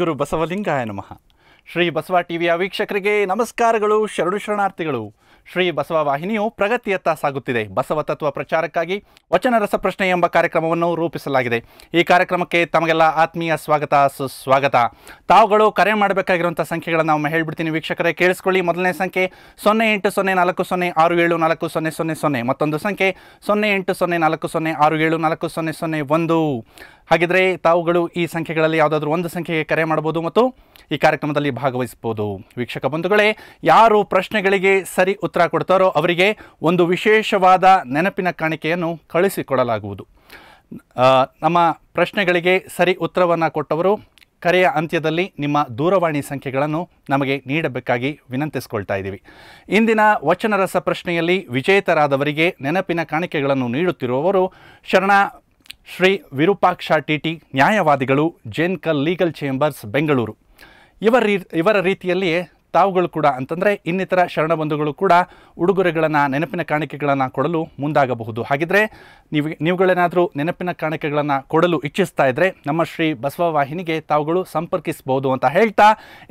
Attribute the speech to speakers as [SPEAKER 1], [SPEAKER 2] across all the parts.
[SPEAKER 1] ಗುರು ಬಸವಲಿಂಗಾಯ ನಮಃ ಶ್ರೀ ಬಸವ ಟಿವಿಯ ವೀಕ್ಷಕರಿಗೆ ನಮಸ್ಕಾರಗಳು ಶರಣು ಶರಣಾರ್ಥಿಗಳು ಶ್ರೀ ಬಸವ ವಾಹಿನಿಯು ಪ್ರಗತಿಯತ್ತ ಸಾಗುತ್ತಿದೆ ಬಸವ ತತ್ವ ಪ್ರಚಾರಕ್ಕಾಗಿ ವಚನ ರಸಪ್ರಶ್ನೆ ಎಂಬ ಕಾರ್ಯಕ್ರಮವನ್ನು ರೂಪಿಸಲಾಗಿದೆ ಈ ಕಾರ್ಯಕ್ರಮಕ್ಕೆ ತಮಗೆಲ್ಲ ಆತ್ಮೀಯ ಸ್ವಾಗತ ಸುಸ್ವಾಗತ ತಾವುಗಳು ಕರೆ ಮಾಡಬೇಕಾಗಿರುವಂಥ ಸಂಖ್ಯೆಗಳನ್ನು ನಾವು ಹೇಳ್ಬಿಡ್ತೀನಿ ವೀಕ್ಷಕರೇ ಕೇಳಿಸ್ಕೊಳ್ಳಿ ಮೊದಲನೇ ಸಂಖ್ಯೆ ಸೊನ್ನೆ ಎಂಟು ಸೊನ್ನೆ ನಾಲ್ಕು ಸೊನ್ನೆ ಆರು ಏಳು ನಾಲ್ಕು ಸೊನ್ನೆ ಸೊನ್ನೆ ಸೊನ್ನೆ ಮತ್ತೊಂದು ಸಂಖ್ಯೆ ಸೊನ್ನೆ ಎಂಟು ಸೊನ್ನೆ ನಾಲ್ಕು ಸೊನ್ನೆ ಆರು ಏಳು ನಾಲ್ಕು ಸೊನ್ನೆ ಸೊನ್ನೆ ಒಂದು ಹಾಗಿದ್ರೆ ತಾವುಗಳು ಈ ಸಂಖ್ಯೆಗಳಲ್ಲಿ ಯಾವುದಾದ್ರೂ ಒಂದು ಸಂಖ್ಯೆಗೆ ಕರೆ ಮಾಡಬಹುದು ಮತ್ತು ಈ ಕಾರ್ಯಕ್ರಮದಲ್ಲಿ ಭಾಗವಹಿಸಬಹುದು ವೀಕ್ಷಕ ಬಂಧುಗಳೇ ಯಾರು ಪ್ರಶ್ನೆಗಳಿಗೆ ಸರಿ ಉತ್ತರ ಕೊಡ್ತಾರೋ ಅವರಿಗೆ ಒಂದು ವಿಶೇಷವಾದ ನೆನಪಿನ ಕಾಣಿಕೆಯನ್ನು ಕಳಿಸಿಕೊಡಲಾಗುವುದು ನಮ್ಮ ಪ್ರಶ್ನೆಗಳಿಗೆ ಸರಿ ಉತ್ತರವನ್ನು ಕೊಟ್ಟವರು ಕರೆಯ ಅಂತ್ಯದಲ್ಲಿ ನಿಮ್ಮ ದೂರವಾಣಿ ಸಂಖ್ಯೆಗಳನ್ನು ನಮಗೆ ನೀಡಬೇಕಾಗಿ ವಿನಂತಿಸಿಕೊಳ್ತಾ ಇದ್ದೀವಿ ಇಂದಿನ ವಚನರಸ ಪ್ರಶ್ನೆಯಲ್ಲಿ ವಿಜೇತರಾದವರಿಗೆ ನೆನಪಿನ ಕಾಣಿಕೆಗಳನ್ನು ನೀಡುತ್ತಿರುವವರು ಶರಣ ಶ್ರೀ ವಿರೂಪಾಕ್ಷ ಟಿಟಿ ನ್ಯಾಯವಾದಿಗಳು ಜೇನ್ಕಲ್ ಲೀಗಲ್ ಚೇಂಬರ್ಸ್ ಬೆಂಗಳೂರು ಇವರ ಇವರ ರೀತಿಯಲ್ಲಿಯೇ ತಾವುಗಳು ಕೂಡ ಅಂತಂದರೆ ಇನ್ನಿತರ ಶರಣಬಂಧುಗಳು ಕೂಡ ಉಡುಗೊರೆಗಳನ್ನು ನೆನಪಿನ ಕಾಣಿಕೆಗಳನ್ನು ಕೊಡಲು ಮುಂದಾಗಬಹುದು ಹಾಗಿದ್ರೆ ನೀವು ನೀವುಗಳೇನಾದರೂ ನೆನಪಿನ ಕಾಣಿಕೆಗಳನ್ನು ಕೊಡಲು ಇಚ್ಛಿಸ್ತಾ ಇದ್ದರೆ ನಮ್ಮ ಶ್ರೀ ಬಸವ ವಾಹಿನಿಗೆ ತಾವುಗಳು ಸಂಪರ್ಕಿಸಬಹುದು ಅಂತ ಹೇಳ್ತಾ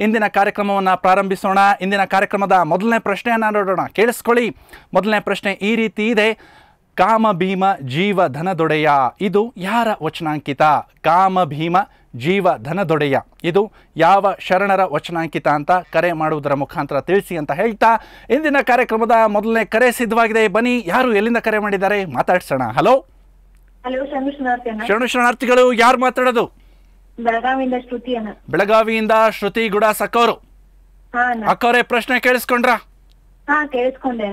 [SPEAKER 1] ಇಂದಿನ ಕಾರ್ಯಕ್ರಮವನ್ನು ಪ್ರಾರಂಭಿಸೋಣ ಇಂದಿನ ಕಾರ್ಯಕ್ರಮದ ಮೊದಲನೇ ಪ್ರಶ್ನೆಯನ್ನು ನೋಡೋಣ ಕೇಳಿಸ್ಕೊಳ್ಳಿ ಮೊದಲನೇ ಪ್ರಶ್ನೆ ಈ ರೀತಿ ಇದೆ ಕಾಮ ಭೀಮ ಜೀವ ಧನದೊಡೆಯ ಇದು ಯಾರ ವಚನಾಂಕಿತ ಕಾಮ ಭೀಮ ಜೀವ ದೊಡೆಯ ಇದು ಯಾವ ಶರಣರ ವಚನಾಂಕಿತ ಅಂತ ಕರೆ ಮಾಡುವುದರ ಮುಖಾಂತರ ತಿಳಿಸಿ ಅಂತ ಹೇಳ್ತಾ ಇಂದಿನ ಕಾರ್ಯಕ್ರಮದ ಮೊದಲನೇ ಕರೆ ಸಿದ್ಧವಾಗಿದೆ ಬನ್ನಿ ಯಾರು ಎಲ್ಲಿಂದ ಕರೆ ಮಾಡಿದ್ದಾರೆ ಮಾತಾಡ್ಸೋಣ ಹಲೋ
[SPEAKER 2] ಶರಣು ಶರಣಾರ್ಥಿಗಳು ಯಾರು ಮಾತಾಡೋದು ಬೆಳಗಾವಿಯಿಂದ
[SPEAKER 1] ಬೆಳಗಾವಿಯಿಂದ ಶ್ರುತಿ ಗುಡ ಸಕ್ಕೋರು ಅಕ್ಕವರೇ ಪ್ರಶ್ನೆ ಕೇಳಿಸ್ಕೊಂಡ್ರಾ ಕೇಳಿಸ್ಕೊಂಡೆ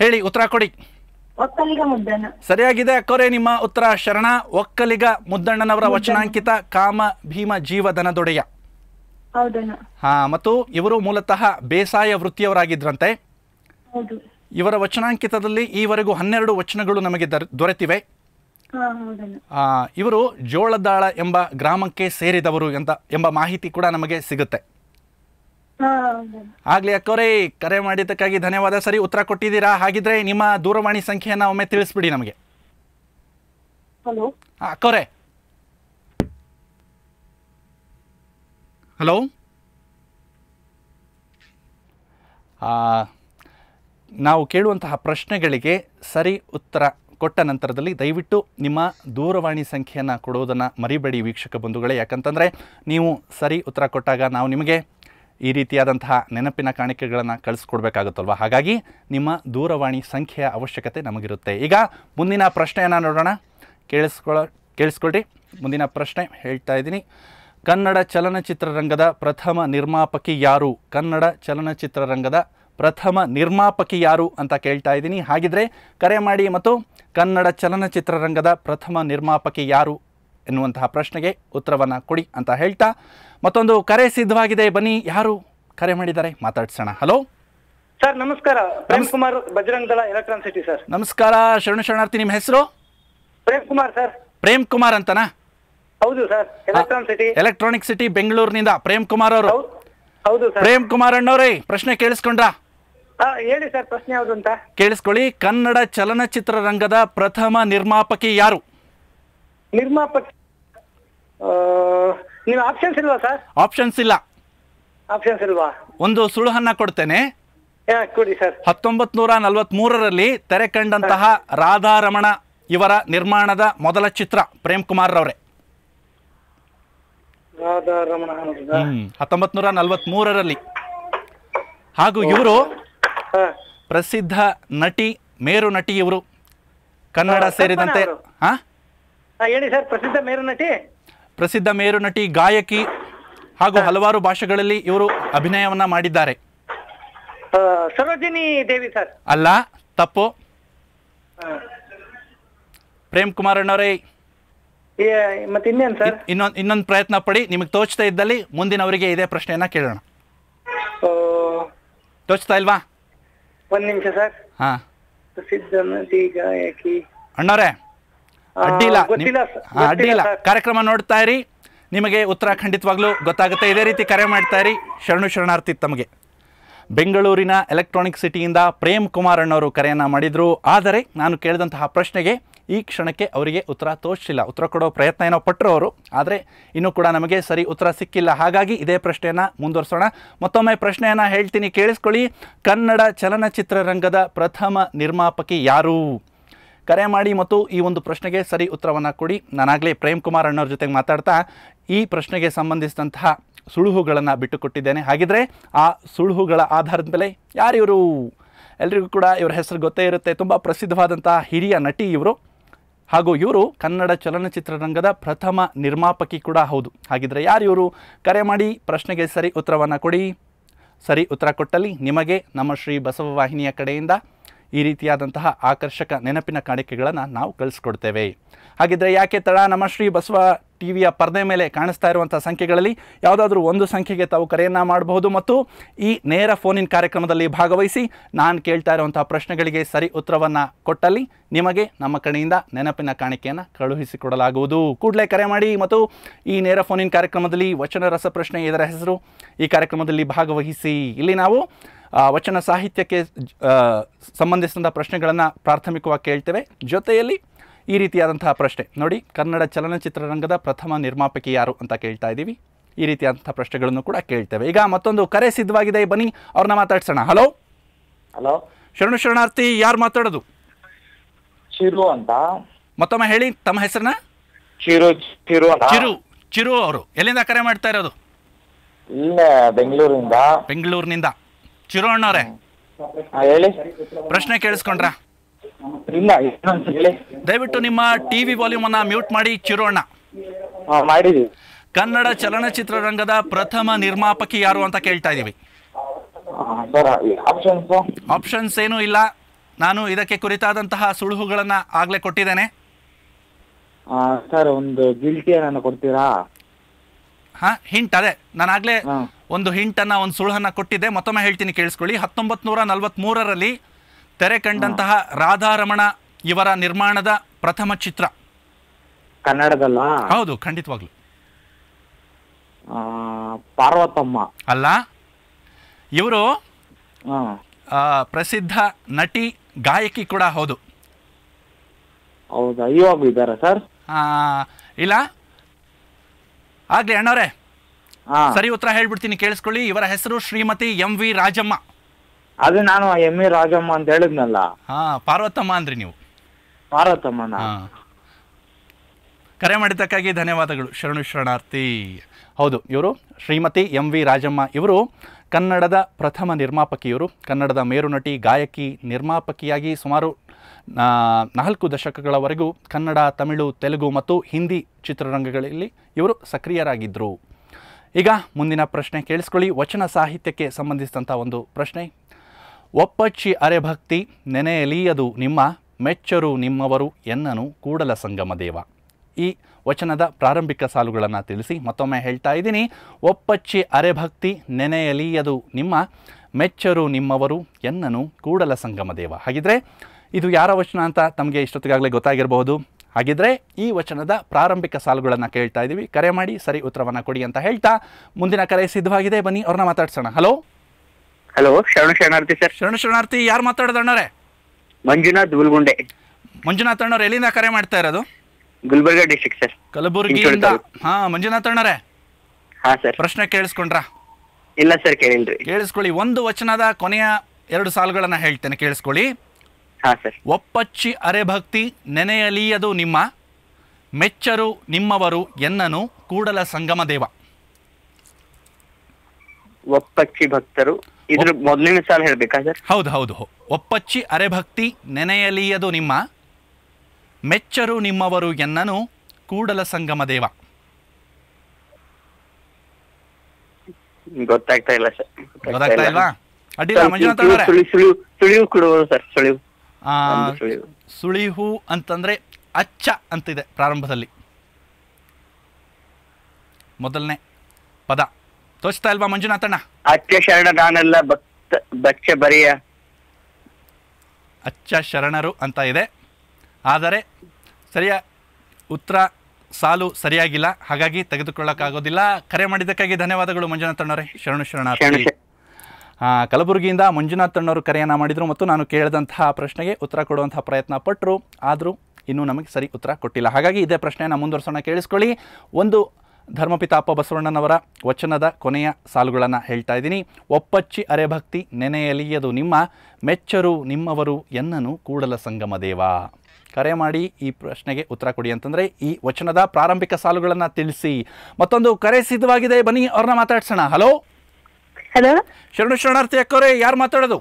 [SPEAKER 1] ಹೇಳಿ ಉತ್ತರ ಕೊಡಿ
[SPEAKER 2] ಒಕ್ಕಲಿಗ ಮುದ್ದಣ್ಣ
[SPEAKER 1] ಸರಿಯಾಗಿದೆ ಅಕ್ಕವರೇ ನಿಮ್ಮ ಉತ್ತರ ಶರಣ ಒಕ್ಕಲಿಗ ಮುದ್ದಣ್ಣನವರ ವಚನಾಂಕಿತ ಕಾಮ ಭೀಮ ಜೀವಧನದೊಡೆಯ ಹಾ ಮತ್ತು ಇವರು ಮೂಲತಃ ಬೇಸಾಯ ವೃತ್ತಿಯವರಾಗಿದ್ರಂತೆ ಇವರ ವಚನಾಂಕಿತದಲ್ಲಿ ಈವರೆಗೂ ಹನ್ನೆರಡು ವಚನಗಳು ನಮಗೆ ದೊರೆತಿವೆ ಇವರು ಜೋಳದಾಳ ಎಂಬ ಗ್ರಾಮಕ್ಕೆ ಸೇರಿದವರು ಎಂತ ಎಂಬ ಮಾಹಿತಿ ಕೂಡ ನಮಗೆ ಸಿಗುತ್ತೆ ಆಗ್ಲಿ ಅಕ್ಕವ್ರೆ ಕರೆ ಮಾಡಿದ್ದಕ್ಕಾಗಿ ಧನ್ಯವಾದ ಸರಿ ಉತ್ತರ ಕೊಟ್ಟಿದ್ದೀರಾ ಹಾಗಿದ್ರೆ ನಿಮ್ಮ ದೂರವಾಣಿ ಸಂಖ್ಯೆಯನ್ನ ಒಮ್ಮೆ ತಿಳಿಸ್ಬಿಡಿ ನಮಗೆ ಅಕ್ಕವ್ರೆ ಹಲೋ ನಾವು ಕೇಳುವಂತಹ ಪ್ರಶ್ನೆಗಳಿಗೆ ಸರಿ ಉತ್ತರ ಕೊಟ್ಟ ನಂತರದಲ್ಲಿ ದಯವಿಟ್ಟು ನಿಮ್ಮ ದೂರವಾಣಿ ಸಂಖ್ಯೆಯನ್ನು ಕೊಡೋದನ್ನು ಮರಿಬೇಡಿ ವೀಕ್ಷಕ ಬಂಧುಗಳೇ ಯಾಕಂತಂದರೆ ನೀವು ಸರಿ ಉತ್ತರ ಕೊಟ್ಟಾಗ ನಾವು ನಿಮಗೆ ಈ ರೀತಿಯಾದಂತಹ ನೆನಪಿನ ಕಾಣಿಕೆಗಳನ್ನು ಕಳಿಸ್ಕೊಡ್ಬೇಕಾಗುತ್ತಲ್ವ ಹಾಗಾಗಿ ನಿಮ್ಮ ದೂರವಾಣಿ ಸಂಖ್ಯೆಯ ಅವಶ್ಯಕತೆ ನಮಗಿರುತ್ತೆ ಈಗ ಮುಂದಿನ ಪ್ರಶ್ನೆಯನ್ನು ನೋಡೋಣ ಕೇಳಿಸ್ಕೊಳ ಕೇಳಿಸ್ಕೊಳ್ರಿ ಮುಂದಿನ ಪ್ರಶ್ನೆ ಹೇಳ್ತಾ ಇದ್ದೀನಿ ಕನ್ನಡ ಚಲನಚಿತ್ರರಂಗದ ಪ್ರಥಮ ನಿರ್ಮಾಪಕಿ ಯಾರು ಕನ್ನಡ ಚಲನಚಿತ್ರರಂಗದ ಪ್ರಥಮ ನಿರ್ಮಾಪಕಿ ಯಾರು ಅಂತ ಕೇಳ್ತಾ ಇದ್ದೀನಿ ಹಾಗಿದ್ರೆ ಕರೆ ಮಾಡಿ ಮತ್ತು ಕನ್ನಡ ಚಲನಚಿತ್ರರಂಗದ ಪ್ರಥಮ ನಿರ್ಮಾಪಕಿ ಯಾರು ಎನ್ನುವಂತಹ ಪ್ರಶ್ನೆಗೆ ಉತ್ತರವನ್ನು ಕೊಡಿ ಅಂತ ಹೇಳ್ತಾ ಮತ್ತೊಂದು ಕರೆ ಸಿದ್ಧವಾಗಿದೆ ಬನ್ನಿ ಯಾರು ಕರೆ ಮಾಡಿದ್ದಾರೆ ಮಾತಾಡ್ಸೋಣ ಹಲೋ ಸರ್ ನಮಸ್ಕಾರ ಪ್ರೇಮ್ ಕುಮಾರ್ ಬಜರಂಗ್ ದಳ ಎಲೆಕ್ಟ್ರಾನ್ ಸಿಟಿ ಸರ್ ನಮಸ್ಕಾರ ಶರಣ ಶರಣಾರ್ಥಿ ನಿಮ್ಮ ಹೆಸರು ಪ್ರೇಮ್ ಕುಮಾರ್ ಸರ್ ಪ್ರೇಮ್ ಕುಮಾರ್ ಅಂತನಾ ಹೌದು
[SPEAKER 3] sir electron city
[SPEAKER 1] electronic city ಬೆಂಗಳೂರಿನಿಂದ ಪ್ರೇಮ್ ಕುಮಾರ್ ಅವರು ಹೌದು ಸರ್ ಪ್ರೇಮ್ ಕುಮಾರ್ ಅಣ್ಣವ್ರೇ ಪ್ರಶ್ನೆ ಕೇಳಿಸ್ಕೊಂಡ್ರಾ
[SPEAKER 3] ಹೇಳಿ ಸರ್ ಪ್ರಶ್ನೆ ಯಾವುದು ಅಂತ
[SPEAKER 1] ಕೇಳಿಸ್ಕೊಳ್ಳಿ ಕನ್ನಡ ಚಲನಚಿತ್ರ ರಂಗದ ಪ್ರಥಮ ನಿರ್ಮಾಪಕಿ ಯಾರು ನಿರ್ಮಾಪಕಿ ಆಪ್ಷನ್ಸ್ ಇಲ್ವಾ ಸರ್ ಆಪ್ಷನ್ಸ್ ಇಲ್ಲ ಆಪ್ಷನ್ಸ್ ಇಲ್ವಾ ಒಂದು ಸುಳುಹನ್ನ ಕೊಡ್ತೇನೆ ಕೊಡಿ ಸರ್ ಹತ್ತೊಂಬತ್ ನೂರ ನಲ್ವತ್ ಮೂರರಲ್ಲಿ ತೆರೆ ಕಂಡಂತಹ ರಾಧಾರಮಣ ಇವರ ನಿರ್ಮಾಣದ ಮೊದಲ ಚಿತ್ರ ಪ್ರೇಮ್ ಕುಮಾರ್ ರವರೇ ಹತ್ತೊಂಬತ್ ನೂರ ನಲ್ವತ್ ಮೂರರಲ್ಲಿ ಹಾಗೂ ಇವರು ಪ್ರಸಿದ್ಧ ನಟಿ ಮೇರು ನಟಿ ಇವರು ಕನ್ನಡ ಸೇರಿದಂತೆ
[SPEAKER 3] ಹೇಳಿ ಸರ್ ಪ್ರಸಿದ್ಧ ಮೇರು ನಟಿ
[SPEAKER 1] ಪ್ರಸಿದ್ಧ ಮೇರು ನಟಿ ಗಾಯಕಿ ಹಾಗೂ ಹಲವಾರು ಭಾಷೆಗಳಲ್ಲಿ ಇವರು ಅಭಿನಯವನ್ನ ಮಾಡಿದ್ದಾರೆ
[SPEAKER 3] ಸರೋಜಿನಿ ದೇವಿ ಸರ್
[SPEAKER 1] ಅಲ್ಲ ತಪ್ಪು ಪ್ರೇಮ್ ಕುಮಾರ್ ಅಣ್ಣವರೇ ಇನ್ನೊಂದು ಇನ್ನೊಂದು ಪ್ರಯತ್ನ ಪಡಿ ನಿಮಗೆ ತೋಚ್ತಾ ಇದ್ದಲ್ಲಿ ಅವರಿಗೆ ಇದೇ ಪ್ರಶ್ನೆಯನ್ನ ಕೇಳೋಣ ತೋಚ್ತಾ ಇಲ್ವಾ ಒಂದ್ ನಿಮಿಷ ಸರ್ ಹಾ ಪ್ರಸಿದ್ಧ ನಟಿ ಗಾಯಕಿ ಅಣ್ಣವ್ರೆ ಅಡ್ಡಿಲ್ಲ ಅಡ್ಡಿಲ್ಲ ಕಾರ್ಯಕ್ರಮ ನೋಡ್ತಾ ಇರಿ ನಿಮಗೆ ಉತ್ತರ ಖಂಡಿತವಾಗ್ಲೂ ಗೊತ್ತಾಗುತ್ತೆ ಇದೇ ರೀತಿ ಕರೆ ಮಾಡ್ತಾ ಇರಿ ಶರಣು ಶರಣಾರ್ಥಿ ತಮಗೆ ಬೆಂಗಳೂರಿನ ಎಲೆಕ್ಟ್ರಾನಿಕ್ ಸಿಟಿಯಿಂದ ಪ್ರೇಮ್ ಕುಮಾರ್ ಅಣ್ಣವರು ಕರೆಯನ್ನು ಮಾಡಿದರು ಆದರೆ ನಾನು ಕೇಳಿದಂತಹ ಪ್ರಶ್ನೆಗೆ ಈ ಕ್ಷಣಕ್ಕೆ ಅವರಿಗೆ ಉತ್ತರ ತೋರಿಸಿಲ್ಲ ಉತ್ತರ ಕೊಡೋ ಪ್ರಯತ್ನ ಏನೋ ಪಟ್ಟರು ಅವರು ಆದರೆ ಇನ್ನೂ ಕೂಡ ನಮಗೆ ಸರಿ ಉತ್ತರ ಸಿಕ್ಕಿಲ್ಲ ಹಾಗಾಗಿ ಇದೇ ಪ್ರಶ್ನೆಯನ್ನು ಮುಂದುವರಿಸೋಣ ಮತ್ತೊಮ್ಮೆ ಪ್ರಶ್ನೆಯನ್ನು ಹೇಳ್ತೀನಿ ಕೇಳಿಸ್ಕೊಳ್ಳಿ ಕನ್ನಡ ಚಲನಚಿತ್ರರಂಗದ ಪ್ರಥಮ ನಿರ್ಮಾಪಕಿ ಯಾರು ಕರೆ ಮಾಡಿ ಮತ್ತು ಈ ಒಂದು ಪ್ರಶ್ನೆಗೆ ಸರಿ ಉತ್ತರವನ್ನು ಕೊಡಿ ನಾನಾಗಲೇ ಪ್ರೇಮ್ ಕುಮಾರ್ ಅಣ್ಣವ್ರ ಜೊತೆಗೆ ಮಾತಾಡ್ತಾ ಈ ಪ್ರಶ್ನೆಗೆ ಸಂಬಂಧಿಸಿದಂತಹ ಸುಳುಹುಗಳನ್ನು ಬಿಟ್ಟುಕೊಟ್ಟಿದ್ದೇನೆ ಹಾಗಿದ್ರೆ ಆ ಸುಳುಹುಗಳ ಆಧಾರದ ಮೇಲೆ ಯಾರಿವರು ಎಲ್ರಿಗೂ ಕೂಡ ಇವರ ಹೆಸರು ಗೊತ್ತೇ ಇರುತ್ತೆ ತುಂಬ ಪ್ರಸಿದ್ಧವಾದಂತಹ ಹಿರಿಯ ನಟಿ ಇವರು ಹಾಗೂ ಇವರು ಕನ್ನಡ ಚಲನಚಿತ್ರರಂಗದ ಪ್ರಥಮ ನಿರ್ಮಾಪಕಿ ಕೂಡ ಹೌದು ಹಾಗಿದ್ರೆ ಯಾರು ಇವರು ಕರೆ ಮಾಡಿ ಪ್ರಶ್ನೆಗೆ ಸರಿ ಉತ್ತರವನ್ನು ಕೊಡಿ ಸರಿ ಉತ್ತರ ಕೊಟ್ಟಲ್ಲಿ ನಿಮಗೆ ನಮ್ಮ ಶ್ರೀ ಬಸವ ವಾಹಿನಿಯ ಕಡೆಯಿಂದ ಈ ರೀತಿಯಾದಂತಹ ಆಕರ್ಷಕ ನೆನಪಿನ ಕಾಣಿಕೆಗಳನ್ನು ನಾವು ಕಳಿಸ್ಕೊಡ್ತೇವೆ ಹಾಗಿದ್ರೆ ಯಾಕೆ ತಡ ನಮ್ಮ ಶ್ರೀ ಬಸವ ಟಿ ವಿಯ ಪರದೆ ಮೇಲೆ ಕಾಣಿಸ್ತಾ ಇರುವಂಥ ಸಂಖ್ಯೆಗಳಲ್ಲಿ ಯಾವುದಾದ್ರೂ ಒಂದು ಸಂಖ್ಯೆಗೆ ತಾವು ಕರೆಯನ್ನು ಮಾಡಬಹುದು ಮತ್ತು ಈ ನೇರ ಫೋನಿನ ಕಾರ್ಯಕ್ರಮದಲ್ಲಿ ಭಾಗವಹಿಸಿ ನಾನು ಕೇಳ್ತಾ ಇರುವಂತಹ ಪ್ರಶ್ನೆಗಳಿಗೆ ಸರಿ ಉತ್ತರವನ್ನು ಕೊಟ್ಟಲ್ಲಿ ನಿಮಗೆ ನಮ್ಮ ಕಡೆಯಿಂದ ನೆನಪಿನ ಕಾಣಿಕೆಯನ್ನು ಕಳುಹಿಸಿಕೊಡಲಾಗುವುದು ಕೂಡಲೇ ಕರೆ ಮಾಡಿ ಮತ್ತು ಈ ನೇರ ಫೋನಿನ ಕಾರ್ಯಕ್ರಮದಲ್ಲಿ ವಚನ ಪ್ರಶ್ನೆ ಇದರ ಹೆಸರು ಈ ಕಾರ್ಯಕ್ರಮದಲ್ಲಿ ಭಾಗವಹಿಸಿ ಇಲ್ಲಿ ನಾವು ವಚನ ಸಾಹಿತ್ಯಕ್ಕೆ ಸಂಬಂಧಿಸಿದಂಥ ಪ್ರಶ್ನೆಗಳನ್ನು ಪ್ರಾಥಮಿಕವಾಗಿ ಕೇಳ್ತೇವೆ ಜೊತೆಯಲ್ಲಿ ಈ ರೀತಿಯಾದಂತಹ ಪ್ರಶ್ನೆ ನೋಡಿ ಕನ್ನಡ ಚಲನಚಿತ್ರರಂಗದ ಪ್ರಥಮ ನಿರ್ಮಾಪಕಿ ಯಾರು ಅಂತ ಕೇಳ್ತಾ ಇದ್ದೀವಿ ಈ ರೀತಿಯಾದಂತಹ ಪ್ರಶ್ನೆಗಳನ್ನು ಕೂಡ ಕೇಳ್ತೇವೆ ಈಗ ಮತ್ತೊಂದು ಕರೆ ಸಿದ್ಧವಾಗಿದೆ ಬನ್ನಿ ಅವ್ರನ್ನ ಮಾತಾಡ್ಸೋಣ ಹಲೋ ಹಲೋ ಶರಣು ಶರಣಾರ್ಥಿ ಯಾರು ಮಾತಾಡೋದು ಚಿರು ಅಂತ ಮತ್ತೊಮ್ಮೆ ಹೇಳಿ ತಮ್ಮ ಹೆಸರನ್ನ ಚಿರು ಚಿರು ಚಿರು ಅವರು ಎಲ್ಲಿಂದ ಕರೆ ಮಾಡ್ತಾ ಇರೋದು ಬೆಂಗಳೂರಿಂದ ಬೆಂಗಳೂರಿನಿಂದ ಚಿರೋಣ್ಣವ್ರೆ ಹೇಳಿ ಪ್ರಶ್ನೆ ಕೇಳಿಸ್ಕೊಂಡ್ರ ಇಲ್ಲ ದಯವಿಟ್ಟು ನಿಮ್ಮ ಟಿವಿ ವಾಲ್ಯೂಮ್ ಅನ್ನ ಮ್ಯೂಟ್ ಮಾಡಿ ಚಿರೋಣ ಕನ್ನಡ ಕನ್ನಡ ರಂಗದ ಪ್ರಥಮ ನಿರ್ಮಾಪಕಿ ಯಾರು ಅಂತ ಕೇಳ್ತಾ ಇದೀವಿ ಆಪ್ಷನ್ಸ್ ಏನೂ ಇಲ್ಲ ನಾನು ಇದಕ್ಕೆ ಕುರಿತಾದಂತಹ ಸುಳುಹುಗಳನ್ನ ಆಗ್ಲೇ ಕೊಟ್ಟಿದ್ದೇನೆ
[SPEAKER 3] ಸರ್ ಒಂದು ಕೊಡ್ತೀರಾ
[SPEAKER 1] ಹಾ ಹಿಂಟ್ ಅದೇ ನಾನು ಆಗ್ಲೇ ಒಂದು ಹಿಂಟನ್ನು ಒಂದು ಸುಳ್ಳನ್ನು ಕೊಟ್ಟಿದೆ ಮತ್ತೊಮ್ಮೆ ಹೇಳ್ತೀನಿ ಕೇಳಿಸ್ಕೊಳ್ಳಿ ಹತ್ತೊಂಬತ್ತು ನೂರ ನಲವತ್ತ್ಮೂರರಲ್ಲಿ ತೆರೆ ಕಂಡಂತಹ ರಾಧಾರಮಣ ಇವರ ನಿರ್ಮಾಣದ ಪ್ರಥಮ ಚಿತ್ರ ಕನ್ನಡದಲ್ಲ ಹೌದು ಖಂಡಿತವಾಗ್ಲು ಪಾರ್ವತಮ್ಮ ಅಲ್ಲ ಇವರು ಪ್ರಸಿದ್ಧ ನಟಿ ಗಾಯಕಿ ಕೂಡ ಹೌದು
[SPEAKER 3] ಹೌದಾ ಸರ್
[SPEAKER 1] ಇಲ್ಲ ಆಗ್ಲಿ ಅಣ್ಣವ್ರೆ ಸರಿ ಉತ್ತರ ಹೇಳ್ಬಿಡ್ತೀನಿ ಕೇಳಿಸ್ಕೊಳ್ಳಿ ಇವರ ಹೆಸರು ಶ್ರೀಮತಿ ಎಂ ವಿ ರಾಜಮ್ಮ ಅದು ನಾನು ಎಂ ವಿ ರಾಜಮ್ಮ ಅಂತ ಹೇಳಿದ್ನಲ್ಲ ಹಾ ಪಾರ್ವತಮ್ಮ ಅಂದ್ರಿ ನೀವು ಪಾರ್ವತಮ್ಮನ ಕರೆ ಮಾಡಿದ್ದಕ್ಕಾಗಿ ಧನ್ಯವಾದಗಳು ಶರಣು ಶರಣಾರ್ಥಿ ಹೌದು ಇವರು ಶ್ರೀಮತಿ ಎಂ ವಿ ರಾಜಮ್ಮ ಇವರು ಕನ್ನಡದ ಪ್ರಥಮ ನಿರ್ಮಾಪಕಿಯವರು ಕನ್ನಡದ ಮೇರುನಟಿ ಗಾಯಕಿ ನಿರ್ಮಾಪಕಿಯಾಗಿ ಸುಮಾರು ನಾಲ್ಕು ದಶಕಗಳವರೆಗೂ ಕನ್ನಡ ತಮಿಳು ತೆಲುಗು ಮತ್ತು ಹಿಂದಿ ಚಿತ್ರರಂಗಗಳಲ್ಲಿ ಇವರು ಸಕ್ರಿಯರಾಗಿದ್ದರು ಈಗ ಮುಂದಿನ ಪ್ರಶ್ನೆ ಕೇಳಿಸ್ಕೊಳ್ಳಿ ವಚನ ಸಾಹಿತ್ಯಕ್ಕೆ ಸಂಬಂಧಿಸಿದಂಥ ಒಂದು ಪ್ರಶ್ನೆ ಒಪ್ಪಚ್ಚಿ ಅರೆಭಕ್ತಿ ನೆನೆಯಲಿಯದು ನಿಮ್ಮ ಮೆಚ್ಚರು ನಿಮ್ಮವರು ಎನ್ನನು ಕೂಡಲ ಸಂಗಮ ದೇವ ಈ ವಚನದ ಪ್ರಾರಂಭಿಕ ಸಾಲುಗಳನ್ನು ತಿಳಿಸಿ ಮತ್ತೊಮ್ಮೆ ಹೇಳ್ತಾ ಇದ್ದೀನಿ ಒಪ್ಪಚ್ಚಿ ಅರೆಭಕ್ತಿ ನೆನೆಯಲಿಯದು ನಿಮ್ಮ ಮೆಚ್ಚರು ನಿಮ್ಮವರು ಎನ್ನನು ಕೂಡಲ ಸಂಗಮ ದೇವ ಹಾಗಿದ್ರೆ ಇದು ಯಾರ ವಚನ ಅಂತ ತಮಗೆ ಇಷ್ಟೊತ್ತಿಗಾಗಲೇ ಗೊತ್ತಾಗಿರಬಹುದು ಹಾಗಿದ್ರೆ ಈ ವಚನದ ಪ್ರಾರಂಭಿಕ ಸಾಲುಗಳನ್ನು ಕೇಳ್ತಾ ಇದ್ದೀವಿ ಕರೆ ಮಾಡಿ ಸರಿ ಉತ್ತರವನ್ನ ಕೊಡಿ ಅಂತ ಹೇಳ್ತಾ ಮುಂದಿನ ಕರೆ ಸಿದ್ಧವಾಗಿದೆ ಬನ್ನಿ ಅವ್ರನ್ನ ಮಾತಾಡ್ಸೋಣ ಹಲೋ ಹಲೋ ಶರಣ ಶರಣಾರ್ಥಿ ಸರ್ ಶರಣ ಶರಣಾರ್ಥಿ ಯಾರು ಮಾತಾಡೋದಣ್ಣರೇ ಮಂಜುನಾಥ್ ಗುಲ್ಗುಂಡೆ ಮಂಜುನಾಥ್ ಅಣ್ಣವ್ರು ಎಲ್ಲಿಂದ ಕರೆ ಮಾಡ್ತಾ ಇರೋದು ಗುಲ್ಬರ್ಗ ಡಿಸ್ಟ್ರಿಕ್ಟ್ ಸರ್ ಕಲಬುರಗಿಯಿಂದ ಹಾ ಮಂಜುನಾಥ್ ಅಣ್ಣರೇ ಹಾ ಸರ್ ಪ್ರಶ್ನೆ ಕೇಳಿಸ್ಕೊಂಡ್ರಾ ಇಲ್ಲ ಸರ್ ಕೇಳಿಲ್ರಿ ಕೇಳಿಸ್ಕೊಳ್ಳಿ ಒಂದು ವಚನದ ಕೊನೆಯ ಎರಡು ಸಾಲುಗಳನ್ನ ಹೇಳ್ತೇನೆ ಕೇಳಿಸ್ಕೊಳ್ಳಿ ಒಪ್ಪಚ್ಚಿ ಅರೆಭಕ್ತಿ ನೆನೆಯಲಿಯದು ನಿಮ್ಮ ಮೆಚ್ಚರು ನಿಮ್ಮವರು ಎನ್ನನು ಕೂಡಲ ಸಂಗಮ ದೇವ ಒಪ್ಪಚ್ಚಿ ಭಕ್ತರು ಇದ್ರ ಮೊದಲಿನ ಸಾಲ ಹೇಳ್ಬೇಕಾ ಹೌದು ಹೌದು ಒಪ್ಪಚ್ಚಿ ಅರೆಭಕ್ತಿ ನೆನೆಯಲಿಯದು ನಿಮ್ಮ ಮೆಚ್ಚರು ನಿಮ್ಮವರು ಎನ್ನನು ಕೂಡಲ ಸಂಗಮ ದೇವ
[SPEAKER 3] ಗೊತ್ತಾಗ್ತಾ ಇಲ್ಲ ಸರ್
[SPEAKER 1] ಗೊತ್ತಾಗ್ತಾ ಇಲ್ವಾ ಅಡ್ಡಿಲ್ಲ ಮಂಜುನಾಥ್ ಸುಳಿವು ಸುಳಿವು ಸರ್ ಸುಳಿವು ಸುಳಿಹು ಅಂತಂದ್ರೆ ಅಚ್ಚ ಅಂತಿದೆ ಪ್ರಾರಂಭದಲ್ಲಿ ಮೊದಲನೇ ಪದ ತೋಚ್ತಾ ಇಲ್ವಾ ಮಂಜುನಾಥಣ್ಣ ಅಚ್ಚ ಶರಣ ನಾನೆಲ್ಲ ಬರಿಯ ಅಚ್ಚ ಶರಣರು ಅಂತ ಇದೆ ಆದರೆ ಸರಿಯ ಉತ್ತರ ಸಾಲು ಸರಿಯಾಗಿಲ್ಲ ಹಾಗಾಗಿ ತೆಗೆದುಕೊಳ್ಳಕ್ಕಾಗೋದಿಲ್ಲ ಕರೆ ಮಾಡಿದ್ದಕ್ಕಾಗಿ ಧನ್ಯವಾದಗಳು ಮಂಜುನಾಥಣ್ಣವರೇ ಶರಣು ಶರಣ ಕಲಬುರಗಿಯಿಂದ ಮಂಜುನಾಥ್ ಅಣ್ಣವರು ಕರೆಯನ್ನು ಮಾಡಿದರು ಮತ್ತು ನಾನು ಕೇಳಿದಂತಹ ಪ್ರಶ್ನೆಗೆ ಉತ್ತರ ಕೊಡುವಂಥ ಪ್ರಯತ್ನ ಪಟ್ಟರು ಆದರೂ ಇನ್ನೂ ನಮಗೆ ಸರಿ ಉತ್ತರ ಕೊಟ್ಟಿಲ್ಲ ಹಾಗಾಗಿ ಇದೇ ಪ್ರಶ್ನೆಯನ್ನು ಮುಂದುವರ್ಸೋಣ ಕೇಳಿಸ್ಕೊಳ್ಳಿ ಒಂದು ಧರ್ಮಪಿತಾಪ ಬಸವಣ್ಣನವರ ವಚನದ ಕೊನೆಯ ಸಾಲುಗಳನ್ನು ಹೇಳ್ತಾ ಇದ್ದೀನಿ ಒಪ್ಪಚ್ಚಿ ಅರೆಭಕ್ತಿ ನೆನೆಯಲಿಯದು ನಿಮ್ಮ ಮೆಚ್ಚರು ನಿಮ್ಮವರು ಎನ್ನನು ಕೂಡಲ ಸಂಗಮ ದೇವ ಕರೆ ಮಾಡಿ ಈ ಪ್ರಶ್ನೆಗೆ ಉತ್ತರ ಕೊಡಿ ಅಂತಂದರೆ ಈ ವಚನದ ಪ್ರಾರಂಭಿಕ ಸಾಲುಗಳನ್ನು ತಿಳಿಸಿ ಮತ್ತೊಂದು ಕರೆ ಸಿದ್ಧವಾಗಿದೆ ಬನ್ನಿ ಅವ್ರನ್ನ ಮಾತಾಡ್ಸೋಣ ಹಲೋ ಹಲೋ ಶರಣು ಶರಣಾರ್ಥಿ ಅಕ್ಕವ್ರೆ ಯಾರು ಮಾತಾಡೋದು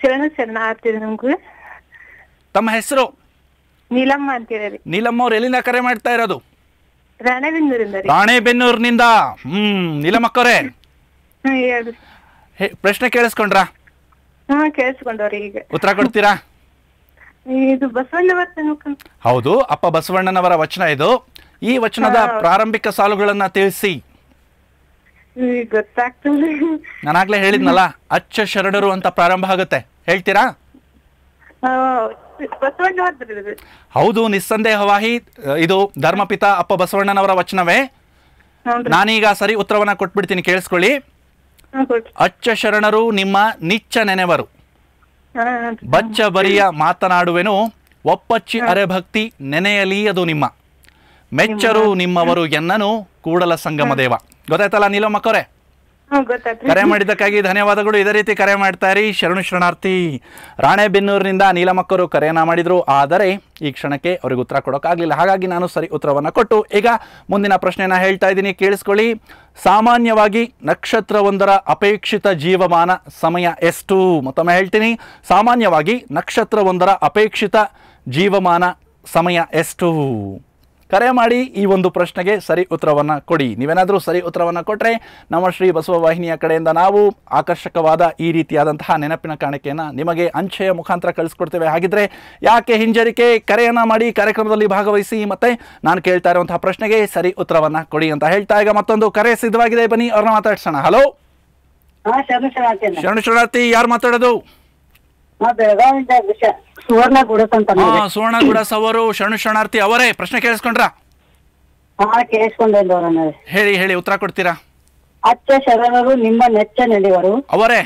[SPEAKER 1] ಶರಣ ಶರಣಾರ್ಥಿ ನಮ್ಗೆ ತಮ್ಮ ಹೆಸರು ನೀಲಮ್ಮ ಅಂತ ನೀಲಮ್ಮ ಅವ್ರು ಎಲ್ಲಿಂದ ಕರೆ ಮಾಡ್ತಾ ಇರೋದು ರಾಣೆಬೆನ್ನೂರಿಂದ ರಾಣೆಬೆನ್ನೂರಿನಿಂದ ಹ್ಮ್ ನೀಲಮ್ಮಕ್ಕವ್ರೆ ಪ್ರಶ್ನೆ ಕೇಳಿಸ್ಕೊಂಡ್ರಾ ಹಾ ಉತ್ತರ ಕೊಡ್ತೀರಾ ಇದು ಹೌದು ಅಪ್ಪ ಬಸವಣ್ಣನವರ ವಚನ ಇದು ಈ ವಚನದ ಪ್ರಾರಂಭಿಕ ಸಾಲುಗಳನ್ನ ತಿಳಿಸಿ
[SPEAKER 2] ನಾನಾಗ್ಲೆ
[SPEAKER 1] ನಾನಾಗ್ಲೇ ಹೇಳಿದ್ನಲ್ಲ ಅಚ್ಚ ಶರಣರು ಅಂತ ಪ್ರಾರಂಭ ಆಗುತ್ತೆ ಹೇಳ್ತೀರಾ ಹೌದು ನಿಸ್ಸಂದೇಹವಾಹಿ ಇದು ಧರ್ಮಪಿತ ಅಪ್ಪ ಬಸವಣ್ಣನವರ ವಚನವೇ ನಾನೀಗ ಸರಿ ಉತ್ತರವನ್ನ ಕೊಟ್ಬಿಡ್ತೀನಿ ಕೇಳಿಸ್ಕೊಳ್ಳಿ ಅಚ್ಚ ಶರಣರು ನಿಮ್ಮ ನಿಚ್ಚ ನೆನೆವರು ಬಚ್ಚ ಬರಿಯ ಮಾತನಾಡುವೆನು ಒಪ್ಪಚ್ಚಿ ಅರೆ ಭಕ್ತಿ ನೆನೆಯಲಿ ಅದು ನಿಮ್ಮ ಮೆಚ್ಚರು ನಿಮ್ಮವರು ಎನ್ನನು ಕೂಡಲ ಸಂಗಮ ದೇವ ಗೊತ್ತಾಯ್ತಲ್ಲ ನೀಲಮ್ಮ ಅಕ್ಕವ್ರೆ ಕರೆ ಮಾಡಿದ್ದಕ್ಕಾಗಿ ಧನ್ಯವಾದಗಳು ಇದೇ ರೀತಿ ಕರೆ ಇರಿ ಶರಣು ಶರಣಾರ್ಥಿ ರಾಣೆಬೆನ್ನೂರಿನಿಂದ ನೀಲಮಕ್ಕರು ಕರೆಯನ್ನ ಮಾಡಿದ್ರು ಆದರೆ ಈ ಕ್ಷಣಕ್ಕೆ ಅವ್ರಿಗೆ ಉತ್ತರ ಕೊಡೋಕ್ಕಾಗಲಿಲ್ಲ ಹಾಗಾಗಿ ನಾನು ಸರಿ ಉತ್ತರವನ್ನು ಕೊಟ್ಟು ಈಗ ಮುಂದಿನ ಪ್ರಶ್ನೆನ ಹೇಳ್ತಾ ಇದ್ದೀನಿ ಕೇಳಿಸ್ಕೊಳ್ಳಿ ಸಾಮಾನ್ಯವಾಗಿ ನಕ್ಷತ್ರವೊಂದರ ಅಪೇಕ್ಷಿತ ಜೀವಮಾನ ಸಮಯ ಎಷ್ಟು ಮತ್ತೊಮ್ಮೆ ಹೇಳ್ತೀನಿ ಸಾಮಾನ್ಯವಾಗಿ ನಕ್ಷತ್ರವೊಂದರ ಅಪೇಕ್ಷಿತ ಜೀವಮಾನ ಸಮಯ ಎಷ್ಟು ಕರೆ ಮಾಡಿ ಈ ಒಂದು ಪ್ರಶ್ನೆಗೆ ಸರಿ ಉತ್ತರವನ್ನು ಕೊಡಿ ನೀವೇನಾದರೂ ಸರಿ ಉತ್ತರವನ್ನು ಕೊಟ್ಟರೆ ನಮ್ಮ ಶ್ರೀ ಬಸವ ವಾಹಿನಿಯ ಕಡೆಯಿಂದ ನಾವು ಆಕರ್ಷಕವಾದ ಈ ರೀತಿಯಾದಂತಹ ನೆನಪಿನ ಕಾಣಿಕೆಯನ್ನು ನಿಮಗೆ ಅಂಚೆಯ ಮುಖಾಂತರ ಕಳಿಸ್ಕೊಡ್ತೇವೆ ಹಾಗಿದ್ರೆ ಯಾಕೆ ಹಿಂಜರಿಕೆ ಕರೆಯನ್ನು ಮಾಡಿ ಕಾರ್ಯಕ್ರಮದಲ್ಲಿ ಭಾಗವಹಿಸಿ ಮತ್ತೆ ನಾನು ಕೇಳ್ತಾ ಇರುವಂತಹ ಪ್ರಶ್ನೆಗೆ ಸರಿ ಉತ್ತರವನ್ನು ಕೊಡಿ ಅಂತ ಹೇಳ್ತಾ ಈಗ ಮತ್ತೊಂದು ಕರೆ ಸಿದ್ಧವಾಗಿದೆ ಬನ್ನಿ ಅವ್ರನ್ನ ಮಾತಾಡ್ಸೋಣ ಹಲೋ ಶರಣು ಶರಣಾರ್ಥಿ ಯಾರು ಮಾತಾಡೋದು ಸುವರ್ಣ ಗುಡಸ್ ಅವರು ಶರಣು ಶರಣಾರ್ಥಿ ಅವರೇ ಪ್ರಶ್ನೆ ಕೇಳಿಸ್ಕೊಂಡ್ರಾ ಹೇಳಿ ಹೇಳಿ ಉತ್ತರ ಕೊಡ್ತೀರಾ
[SPEAKER 3] ಅಚ್ಚ ಶರಣರು ನಿಮ್ಮ ನೆಚ್ಚ ನಡೆಯುವರು
[SPEAKER 1] ಅವರೇ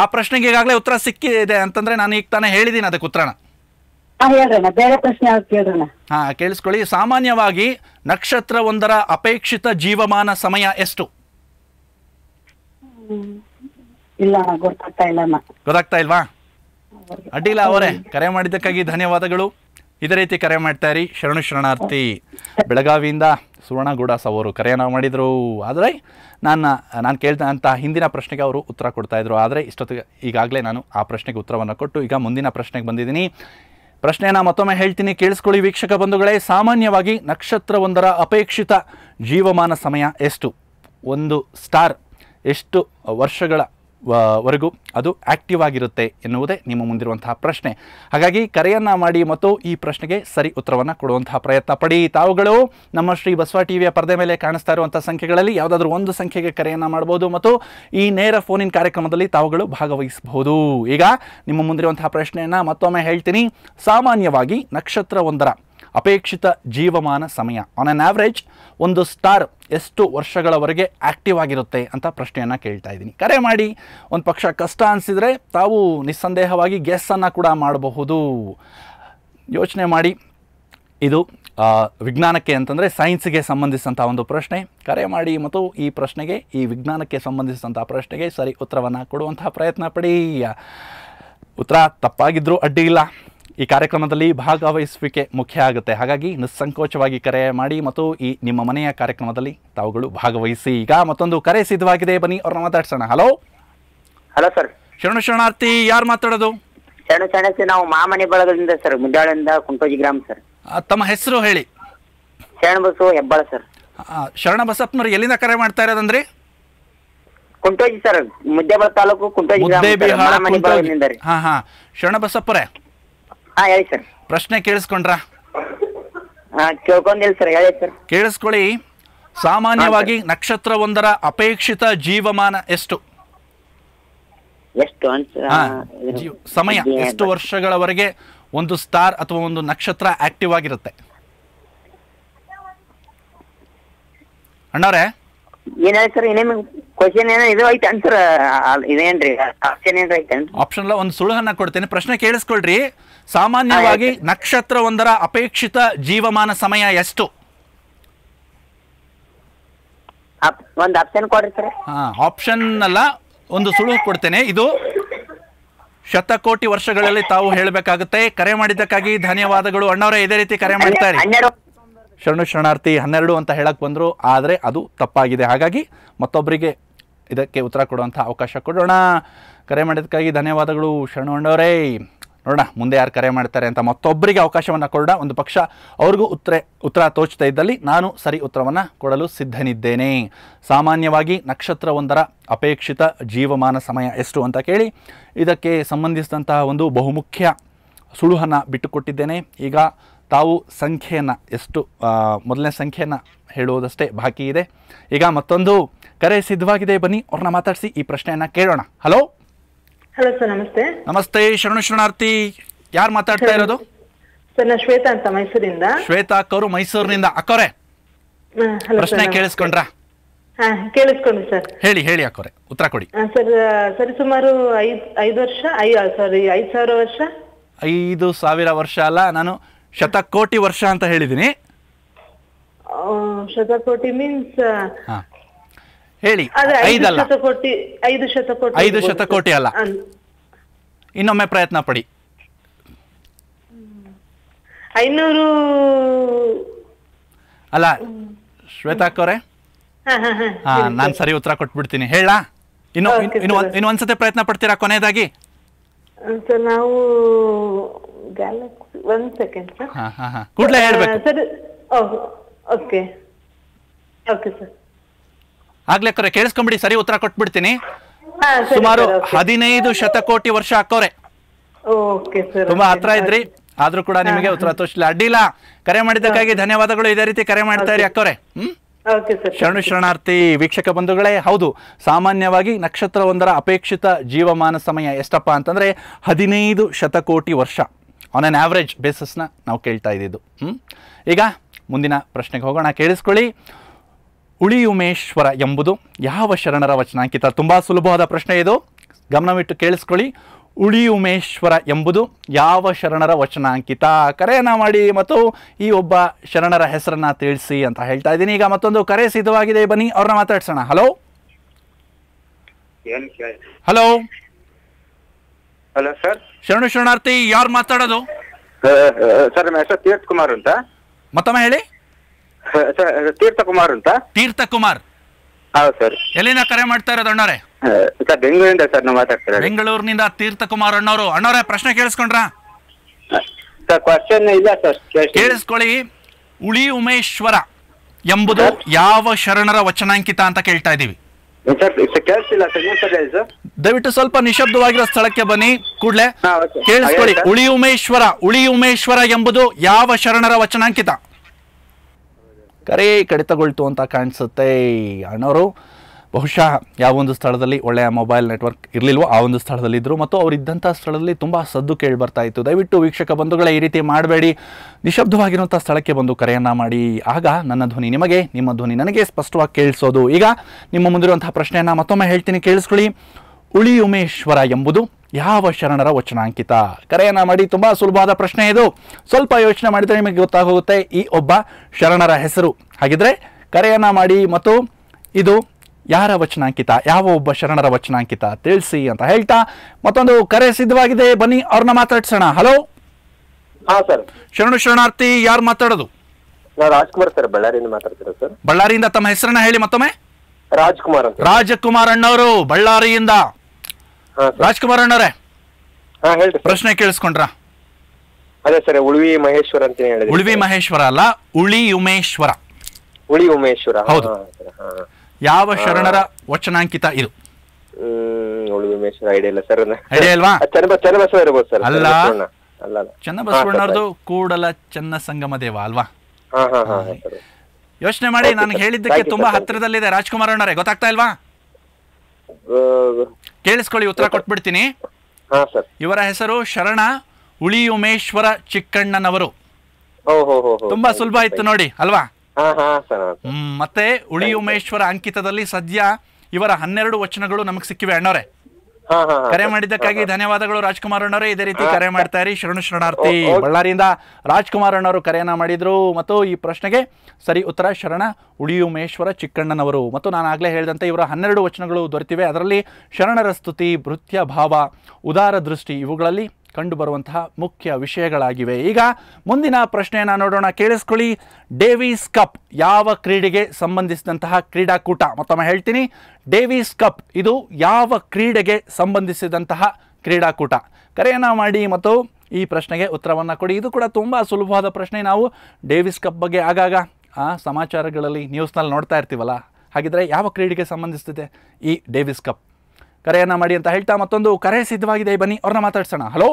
[SPEAKER 1] ಆ ಪ್ರಶ್ನೆಗೆ ಈಗಾಗಲೇ ಉತ್ತರ ಸಿಕ್ಕಿದೆ ಅಂತಂದ್ರೆ ನಾನು ಈಗ ತಾನೇ ಹೇಳಿದೀನಿ ಅದಕ್ಕೆ ಉತ್ತರ ಪ್ರಶ್ನೆ ಹಾ ಕೇಳಿಸ್ಕೊಳ್ಳಿ ಸಾಮಾನ್ಯವಾಗಿ ನಕ್ಷತ್ರ ಒಂದರ ಅಪೇಕ್ಷಿತ ಜೀವಮಾನ ಸಮಯ ಎಷ್ಟು ಇಲ್ಲ ಗೊತ್ತಾಗ್ತಾ ಇಲ್ಲ ಗೊತ್ತಾಗ್ತಾ ಇಲ್ವಾ ಅಡ್ಡಿಲ್ಲ ಅವರೇ ಕರೆ ಮಾಡಿದ್ದಕ್ಕಾಗಿ ಧನ್ಯವಾದಗಳು ಇದೇ ರೀತಿ ಕರೆ ಮಾಡ್ತಾ ಇರಿ ಶರಣು ಶರಣಾರ್ಥಿ ಬೆಳಗಾವಿಯಿಂದ ಗುಡಾಸ್ ಅವರು ಕರೆಯನ್ನು ಮಾಡಿದರು ಆದರೆ ನಾನು ನಾನು ಅಂತ ಹಿಂದಿನ ಪ್ರಶ್ನೆಗೆ ಅವರು ಉತ್ತರ ಕೊಡ್ತಾ ಇದ್ರು ಆದರೆ ಇಷ್ಟೊತ್ತಿಗೆ ಈಗಾಗಲೇ ನಾನು ಆ ಪ್ರಶ್ನೆಗೆ ಉತ್ತರವನ್ನು ಕೊಟ್ಟು ಈಗ ಮುಂದಿನ ಪ್ರಶ್ನೆಗೆ ಬಂದಿದ್ದೀನಿ ಪ್ರಶ್ನೆಯನ್ನು ಮತ್ತೊಮ್ಮೆ ಹೇಳ್ತೀನಿ ಕೇಳಿಸ್ಕೊಳ್ಳಿ ವೀಕ್ಷಕ ಬಂಧುಗಳೇ ಸಾಮಾನ್ಯವಾಗಿ ನಕ್ಷತ್ರವೊಂದರ ಅಪೇಕ್ಷಿತ ಜೀವಮಾನ ಸಮಯ ಎಷ್ಟು ಒಂದು ಸ್ಟಾರ್ ಎಷ್ಟು ವರ್ಷಗಳ ವರೆಗೂ ಅದು ಆಕ್ಟಿವ್ ಆಗಿರುತ್ತೆ ಎನ್ನುವುದೇ ನಿಮ್ಮ ಮುಂದಿರುವಂತಹ ಪ್ರಶ್ನೆ ಹಾಗಾಗಿ ಕರೆಯನ್ನು ಮಾಡಿ ಮತ್ತು ಈ ಪ್ರಶ್ನೆಗೆ ಸರಿ ಉತ್ತರವನ್ನು ಕೊಡುವಂತಹ ಪ್ರಯತ್ನ ಪಡಿ ತಾವುಗಳು ನಮ್ಮ ಶ್ರೀ ಬಸವ ಟಿವಿಯ ಪರದೆ ಮೇಲೆ ಕಾಣಿಸ್ತಾ ಇರುವಂಥ ಸಂಖ್ಯೆಗಳಲ್ಲಿ ಯಾವುದಾದ್ರೂ ಒಂದು ಸಂಖ್ಯೆಗೆ ಕರೆಯನ್ನು ಮಾಡಬಹುದು ಮತ್ತು ಈ ನೇರ ಫೋನಿನ ಕಾರ್ಯಕ್ರಮದಲ್ಲಿ ತಾವುಗಳು ಭಾಗವಹಿಸಬಹುದು ಈಗ ನಿಮ್ಮ ಮುಂದಿರುವಂತಹ ಪ್ರಶ್ನೆಯನ್ನು ಮತ್ತೊಮ್ಮೆ ಹೇಳ್ತೀನಿ ಸಾಮಾನ್ಯವಾಗಿ ನಕ್ಷತ್ರ ಒಂದರ ಅಪೇಕ್ಷಿತ ಜೀವಮಾನ ಸಮಯ ಆನ್ ಆನ್ ಆವ್ರೇಜ್ ಒಂದು ಸ್ಟಾರ್ ಎಷ್ಟು ವರ್ಷಗಳವರೆಗೆ ಆ್ಯಕ್ಟಿವ್ ಆಗಿರುತ್ತೆ ಅಂತ ಪ್ರಶ್ನೆಯನ್ನು ಕೇಳ್ತಾ ಇದ್ದೀನಿ ಕರೆ ಮಾಡಿ ಒಂದು ಪಕ್ಷ ಕಷ್ಟ ಅನಿಸಿದರೆ ತಾವು ನಿಸ್ಸಂದೇಹವಾಗಿ ಗೆಸ್ಸನ್ನು ಕೂಡ ಮಾಡಬಹುದು ಯೋಚನೆ ಮಾಡಿ ಇದು ವಿಜ್ಞಾನಕ್ಕೆ ಅಂತಂದರೆ ಸೈನ್ಸ್ಗೆ ಸಂಬಂಧಿಸಿದಂಥ ಒಂದು ಪ್ರಶ್ನೆ ಕರೆ ಮಾಡಿ ಮತ್ತು ಈ ಪ್ರಶ್ನೆಗೆ ಈ ವಿಜ್ಞಾನಕ್ಕೆ ಸಂಬಂಧಿಸಿದಂಥ ಪ್ರಶ್ನೆಗೆ ಸರಿ ಉತ್ತರವನ್ನು ಕೊಡುವಂತಹ ಪ್ರಯತ್ನ ಪಡಿ ಉತ್ತರ ತಪ್ಪಾಗಿದ್ದರೂ ಅಡ್ಡಿ ಇಲ್ಲ ಈ ಕಾರ್ಯಕ್ರಮದಲ್ಲಿ ಭಾಗವಹಿಸುವಿಕೆ ಮುಖ್ಯ ಆಗುತ್ತೆ ಹಾಗಾಗಿ ನಿಸ್ಸಂಕೋಚವಾಗಿ ಕರೆ ಮಾಡಿ ಮತ್ತು ಈ ನಿಮ್ಮ ಮನೆಯ ಕಾರ್ಯಕ್ರಮದಲ್ಲಿ ತಾವುಗಳು ಭಾಗವಹಿಸಿ ಈಗ ಮತ್ತೊಂದು ಕರೆ ಸಿದ್ಧವಾಗಿದೆ ಬನ್ನಿ ಅವ್ರನ್ನ ಮಾತಾಡ್ಸೋಣ ಹಲೋ ಹಲೋ ಸರ್ ಶರಣ ಶರಣಾರ್ಥಿ ಯಾರು ಮಾತಾಡೋದು ಶರಣ ಶರಣಾರ್ಥಿ ನಾವು ಮಾಮನೆ ಬಳಗದಿಂದ ಸರ್ ಮುದ್ದಾಳಿಂದ ಕುಂಟೋಜಿ ಗ್ರಾಮ ಸರ್ ತಮ್ಮ ಹೆಸರು ಹೇಳಿ ಶರಣ ಬಸವ ಹೆಬ್ಬಾಳ ಸರ್ ಶರಣ ಬಸಪ್ಪನವ್ರು ಎಲ್ಲಿಂದ ಕರೆ ಮಾಡ್ತಾ ಇರೋದಂದ್ರೆ ಕುಂಟೋಜಿ ಸರ್ ಮುದ್ದೇಬಳ ತಾಲೂಕು ಕುಂಟೋಜಿ ಗ್ರಾಮ ಶರಣ ಬಸಪ್ಪರೇ ಪ್ರಶ್ನೆ ಕೇಳಿಸ್ಕೊಂಡ್ರಾ ಕೇಳಿಸ್ಕೊಳ್ಳಿ ಸಾಮಾನ್ಯವಾಗಿ ನಕ್ಷತ್ರವೊಂದರ ಅಪೇಕ್ಷಿತ ಜೀವಮಾನ ಎಷ್ಟು ಸಮಯ ಎಷ್ಟು ವರ್ಷಗಳವರೆಗೆ ಒಂದು ಸ್ಟಾರ್ ಅಥವಾ ಒಂದು ನಕ್ಷತ್ರ ಆಕ್ಟಿವ್ ಆಗಿರುತ್ತೆ ಅಣ್ಣವ್ರೆ
[SPEAKER 3] ಏನ್ ಹೇಳ್ತಾರೆ ನಿಮಗೆ ಕ್ವಶನ್ ಏನೋ ಇದು ಐತೆ ಅಂತರ ಇದೇನ್ರಿ ಆಪ್ಷನ್ ಏನ್ರಿ ಐತೆ
[SPEAKER 1] ಆಪ್ಷನ್ ಎಲ್ಲ ಒಂದು ಸುಳುಹನ್ನ ಕೊಡ್ತೇನೆ ಪ್ರಶ್ನೆ ಕೇಳಿಸ್ಕೊಳ್ರಿ ಸಾಮಾನ್ಯವಾಗಿ ನಕ್ಷತ್ರ ಒಂದರ ಅಪೇಕ್ಷಿತ ಜೀವಮಾನ ಸಮಯ ಎಷ್ಟು ಒಂದು ಆಪ್ಷನ್ ಕೊಡ್ರಿ ಸರ್ ಆಪ್ಷನ್ ಅಲ್ಲ ಒಂದು ಸುಳ್ಳು ಕೊಡ್ತೇನೆ ಇದು ಶತಕೋಟಿ ವರ್ಷಗಳಲ್ಲಿ ತಾವು ಹೇಳಬೇಕಾಗುತ್ತೆ ಕರೆ ಮಾಡಿದ್ದಕ್ಕಾಗಿ ಧನ್ಯವಾದಗಳು ಅಣ್ಣವರೇ ಇದೇ ರೀತಿ ಕರೆ ಮಾಡ್ತಾರೆ ಶರಣು ಶರಣಾರ್ಥಿ ಹನ್ನೆರಡು ಅಂತ ಹೇಳಕ್ಕೆ ಬಂದರು ಆದರೆ ಅದು ತಪ್ಪಾಗಿದೆ ಹಾಗಾಗಿ ಮತ್ತೊಬ್ಬರಿಗೆ ಇದಕ್ಕೆ ಉತ್ತರ ಕೊಡುವಂಥ ಅವಕಾಶ ಕೊಡೋಣ ಕರೆ ಮಾಡಿದ್ದಕ್ಕಾಗಿ ಧನ್ಯವಾದಗಳು ಅಣ್ಣವರೇ ನೋಡೋಣ ಮುಂದೆ ಯಾರು ಕರೆ ಮಾಡ್ತಾರೆ ಅಂತ ಮತ್ತೊಬ್ಬರಿಗೆ ಅವಕಾಶವನ್ನು ಕೊಡೋಣ ಒಂದು ಪಕ್ಷ ಅವ್ರಿಗೂ ಉತ್ತರ ಉತ್ತರ ತೋಚ್ತಾ ಇದ್ದಲ್ಲಿ ನಾನು ಸರಿ ಉತ್ತರವನ್ನು ಕೊಡಲು ಸಿದ್ಧನಿದ್ದೇನೆ ಸಾಮಾನ್ಯವಾಗಿ ನಕ್ಷತ್ರವೊಂದರ ಅಪೇಕ್ಷಿತ ಜೀವಮಾನ ಸಮಯ ಎಷ್ಟು ಅಂತ ಕೇಳಿ ಇದಕ್ಕೆ ಸಂಬಂಧಿಸಿದಂತಹ ಒಂದು ಬಹುಮುಖ್ಯ ಸುಳುಹನ್ನು ಬಿಟ್ಟುಕೊಟ್ಟಿದ್ದೇನೆ ಈಗ ತಾವು ಸಂಖ್ಯೆಯನ್ನು ಎಷ್ಟು ಮೊದಲನೇ ಸಂಖ್ಯೆಯನ್ನು ಹೇಳುವುದಷ್ಟೇ ಬಾಕಿ ಇದೆ ಈಗ ಮತ್ತೊಂದು ಕರೆ ಸಿದ್ಧವಾಗಿದೆ ಬನ್ನಿ ಅವ್ರನ್ನ ಮಾತಾಡಿಸಿ ಈ ಪ್ರಶ್ನೆಯನ್ನ ಕೇಳೋಣ ಹಲೋ
[SPEAKER 3] ಹಲೋ ಸರ್ ನಮಸ್ತೆ
[SPEAKER 1] ನಮಸ್ತೆ ಶರಣು ಶರಣಾರ್ಥಿ ಯಾರು ಮಾತಾಡ್ತಾ ಇರೋದು
[SPEAKER 3] ಸರ್ ನಾನು ಶ್ವೇತಾ ಅಂತ ಮೈಸೂರಿಂದ
[SPEAKER 1] ಶ್ವೇತಾ ಅಕ್ಕವರು ಮೈಸೂರಿನಿಂದ ಅಕ್ಕವ್ರೆ ಪ್ರಶ್ನೆ ಕೇಳಿಸ್ಕೊಂಡ್ರಾ ಕೇಳಿಸ್ಕೊಂಡು ಸರ್ ಹೇಳಿ ಹೇಳಿ ಅಕ್ಕವ್ರೆ ಉತ್ತರ ಕೊಡಿ
[SPEAKER 3] ಸರ್ ಸರಿ ಸುಮಾರು ಐದು ಐದು ವರ್ಷ ಐ ಸಾರಿ ಐದು ಸಾವಿರ ವರ್ಷ
[SPEAKER 1] ಐದು ಸಾವಿರ ವರ್ಷ ಅಲ್ಲ ನಾನು ಶತಕೋಟಿ ವರ್ಷ ಅಂತ ಹೇಳಿದೀನಿ
[SPEAKER 3] ಶತಕೋಟಿ ಮೀನ್ಸ್
[SPEAKER 1] ಹೇಳಿ ಐದಲ್ಲ
[SPEAKER 3] ಐದು ಶತಕೋಟಿ ಐದು ಶತಕೋಟಿ ಅಲ್ಲ
[SPEAKER 1] ಇನ್ನೊಮ್ಮೆ ಪ್ರಯತ್ನ ಪಡಿ ಐನೂರು ಅಲ್ಲ ಶ್ವೇತಾ ಅಕ್ಕವ್ರೆ ಹಾ ನಾನು ಸರಿ ಉತ್ತರ ಕೊಟ್ಬಿಡ್ತೀನಿ ಹೇಳ ಇನ್ನು ಇನ್ನೊಂದ್ಸತಿ ಪ್ರಯತ್ನ ಪಡ್ತೀರಾ ಕೊನೆಯದಾಗಿ
[SPEAKER 3] ನಾವು galaxy second sir sir okay okay sir
[SPEAKER 1] ಆಗ್ಲೇ ಅಕ್ಕವ್ರೆ ಕೇಳಿಸ್ಕೊಂಬಿಡಿ ಸರಿ ಉತ್ತರ ಕೊಟ್ಬಿಡ್ತೀನಿ ಸುಮಾರು ಹದಿನೈದು ಶತಕೋಟಿ ವರ್ಷ ಅಕ್ಕವ್ರೆ ತುಂಬಾ ಹತ್ರ ಇದ್ರಿ ಆದ್ರೂ ಕೂಡ ನಿಮಗೆ ಉತ್ತರ ತೋರಿಸಲಿಲ್ಲ ಅಡ್ಡಿಲ್ಲ ಕರೆ ಮಾಡಿದ್ದಕ್ಕಾಗಿ ಧನ್ಯವಾದಗಳು ಇದೇ ರೀತಿ ಕರೆ ಮಾಡ್ತಾ ಇರಿ ಅಕ್ಕವ್ರೆ ಶರಣು ಶರಣಾರ್ಥಿ ವೀಕ್ಷಕ ಬಂಧುಗಳೇ ಹೌದು ಸಾಮಾನ್ಯವಾಗಿ ನಕ್ಷತ್ರವೊಂದರ ಅಪೇಕ್ಷಿತ ಜೀವಮಾನ ಸಮಯ ಎಷ್ಟಪ್ಪ ಅಂತಂದ್ರೆ ಹದಿನೈದು ಶತಕೋಟಿ ವರ್ಷ ಆನ್ ಆನ್ ಆ್ಯಾವ್ರೇಜ್ ಬೇಸಿಸ್ನ ನಾವು ಕೇಳ್ತಾ ಇದ್ದಿದ್ದು ಹ್ಞೂ ಈಗ ಮುಂದಿನ ಪ್ರಶ್ನೆಗೆ ಹೋಗೋಣ ಕೇಳಿಸ್ಕೊಳ್ಳಿ ಉಳಿ ಉಮೇಶ್ವರ ಎಂಬುದು ಯಾವ ಶರಣರ ವಚನಾಂಕಿತ ತುಂಬ ಸುಲಭವಾದ ಪ್ರಶ್ನೆ ಇದು ಗಮನವಿಟ್ಟು ಕೇಳಿಸ್ಕೊಳ್ಳಿ ಉಳಿ ಉಮೇಶ್ವರ ಎಂಬುದು ಯಾವ ಶರಣರ ವಚನಾಂಕಿತ ಕರೆಯನ್ನು ಮಾಡಿ ಮತ್ತು ಈ ಒಬ್ಬ ಶರಣರ ಹೆಸರನ್ನು ತಿಳಿಸಿ ಅಂತ ಹೇಳ್ತಾ ಇದ್ದೀನಿ ಈಗ ಮತ್ತೊಂದು ಕರೆ ಸಿದ್ಧವಾಗಿದೆ ಬನ್ನಿ ಅವ್ರನ್ನ ಮಾತಾಡ್ಸೋಣ ಹಲೋ ಹಲೋ ಹಲೋ ಸರ್ ಶರಣು ಶರಣಾರ್ಥಿ ಯಾರು ಮಾತಾಡೋದು ಸರ್ ನಮ್ಮ ಹೆಸರು ತೀರ್ಥ ಕುಮಾರ್ ಅಂತ ಮತ್ತಮ್ಮ ಹೇಳಿ ತೀರ್ಥ ಕುಮಾರ್ ಅಂತ ತೀರ್ಥ ಕುಮಾರ್ ಹೌದು ಸರ್ ಎಲ್ಲಿಂದ ಕರೆ ಮಾಡ್ತಾ ಇರೋದು ಅಣ್ಣವ್ರೆ ಸರ್ ಬೆಂಗಳೂರಿಂದ ಸರ್ ನಾವು ಮಾತಾಡ್ತಾರೆ ಬೆಂಗಳೂರಿನಿಂದ ತೀರ್ಥ ಕುಮಾರ್ ಅಣ್ಣವರು ಅಣ್ಣವ್ರೆ ಪ್ರಶ್ನೆ ಕೇಳಿಸ್ಕೊಂಡ್ರಾ ಸರ್ ಕ್ವಶನ್ ಇಲ್ಲ ಸರ್ ಕೇಳಿಸ್ಕೊಳ್ಳಿ ಉಳಿ ಉಮೇಶ್ವರ ಎಂಬುದು ಯಾವ ಶರಣರ ವಚನಾಂಕಿತ ಅಂತ ಕೇಳ್ತಾ ಇದ್ದೀವಿ ದಯವಿಟ್ಟು ಸ್ವಲ್ಪ ನಿಶಬ್ದವಾಗಿರೋ ಸ್ಥಳಕ್ಕೆ ಬನ್ನಿ ಕೂಡ್ಲೆ ಕೇಳಿಸ್ಕೊಳ್ಳಿ ಉಳಿ ಉಮೇಶ್ವರ ಉಳಿ ಉಮೇಶ್ವರ ಎಂಬುದು ಯಾವ ಶರಣರ ವಚನಾಂಕಿತ ಕರೆ ಕಡಿತಗೊಳ್ತು ಅಂತ ಕಾಣಿಸುತ್ತೆ ಅಣ್ಣವರು ಬಹುಶಃ ಯಾವೊಂದು ಸ್ಥಳದಲ್ಲಿ ಒಳ್ಳೆಯ ಮೊಬೈಲ್ ನೆಟ್ವರ್ಕ್ ಇರಲಿಲ್ವೋ ಆ ಒಂದು ಸ್ಥಳದಲ್ಲಿದ್ದರು ಮತ್ತು ಅವರಿದ್ದಂಥ ಸ್ಥಳದಲ್ಲಿ ತುಂಬ ಸದ್ದು ಕೇಳಿ ಬರ್ತಾ ಇತ್ತು ದಯವಿಟ್ಟು ವೀಕ್ಷಕ ಬಂಧುಗಳೇ ಈ ರೀತಿ ಮಾಡಬೇಡಿ ನಿಶಬ್ದವಾಗಿರುವಂಥ ಸ್ಥಳಕ್ಕೆ ಬಂದು ಕರೆಯನ್ನು ಮಾಡಿ ಆಗ ನನ್ನ ಧ್ವನಿ ನಿಮಗೆ ನಿಮ್ಮ ಧ್ವನಿ ನನಗೆ ಸ್ಪಷ್ಟವಾಗಿ ಕೇಳಿಸೋದು ಈಗ ನಿಮ್ಮ ಮುಂದಿರುವಂಥ ಪ್ರಶ್ನೆಯನ್ನು ಮತ್ತೊಮ್ಮೆ ಹೇಳ್ತೀನಿ ಕೇಳಿಸ್ಕೊಳ್ಳಿ ಉಮೇಶ್ವರ ಎಂಬುದು ಯಾವ ಶರಣರ ವಚನಾಂಕಿತ ಕರೆಯನ್ನು ಮಾಡಿ ತುಂಬ ಸುಲಭವಾದ ಪ್ರಶ್ನೆ ಇದು ಸ್ವಲ್ಪ ಯೋಚನೆ ಮಾಡಿದರೆ ನಿಮಗೆ ಗೊತ್ತಾಗುತ್ತೆ ಈ ಒಬ್ಬ ಶರಣರ ಹೆಸರು ಹಾಗಿದ್ರೆ ಕರೆಯನ್ನು ಮಾಡಿ ಮತ್ತು ಇದು ಯಾರ ವಚನಾಂಕಿತ ಯಾವ ಒಬ್ಬ ಶರಣರ ವಚನಾಂಕಿತ ತಿಳಿಸಿ ಅಂತ ಹೇಳ್ತಾ ಮತ್ತೊಂದು ಕರೆ ಸಿದ್ಧವಾಗಿದೆ ಬನ್ನಿ ಅವ್ರನ್ನ ಮಾತಾಡ್ಸೋಣ ಹಲೋ ಸರ್ ಶರಣು ಶರಣಾರ್ಥಿ ಯಾರು ಮಾತಾಡೋದು
[SPEAKER 3] ರಾಜ್ಕುಮಾರ್ ಸರ್ ಬಳ್ಳಾರಿಯಿಂದ ಮಾತಾಡ್ತೀರಾ ಸರ್
[SPEAKER 1] ಬಳ್ಳಾರಿಯಿಂದ ತಮ್ಮ ಹೆಸರನ್ನ ಹೇಳಿ ಮತ್ತೊಮ್ಮೆ ರಾಜ್ಕುಮಾರ್ ರಾಜಕುಮಾರ್ ಅಣ್ಣವರು ಬಳ್ಳಾರಿಯಿಂದ ರಾಜ್ಕುಮಾರ್ ಹೇಳಿ ಪ್ರಶ್ನೆ ಕೇಳಿಸ್ಕೊಂಡ್ರ ಅದೇ ಸರ್ ಉಳಿವಿ ಮಹೇಶ್ವರ ಅಂತ ಹೇಳಿ ಉಳಿವಿ ಮಹೇಶ್ವರ ಅಲ್ಲ ಉಳಿ ಉಮೇಶ್ವರ ಉಳಿ ಉಮೇಶ್ವರ ಹೌದು ಯಾವ ಶರಣರ ವಚನಾಂಕಿತ ಇದು ಅಲ್ಲ ಚನ್ನಬಸವಣ್ಣರದು ಕೂಡಲ ಚನ್ನ ಸಂಗಮ ದೇವ ಅಲ್ವಾ ಯೋಚನೆ ಮಾಡಿ ನನಗೆ ಹೇಳಿದ್ದಕ್ಕೆ ತುಂಬಾ ಹತ್ತಿರದಲ್ಲಿದೆ ರಾಜ್ಕುಮಾರ್ ಅಣ್ಣರೇ ಗೊತ್ತಾಗ್ತಾ ಇಲ್ವಾ ಕೇಳಿಸ್ಕೊಳ್ಳಿ ಉತ್ತರ ಕೊಟ್ಬಿಡ್ತೀನಿ ಇವರ ಹೆಸರು ಶರಣ ಉಮೇಶ್ವರ ಚಿಕ್ಕಣ್ಣನವರು ತುಂಬಾ ಸುಲಭ ಇತ್ತು ನೋಡಿ ಅಲ್ವಾ ಮತ್ತೆ ಉಳಿ ಉಮೇಶ್ವರ ಅಂಕಿತದಲ್ಲಿ ಸದ್ಯ ಇವರ ಹನ್ನೆರಡು ವಚನಗಳು ನಮಗೆ ಸಿಕ್ಕಿವೆ ಅಣ್ಣವ್ರೆ ಕರೆ ಮಾಡಿದ್ದಕ್ಕಾಗಿ ಧನ್ಯವಾದಗಳು ರಾಜ್ಕುಮಾರ್ ಅಣ್ಣವರೇ ಇದೇ ರೀತಿ ಕರೆ ಮಾಡ್ತಾ ಇರಿ ಶರಣು ಶರಣಾರ್ಥಿ ಬಳ್ಳಾರಿಯಿಂದ ರಾಜ್ಕುಮಾರ್ ಅಣ್ಣವರು ಕರೆಯನ್ನ ಮಾಡಿದ್ರು ಮತ್ತು ಈ ಪ್ರಶ್ನೆಗೆ ಸರಿ ಉತ್ತರ ಶರಣ ಉಳಿಯುಮೇಶ್ವರ ಚಿಕ್ಕಣ್ಣನವರು ಮತ್ತು ನಾನು ಆಗ್ಲೇ ಹೇಳಿದಂತೆ ಇವರ ಹನ್ನೆರಡು ವಚನಗಳು ದೊರೆತಿವೆ ಅದರಲ್ಲಿ ಶರಣರ ಸ್ತುತಿ ಭೃತ್ಯ ಭಾವ ಉದಾರ ದೃಷ್ಟಿ ಇವುಗಳಲ್ಲಿ ಕಂಡುಬರುವಂತಹ ಮುಖ್ಯ ವಿಷಯಗಳಾಗಿವೆ ಈಗ ಮುಂದಿನ ಪ್ರಶ್ನೆಯನ್ನು ನೋಡೋಣ ಕೇಳಿಸ್ಕೊಳ್ಳಿ ಡೇವಿಸ್ ಕಪ್ ಯಾವ ಕ್ರೀಡೆಗೆ ಸಂಬಂಧಿಸಿದಂತಹ ಕ್ರೀಡಾಕೂಟ ಮತ್ತೊಮ್ಮೆ ಹೇಳ್ತೀನಿ ಡೇವಿಸ್ ಕಪ್ ಇದು ಯಾವ ಕ್ರೀಡೆಗೆ ಸಂಬಂಧಿಸಿದಂತಹ ಕ್ರೀಡಾಕೂಟ ಕರೆಯನ್ನು ಮಾಡಿ ಮತ್ತು ಈ ಪ್ರಶ್ನೆಗೆ ಉತ್ತರವನ್ನು ಕೊಡಿ ಇದು ಕೂಡ ತುಂಬ ಸುಲಭವಾದ ಪ್ರಶ್ನೆ ನಾವು ಡೇವಿಸ್ ಕಪ್ ಬಗ್ಗೆ ಆಗಾಗ ಆ ಸಮಾಚಾರಗಳಲ್ಲಿ ನ್ಯೂಸ್ನಲ್ಲಿ ನೋಡ್ತಾ ಇರ್ತೀವಲ್ಲ ಹಾಗಿದ್ರೆ ಯಾವ ಕ್ರೀಡೆಗೆ ಸಂಬಂಧಿಸಿದೆ ಈ ಡೇವಿಸ್ ಕಪ್ ಕರೆಯನ್ನ ಮಾಡಿ ಅಂತ ಹೇಳ್ತಾ ಮತ್ತೊಂದು ಕರೆ ಸಿದ್ಧವಾಗಿದೆ ಬನ್ನಿ ಅವ್ರನ್ನ ಮಾತಾಡ್ಸೋಣ hello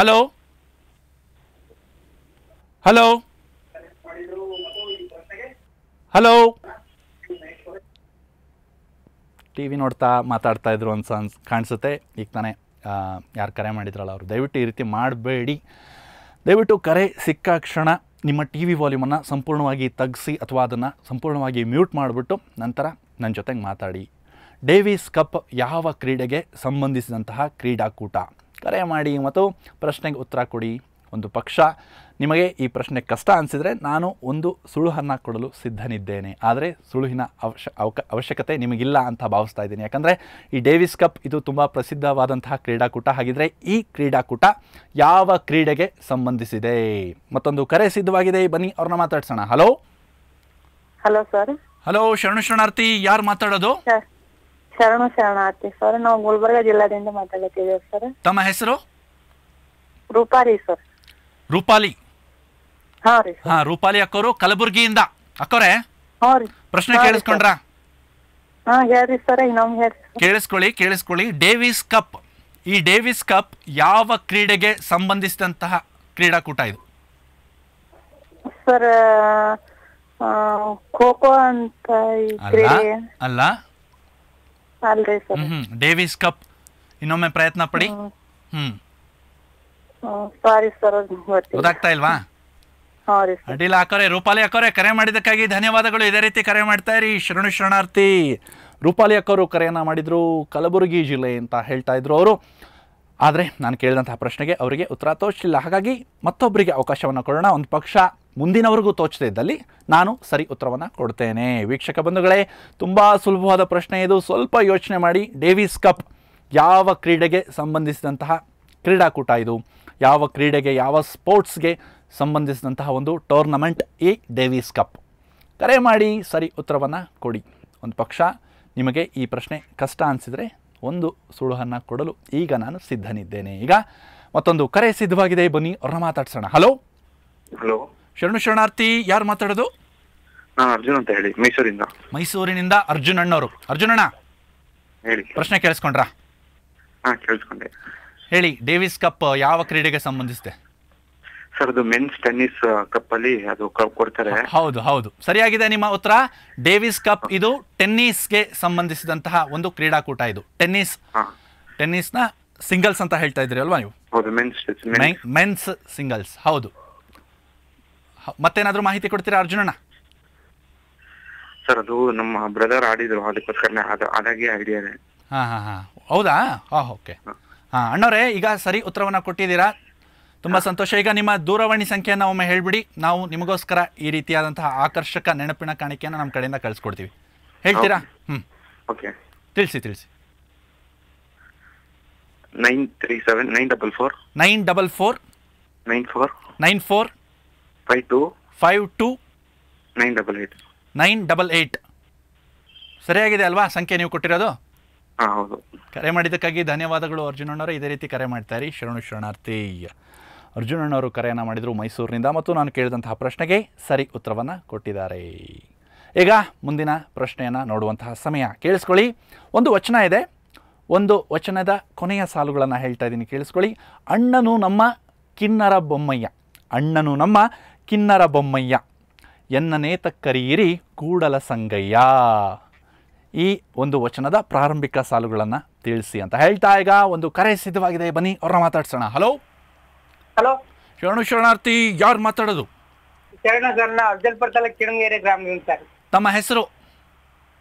[SPEAKER 1] hello hello hello TV ನೋಡ್ತಾ ಮಾತಾಡ್ತಾ ಇದ್ರು ಅಂತ ಕಾಣಿಸುತ್ತೆ ಈಗ ತಾನೇ ಯಾರು ಕರೆ ಮಾಡಿದ್ರಲ್ಲ ಅವರು ದಯವಿಟ್ಟು ಈ ರೀತಿ ಮಾಡಬೇಡಿ ದಯವಿಟ್ಟು ಕರೆ ಸಿಕ್ಕ ಕ್ಷಣ ನಿಮ್ಮ ಟಿ ವಿ ವಾಲ್ಯೂಮನ್ನು ಸಂಪೂರ್ಣವಾಗಿ ತಗ್ಸಿ ಅಥವಾ ಅದನ್ನು ಸಂಪೂರ್ಣವಾಗಿ ಮ್ಯೂಟ್ ಮಾಡಿಬಿಟ್ಟು ನಂತರ ನನ್ನ ಜೊತೆಗೆ ಮಾತಾಡಿ ಡೇವಿಸ್ ಕಪ್ ಯಾವ ಕ್ರೀಡೆಗೆ ಸಂಬಂಧಿಸಿದಂತಹ ಕ್ರೀಡಾಕೂಟ ಕರೆ ಮಾಡಿ ಮತ್ತು ಪ್ರಶ್ನೆಗೆ ಉತ್ತರ ಕೊಡಿ ಒಂದು ಪಕ್ಷ ನಿಮಗೆ ಈ ಪ್ರಶ್ನೆ ಕಷ್ಟ ಅನಿಸಿದರೆ ನಾನು ಒಂದು ಸುಳುಹನ್ನು ಕೊಡಲು ಸಿದ್ಧನಿದ್ದೇನೆ ಆದರೆ ಸುಳುಹಿನ ಅವಶ್ಯ ಅವಕ ಅವಶ್ಯಕತೆ ನಿಮಗಿಲ್ಲ ಅಂತ ಭಾವಿಸ್ತಾ ಇದ್ದೀನಿ ಯಾಕಂದರೆ ಈ ಡೇವಿಸ್ ಕಪ್ ಇದು ತುಂಬ ಪ್ರಸಿದ್ಧವಾದಂತಹ ಕ್ರೀಡಾಕೂಟ ಹಾಗಿದ್ರೆ ಈ ಕ್ರೀಡಾಕೂಟ ಯಾವ ಕ್ರೀಡೆಗೆ ಸಂಬಂಧಿಸಿದೆ ಮತ್ತೊಂದು ಕರೆ ಸಿದ್ಧವಾಗಿದೆ ಬನ್ನಿ ಅವ್ರನ್ನ ಮಾತಾಡ್ಸೋಣ ಹಲೋ ಹಲೋ ಸರ್ ಹಲೋ ಶರಣು ಶರಣಾರ್ಥಿ ಯಾರು ಮಾತಾಡೋದು
[SPEAKER 3] ಶರಣ ಶರಣಾರ್ಥಿ ಸರ್ ನಾವು ಗುಲ್ಬರ್ಗಾ ಜಿಲ್ಲಾದಿಂದ ಮಾತಾಡತ್ತಿದ್ದೇವೆ ಸರ್
[SPEAKER 1] ತಮ್ಮ ಹೆಸರು ರೂಪಾಲಿ ಸರ್ ರೂಪಾಲಿ ಹಾ ಹಾ ರೂಪಾಲಿ ಅಕ್ಕೋರು ಕಲಬುರ್ಗಿಯಿಂದ ಅಕ್ಕೋರೆ ಹಾ ಪ್ರಶ್ನೆ ಕೇಳಿಸ್ಕೊಂಡ್ರಾ
[SPEAKER 2] ಹಾ ಹೇಳ್ರಿ ಸರ್ ಇನ್ನೊಮ್ಮೆ ಹೇಳ್ರಿ
[SPEAKER 1] ಕೇಳಿಸ್ಕೊಳ್ಳಿ ಕೇಳಿಸ್ಕೊಳ್ಳಿ ಡೇವಿಸ್ ಕಪ್ ಈ ಡೇವಿಸ್ ಕಪ್ ಯಾವ ಕ್ರೀಡೆಗೆ ಸಂಬಂಧಿಸಿದಂತಹ ಕ್ರೀಡಾಕೂಟ ಇದು
[SPEAKER 3] ಸರ್ ಖೋ ಖೋ ಅಂತ
[SPEAKER 1] ಅಲ್ಲ ಡೇವಿಸ್ ಕಪ್ ಇನ್ನೊಮ್ಮೆ ಪ್ರಯತ್ನ ಪಡಿ ಹ್ಮ್ ಗೊತ್ತಾಗ್ತಾ ಇಲ್ವಾ ಅಡಿಲ ಅಕ್ಕರೆ ರೂಪಾಲಿ ಅಕ್ಕರೆ ಕರೆ ಮಾಡಿದ್ದಕ್ಕಾಗಿ ಧನ್ಯವಾದಗಳು ಇದೇ ರೀತಿ ಕರೆ ಮಾಡ್ತಾ ಇರಿ ಶರಣು ಶರಣಾರ್ಥಿ ರೂಪಾಲಿ ಅಕ್ಕರು ಕರೆಯನ್ನ ಮಾಡಿದ್ರು ಕಲಬುರಗಿ ಜಿಲ್ಲೆ ಅಂತ ಹೇಳ್ತಾ ಇದ್ರು ಅವರು ಆದರೆ ನಾನು ಕೇಳಿದಂತಹ ಪ್ರಶ್ನೆಗೆ ಅವರಿಗೆ ಉತ್ತರ ತೋಚಲಿಲ್ಲ ಹಾಗಾಗಿ ಮತ್ತೊಬ್ಬರಿಗೆ ಅವಕಾಶವನ್ನು ಕೊಡೋಣ ಒಂದು ಪಕ್ಷ ಮುಂದಿನವರೆಗೂ ತೋಚದೇ ಇದ್ದಲ್ಲಿ ನಾನು ಸರಿ ಉತ್ತರವನ್ನು ಕೊಡ್ತೇನೆ ವೀಕ್ಷಕ ಬಂಧುಗಳೇ ತುಂಬ ಸುಲಭವಾದ ಪ್ರಶ್ನೆ ಇದು ಸ್ವಲ್ಪ ಯೋಚನೆ ಮಾಡಿ ಡೇವಿಸ್ ಕಪ್ ಯಾವ ಕ್ರೀಡೆಗೆ ಸಂಬಂಧಿಸಿದಂತಹ ಕ್ರೀಡಾಕೂಟ ಇದು ಯಾವ ಕ್ರೀಡೆಗೆ ಯಾವ ಸ್ಪೋರ್ಟ್ಸ್ಗೆ ಸಂಬಂಧಿಸಿದಂತಹ ಒಂದು ಟೂರ್ನಮೆಂಟ್ ಈ ಡೇವಿಸ್ ಕಪ್ ಕರೆ ಮಾಡಿ ಸರಿ ಉತ್ತರವನ್ನು ಕೊಡಿ ಒಂದು ಪಕ್ಷ ನಿಮಗೆ ಈ ಪ್ರಶ್ನೆ ಕಷ್ಟ ಅನಿಸಿದರೆ ಒಂದು ಸುಳುಹನ್ನು ಕೊಡಲು ಈಗ ನಾನು ಸಿದ್ಧನಿದ್ದೇನೆ ಈಗ ಮತ್ತೊಂದು ಕರೆ ಸಿದ್ಧವಾಗಿದೆ ಬನ್ನಿ ಅವ್ರನ್ನ ಮಾತಾಡ್ಸೋಣ ಹಲೋ ಹಲೋ ಶರಣು ಶರಣಾರ್ಥಿ ಯಾರು ಮಾತಾಡೋದು ಅರ್ಜುನ್ ಅಂತ ಹೇಳಿ ಮೈಸೂರಿಂದ ಮೈಸೂರಿನಿಂದ ಅರ್ಜುನ್ ಅಣ್ಣವರು ಅರ್ಜುನ್ ಅಣ್ಣ ಹೇಳಿ ಪ್ರಶ್ನೆ ಕೇಳಿಸ್ಕೊಂಡ್ರಾ ಹೇಳಿ ಡೇವಿಸ್ ಕಪ್ ಯಾವ ಕ್ರೀಡೆಗೆ ಸಂಬಂಧಿಸಿದೆ ಸರ್ ಅದು ಮೆನ್ಸ್ ಟೆನ್ನಿಸ್ ಕಪ್ ಅಲ್ಲಿ ಅದು ಕೊಡ್ತಾರೆ ಹೌದು ಹೌದು ಸರಿಯಾಗಿದೆ ನಿಮ್ಮ ಉತ್ತರ ಡೇವಿಸ್ ಕಪ್ ಇದು ಟೆನ್ನಿಸ್ ಗೆ ಸಂಬಂಧಿಸಿದಂತಹ ಒಂದು ಕ್ರೀಡಾಕೂಟ ಇದು ಟೆನ್ನಿಸ್ ಟೆನ್ನಿಸ್ ನ ಸಿಂಗಲ್ಸ್ ಅಂತ ಹೇಳ್ತಾ ಇದ್ರಿ ಅಲ್ವಾ ನೀವು ಹೌದು ಮೆನ್ಸ್ ಸಿಂಗಲ್ಸ್ ಹೌದು ಮತ್ತೇನಾದ್ರೂ ಮಾಹಿತಿ ಕೊಡ್ತೀರಾ ಅರ್ಜುನಣ್ಣ
[SPEAKER 3] ಸರ್ ಅದು ನಮ್ಮ ಬ್ರದರ್ ಆಡಿದ್ರು ಅದಕ್ಕೋಸ್ಕರನೇ ಅದಾಗೆ ಐಡಿಯಾನೇ
[SPEAKER 1] ಹಾ ಹಾ ಹಾ ಹೌದಾ ಓಕೆ ಹಾ ಅಣ್ಣವರೇ ಈಗ ಸರಿ ಉತ್ತರವನ್ನ ಕೊಟ್ಟಿದ್ದೀರಾ ತುಂಬ ಸಂತೋಷ ಈಗ ನಿಮ್ಮ ದೂರವಾಣಿ ಸಂಖ್ಯೆಯನ್ನು ಒಮ್ಮೆ ಹೇಳ್ಬಿಡಿ ನಾವು ನಿಮಗೋಸ್ಕರ ಈ ರೀತಿಯಾದಂತಹ ಆಕರ್ಷಕ ನೆನಪಿನ ಕಾಣಿಕೆಯನ್ನು ನಮ್ಮ ಕಡೆಯಿಂದ ಕಳಿಸ್ಕೊಡ್ತೀವಿ ಹೇಳ್ತೀರಾ ಹ್ಞೂ ಓಕೆ ತಿಳಿಸಿ ತಿಳಿಸಿ nine three seven nine double four nine double four nine four nine four five five nine double nine double ಸರಿಯಾಗಿದೆ ಅಲ್ವಾ ಸಂಖ್ಯೆ ನೀವು ಕೊಟ್ಟಿರೋದು ಕರೆ ಮಾಡಿದ್ದಕ್ಕಾಗಿ ಧನ್ಯವಾದಗಳು ಅರ್ಜುನಣ್ಣವರೇ ಇದೇ ರೀತಿ ಕರೆ ಮಾಡ್ತಾರೆ ಶರಣು ಶರಣಾರ್ಥಿ ಅರ್ಜುನಣ್ಣವರು ಕರೆಯನ್ನು ಮಾಡಿದರು ಮೈಸೂರಿನಿಂದ ಮತ್ತು ನಾನು ಕೇಳಿದಂತಹ ಪ್ರಶ್ನೆಗೆ ಸರಿ ಉತ್ತರವನ್ನು ಕೊಟ್ಟಿದ್ದಾರೆ ಈಗ ಮುಂದಿನ ಪ್ರಶ್ನೆಯನ್ನು ನೋಡುವಂತಹ ಸಮಯ ಕೇಳಿಸ್ಕೊಳ್ಳಿ ಒಂದು ವಚನ ಇದೆ ಒಂದು ವಚನದ ಕೊನೆಯ ಸಾಲುಗಳನ್ನು ಹೇಳ್ತಾ ಇದ್ದೀನಿ ಕೇಳಿಸ್ಕೊಳ್ಳಿ ಅಣ್ಣನು ನಮ್ಮ ಕಿನ್ನರ ಬೊಮ್ಮಯ್ಯ ಅಣ್ಣನು ನಮ್ಮ ಕಿನ್ನರ ಬೊಮ್ಮಯ್ಯ ಎನ್ನನೇ ಕರೀರಿ ಕೂಡಲ ಸಂಗಯ್ಯ ಈ ಒಂದು ವಚನದ ಪ್ರಾರಂಭಿಕ ಸಾಲುಗಳನ್ನು ತಿಳಿಸಿ ಅಂತ ಹೇಳ್ತಾ ಈಗ ಒಂದು ಕರೆ ಸಿದ್ಧವಾಗಿದೆ ಬನ್ನಿ ಅವ್ರನ್ನ ಮಾತಾಡ್ಸೋಣ ಹಲೋ ಹಲೋ ಶರಣು ಶರಣಾರ್ಥಿ ಯಾರು ಮಾತಾಡೋದು
[SPEAKER 3] ಶರಣ ಸರ್ ನಾ ಅರ್ಜಲ್ಪುರ ತಾಲೂಕ್ ಗ್ರಾಮದಿಂದ ಸರ್ ತಮ್ಮ ಹೆಸರು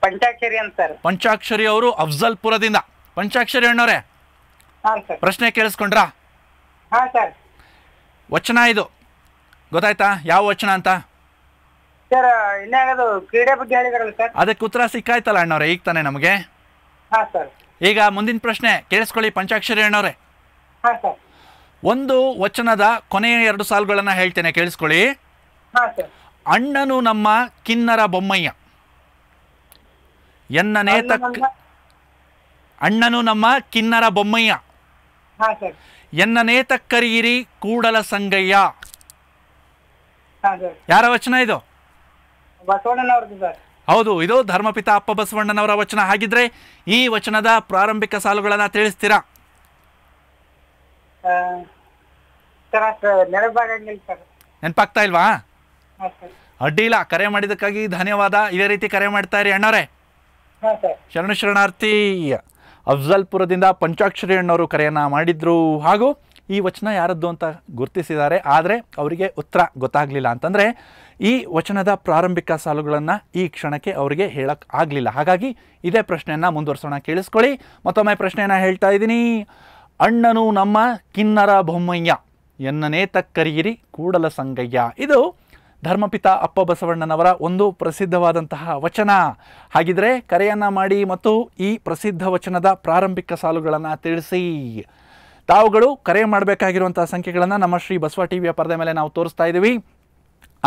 [SPEAKER 3] ಪಂಚಾಕ್ಷರಿ ಅಂತ ಸರ್
[SPEAKER 1] ಪಂಚಾಕ್ಷರಿ ಅವರು ಅಫ್ಜಲ್ಪುರದಿಂದ ಪಂಚಾಕ್ಷರಿ ಅಣ್ಣವ್ರೆ ಸರ್ ಪ್ರಶ್ನೆ ಕೇಳಿಸ್ಕೊಂಡ್ರಾ ಸರ್ ವಚನ ಇದು ಗೊತ್ತಾಯ್ತಾ ಯಾವ ವಚನ ಅಂತ ಸರ್ ಇನ್ನಾಗದು ಕ್ರೀಡೆ ಬಗ್ಗೆ ಹೇಳಿದಾರಲ್ಲ ಸರ್ ಅದಕ್ಕೆ ಉತ್ತರ ಸಿಕ್ಕಾಯ್ತಲ್ಲ ಅಣ್ಣವ್ರೆ ಈಗ ತಾನೆ ನಮಗೆ ಹಾ ಸರ್ ಈಗ ಮುಂದಿನ ಪ್ರಶ್ನೆ ಕೇಳಿಸ್ಕೊಳ್ಳಿ ಪಂಚಾಕ್ಷರಿ ಅಣ್ಣವ್ರೆ ಹಾ ಸರ್ ಒಂದು ವಚನದ ಕೊನೆಯ ಎರಡು ಸಾಲುಗಳನ್ನು ಹೇಳ್ತೇನೆ ಕೇಳಿಸ್ಕೊಳ್ಳಿ ಅಣ್ಣನು ನಮ್ಮ ಕಿನ್ನರ ಬೊಮ್ಮಯ್ಯ ಎನ್ನ ಅಣ್ಣನು ನಮ್ಮ ಕಿನ್ನರ ಬೊಮ್ಮಯ್ಯ ಎನ್ನನೇ ಕರಿಯಿರಿ ಕೂಡಲ ಸಂಗಯ್ಯ ಯಾರ ವಚನ ಇದು ಹೌದು ಇದು ಧರ್ಮಪಿತ ಅಪ್ಪ ಬಸವಣ್ಣನವರ ವಚನ ಹಾಗಿದ್ರೆ ಈ ವಚನದ ಪ್ರಾರಂಭಿಕ ಸಾಲುಗಳನ್ನು ತಿಳಿಸ್ತೀರಾ
[SPEAKER 3] ನೆನಪಾಗ್ತಾ
[SPEAKER 1] ಇಲ್ವಾ ಇಲ್ಲ ಕರೆ ಮಾಡಿದಕ್ಕಾಗಿ ಧನ್ಯವಾದ ಇದೇ ರೀತಿ ಕರೆ ಮಾಡ್ತಾ ಇರಿ ಅಣ್ಣವರೇ ಶರಣ ಶರಣಾರ್ಥಿ ಅಫ್ಜಲ್ಪುರದಿಂದ ಪಂಚಾಕ್ಷರಿ ಅಣ್ಣವರು ಕರೆಯನ್ನ ಮಾಡಿದ್ರು ಹಾಗೂ ಈ ವಚನ ಯಾರದ್ದು ಅಂತ ಗುರುತಿಸಿದ್ದಾರೆ ಆದರೆ ಅವರಿಗೆ ಉತ್ತರ ಗೊತ್ತಾಗಲಿಲ್ಲ ಅಂತಂದರೆ ಈ ವಚನದ ಪ್ರಾರಂಭಿಕ ಸಾಲುಗಳನ್ನು ಈ ಕ್ಷಣಕ್ಕೆ ಅವರಿಗೆ ಹೇಳಕ್ಕೆ ಆಗಲಿಲ್ಲ ಹಾಗಾಗಿ ಇದೇ ಪ್ರಶ್ನೆಯನ್ನು ಮುಂದುವರ್ಸೋಣ ಕೇಳಿಸ್ಕೊಳ್ಳಿ ಮತ್ತೊಮ್ಮೆ ಪ್ರಶ್ನೆಯನ್ನು ಹೇಳ್ತಾ ಇದ್ದೀನಿ ಅಣ್ಣನು ನಮ್ಮ ಕಿನ್ನರ ಬೊಮ್ಮಯ್ಯ ಎನ್ನನೇ ತಕ್ಕರಿಯಿರಿ ಕೂಡಲ ಸಂಗಯ್ಯ ಇದು ಧರ್ಮಪಿತ ಅಪ್ಪ ಬಸವಣ್ಣನವರ ಒಂದು ಪ್ರಸಿದ್ಧವಾದಂತಹ ವಚನ ಹಾಗಿದ್ರೆ ಕರೆಯನ್ನು ಮಾಡಿ ಮತ್ತು ಈ ಪ್ರಸಿದ್ಧ ವಚನದ ಪ್ರಾರಂಭಿಕ ಸಾಲುಗಳನ್ನು ತಿಳಿಸಿ ತಾವುಗಳು ಕರೆ ಮಾಡಬೇಕಾಗಿರುವಂಥ ಸಂಖ್ಯೆಗಳನ್ನು ನಮ್ಮ ಶ್ರೀ ಬಸವ ಟಿ ವಿಯ ಪರದೆ ಮೇಲೆ ನಾವು ತೋರಿಸ್ತಾ ಇದ್ದೀವಿ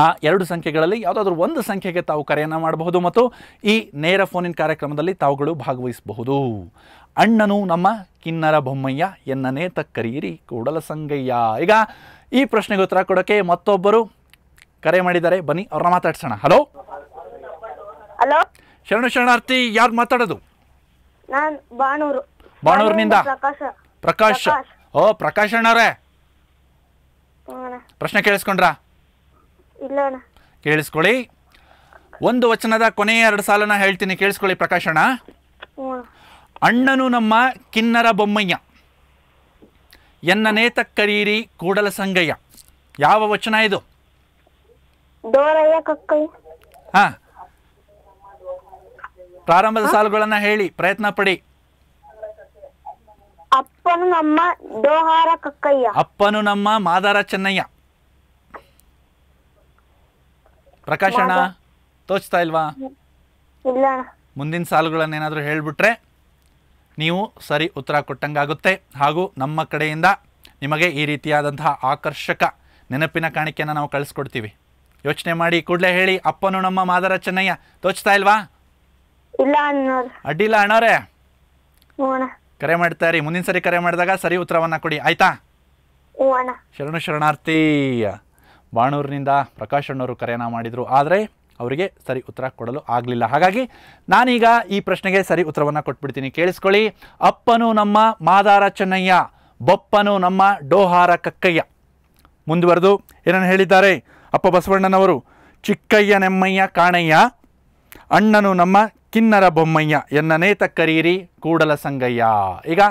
[SPEAKER 1] ಆ ಎರಡು ಸಂಖ್ಯೆಗಳಲ್ಲಿ ಯಾವುದಾದ್ರೂ ಒಂದು ಸಂಖ್ಯೆಗೆ ತಾವು ಕರೆಯನ್ನು ಮಾಡಬಹುದು ಮತ್ತು ಈ ನೇರ ಫೋನಿನ ಕಾರ್ಯಕ್ರಮದಲ್ಲಿ ತಾವುಗಳು ಭಾಗವಹಿಸಬಹುದು ಅಣ್ಣನು ನಮ್ಮ ಕಿನ್ನರ ಬೊಮ್ಮಯ್ಯ ಎನ್ನನೇ ತಕ್ಕರಿಯಿರಿ ಕೂಡಲ ಸಂಗಯ್ಯ ಈಗ ಈ ಪ್ರಶ್ನೆಗೆ ಉತ್ತರ ಕೊಡೋಕೆ ಮತ್ತೊಬ್ಬರು ಕರೆ ಮಾಡಿದ್ದಾರೆ ಬನ್ನಿ ಅವ್ರನ್ನ ಮಾತಾಡ್ಸೋಣ ಹಲೋ ಹಲೋ ಶರಣ ಶರಣಾರ್ಥಿ ಯಾರು ಮಾತಾಡೋದು ಬಾಣೂರಿನಿಂದ ಪ್ರಕಾಶ್ ಓ ಪ್ರಕಾಶ್ ಅಣ್ಣವ್ರೆ ಪ್ರಶ್ನೆ ಕೇಳಿಸ್ಕೊಂಡ್ರಾ ಕೇಳಿಸ್ಕೊಳ್ಳಿ ಒಂದು ವಚನದ ಕೊನೆಯ ಎರಡು ಸಾಲನ ಹೇಳ್ತೀನಿ ಕೇಳಿಸ್ಕೊಳ್ಳಿ ಪ್ರಕಾಶಣ್ಣ ಅಣ್ಣನು ನಮ್ಮ ಕಿನ್ನರ ಬೊಮ್ಮಯ್ಯ ಎನ್ನ ತಕ್ಕರೀರಿ ಕೂಡಲ ಸಂಗಯ್ಯ ಯಾವ ವಚನ ಇದು ಪ್ರಾರಂಭದ ಸಾಲುಗಳನ್ನ ಹೇಳಿ ಪ್ರಯತ್ನ ಪಡಿ
[SPEAKER 3] ಅಪ್ಪನು ನಮ್ಮ ಕಕ್ಕಯ್ಯ
[SPEAKER 1] ಅಪ್ಪನು ನಮ್ಮ ಮಾದಾರ ಚೆನ್ನಯ್ಯ ಪ್ರಕಾಶಣ್ಣ ತೋಚ್ತಾ ಇಲ್ವಾ ಮುಂದಿನ ಸಾಲುಗಳನ್ನ ಏನಾದ್ರೂ ಹೇಳ್ಬಿಟ್ರೆ ನೀವು ಸರಿ ಉತ್ತರ ಕೊಟ್ಟಂಗಾಗುತ್ತೆ ಹಾಗೂ ನಮ್ಮ ಕಡೆಯಿಂದ ನಿಮಗೆ ಈ ರೀತಿಯಾದಂತಹ ಆಕರ್ಷಕ ನೆನಪಿನ ಕಾಣಿಕೆಯನ್ನು ನಾವು ಕಳಿಸ್ಕೊಡ್ತೀವಿ ಯೋಚನೆ ಮಾಡಿ ಕೂಡಲೇ ಹೇಳಿ ಅಪ್ಪನು ನಮ್ಮ ಮಾದರ ಚೆನ್ನಯ್ಯ ತೋಚ್ತಾ ಇಲ್ವಾ ಅಡ್ಡಿಲ್ಲ ಅಣ್ಣವ್ರೆ ಕರೆ ಮಾಡ್ತಾ ರೀ ಮುಂದಿನ ಸರಿ ಕರೆ ಮಾಡಿದಾಗ ಸರಿ ಉತ್ತರವನ್ನ ಕೊಡಿ ಆಯ್ತಾ ಶರಣು ಶರಣಾರ್ಥಿ ಬಾಣೂರಿನಿಂದ ಪ್ರಕಾಶ್ ಅಣ್ಣವರು ಕರೆಯನ್ನ ಮಾಡಿದ್ರು ಆದರೆ ಅವರಿಗೆ ಸರಿ ಉತ್ತರ ಕೊಡಲು ಆಗಲಿಲ್ಲ ಹಾಗಾಗಿ ನಾನೀಗ ಈ ಪ್ರಶ್ನೆಗೆ ಸರಿ ಉತ್ತರವನ್ನು ಕೊಟ್ಬಿಡ್ತೀನಿ ಕೇಳಿಸ್ಕೊಳ್ಳಿ ಅಪ್ಪನು ನಮ್ಮ ಮಾದಾರ ಚೆನ್ನಯ್ಯ ಬೊಪ್ಪನು ನಮ್ಮ ಡೋಹಾರ ಕಕ್ಕಯ್ಯ ಮುಂದುವರೆದು ಏನನ್ನು ಹೇಳಿದ್ದಾರೆ ಅಪ್ಪ ಬಸವಣ್ಣನವರು ಚಿಕ್ಕಯ್ಯ ನೆಮ್ಮಯ್ಯ ಕಾಣಯ್ಯ ಅಣ್ಣನು ನಮ್ಮ ಕಿನ್ನರ ಬೊಮ್ಮಯ್ಯ ಎನ್ನನೇ ಕರೀರಿ ಕೂಡಲ ಸಂಗಯ್ಯ ಈಗ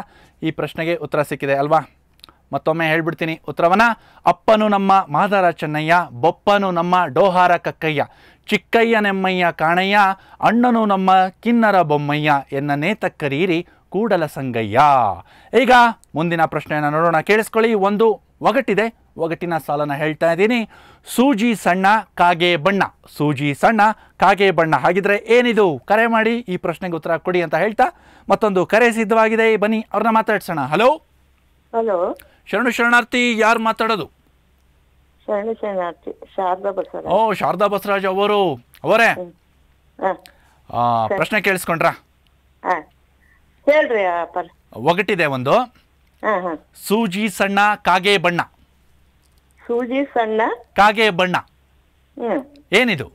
[SPEAKER 1] ಈ ಪ್ರಶ್ನೆಗೆ ಉತ್ತರ ಸಿಕ್ಕಿದೆ ಅಲ್ವಾ ಮತ್ತೊಮ್ಮೆ ಹೇಳ್ಬಿಡ್ತೀನಿ ಉತ್ತರವನ್ನ ಅಪ್ಪನು ನಮ್ಮ ಮಾದಾರ ಚೆನ್ನಯ್ಯ ಬೊಪ್ಪನು ನಮ್ಮ ಡೋಹಾರ ಕಕ್ಕಯ್ಯ ನೆಮ್ಮಯ್ಯ ಕಾಣಯ್ಯ ಅಣ್ಣನು ನಮ್ಮ ಕಿನ್ನರ ಬೊಮ್ಮಯ್ಯ ಎನ್ನ ನೇತಕ್ಕರೀರಿ ಕೂಡಲ ಸಂಗಯ್ಯ ಈಗ ಮುಂದಿನ ಪ್ರಶ್ನೆಯನ್ನು ನೋಡೋಣ ಕೇಳಿಸ್ಕೊಳ್ಳಿ ಒಂದು ಒಗಟಿದೆ ಒಗಟಿನ ಸಾಲನ ಹೇಳ್ತಾ ಇದ್ದೀನಿ ಸೂಜಿ ಸಣ್ಣ ಕಾಗೆ ಬಣ್ಣ ಸೂಜಿ ಸಣ್ಣ ಕಾಗೆ ಬಣ್ಣ ಹಾಗಿದ್ರೆ ಏನಿದು ಕರೆ ಮಾಡಿ ಈ ಪ್ರಶ್ನೆಗೆ ಉತ್ತರ ಕೊಡಿ ಅಂತ ಹೇಳ್ತಾ ಮತ್ತೊಂದು ಕರೆ ಸಿದ್ಧವಾಗಿದೆ ಬನ್ನಿ ಅವ್ರನ್ನ ಮಾತಾಡ್ಸೋಣ ಹಲೋ ಹಲೋ ಶರಣು ಶರಣಾರ್ಥಿ ಯಾರು ಮಾತಾಡೋದು
[SPEAKER 3] ಶಾರದಾ ಬಸವರಾಜ್
[SPEAKER 1] ಓ ಶಾರದಾ ಅವರು ಅವರೇ ಪ್ರಶ್ನೆ ಕೇಳಿಸ್ಕೊಂಡ್ರಾ ಹೇಳ್ರಿ ಒಗಟಿದೆ ಒಂದು ಸೂಜಿ ಸಣ್ಣ ಕಾಗೆ ಬಣ್ಣ
[SPEAKER 3] ಸೂಜಿ ಸಣ್ಣ
[SPEAKER 1] ಕಾಗೆ ಬಣ್ಣ ಏನಿದು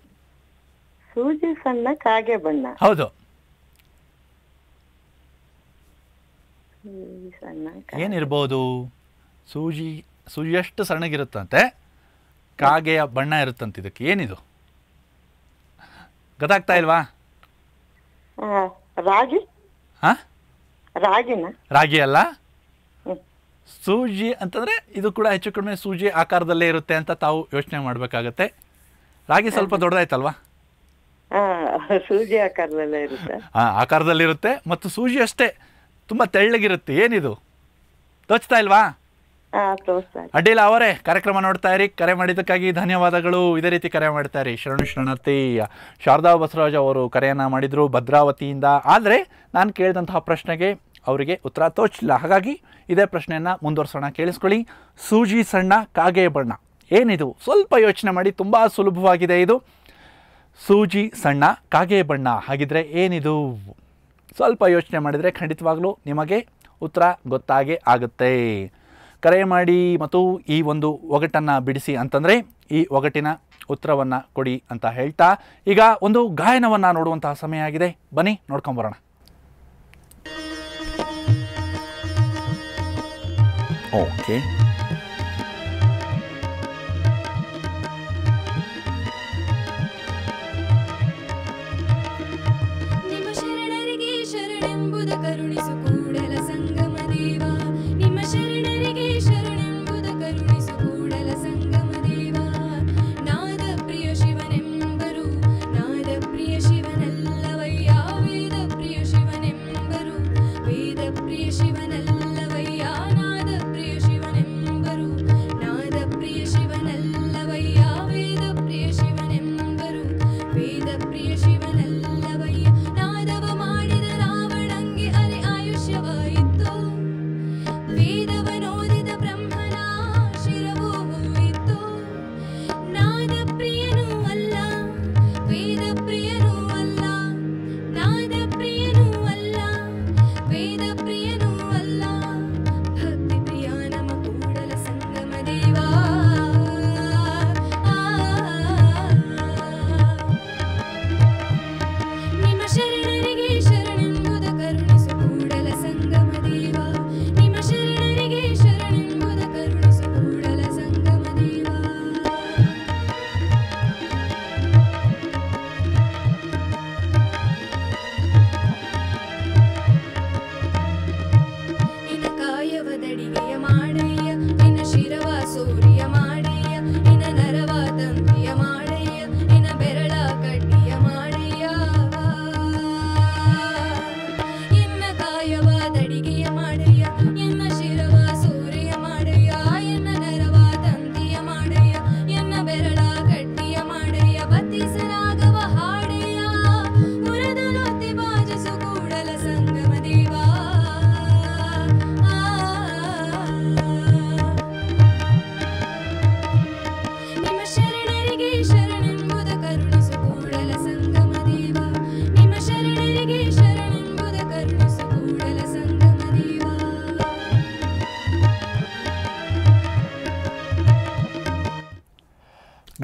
[SPEAKER 3] ಸೂಜಿ ಸಣ್ಣ ಕಾಗೆ ಬಣ್ಣ
[SPEAKER 1] ಹೌದು ಏನಿರ್ಬೋದು ಸೂಜಿ ಸೂಜಿ ಎಷ್ಟು ಸಣ್ಣಗಿರುತ್ತಂತೆ ಕಾಗೆಯ ಬಣ್ಣ ಇರುತ್ತಂತ ಇದಕ್ಕೆ ಏನಿದು ಗೊತ್ತಾಗ್ತಾ ಇಲ್ವಾ ರಾಗಿ ರಾಗಿ ಅಲ್ಲ ಸೂಜಿ ಅಂತಂದ್ರೆ ಇದು ಕೂಡ ಹೆಚ್ಚು ಕಡಿಮೆ ಸೂಜಿ ಆಕಾರದಲ್ಲೇ ಇರುತ್ತೆ ಅಂತ ತಾವು ಯೋಚನೆ ಮಾಡಬೇಕಾಗತ್ತೆ ರಾಗಿ ಸ್ವಲ್ಪ ದೊಡ್ಡದಾಯ್ತಲ್ವಾ
[SPEAKER 3] ಸೂಜಿ ಆಕಾರದಲ್ಲೇ ಇರುತ್ತೆ
[SPEAKER 1] ಹಾ ಆಕಾರದಲ್ಲಿರುತ್ತೆ ಮತ್ತು ಸೂಜಿ ಅಷ್ಟೇ ತುಂಬಾ ತೆಳ್ಳಗಿರುತ್ತೆ ಏನಿದು ತೋಚ್ತಾ ಇಲ್ವಾ ಅಡ್ಡಿಲ್ಲ ಅವರೇ ಕಾರ್ಯಕ್ರಮ ನೋಡ್ತಾ ಇರಿ ಕರೆ ಮಾಡಿದ್ದಕ್ಕಾಗಿ ಧನ್ಯವಾದಗಳು ಇದೇ ರೀತಿ ಕರೆ ಮಾಡ್ತಾ ಇರಿ ಶರಣು ಶರಣಾರ್ಥಿ ಶಾರದಾ ಬಸವರಾಜ್ ಅವರು ಕರೆಯನ್ನ ಮಾಡಿದ್ರು ಭದ್ರಾವತಿಯಿಂದ ಆದರೆ ನಾನು ಕೇಳಿದಂತಹ ಪ್ರಶ್ನೆಗೆ ಅವರಿಗೆ ಉತ್ತರ ತೋಚಿಲ್ಲ ಹಾಗಾಗಿ ಇದೇ ಪ್ರಶ್ನೆಯನ್ನು ಮುಂದುವರ್ಸೋಣ ಕೇಳಿಸ್ಕೊಳ್ಳಿ ಸೂಜಿ ಸಣ್ಣ ಕಾಗೆ ಬಣ್ಣ ಏನಿದು ಸ್ವಲ್ಪ ಯೋಚನೆ ಮಾಡಿ ತುಂಬ ಸುಲಭವಾಗಿದೆ ಇದು ಸೂಜಿ ಸಣ್ಣ ಕಾಗೆ ಬಣ್ಣ ಹಾಗಿದ್ರೆ ಏನಿದು ಸ್ವಲ್ಪ ಯೋಚನೆ ಮಾಡಿದರೆ ಖಂಡಿತವಾಗಲೂ ನಿಮಗೆ ಉತ್ತರ ಗೊತ್ತಾಗೇ ಆಗುತ್ತೆ ಕರೆ ಮಾಡಿ ಮತ್ತು ಈ ಒಂದು ಒಗಟನ್ನು ಬಿಡಿಸಿ ಅಂತಂದರೆ ಈ ಒಗಟಿನ ಉತ್ತರವನ್ನು ಕೊಡಿ ಅಂತ ಹೇಳ್ತಾ ಈಗ ಒಂದು ಗಾಯನವನ್ನು ನೋಡುವಂತಹ ಸಮಯ ಆಗಿದೆ ಬನ್ನಿ ನೋಡ್ಕೊಂಬರೋಣ ಓಕೆ ಕರುಣಿಸು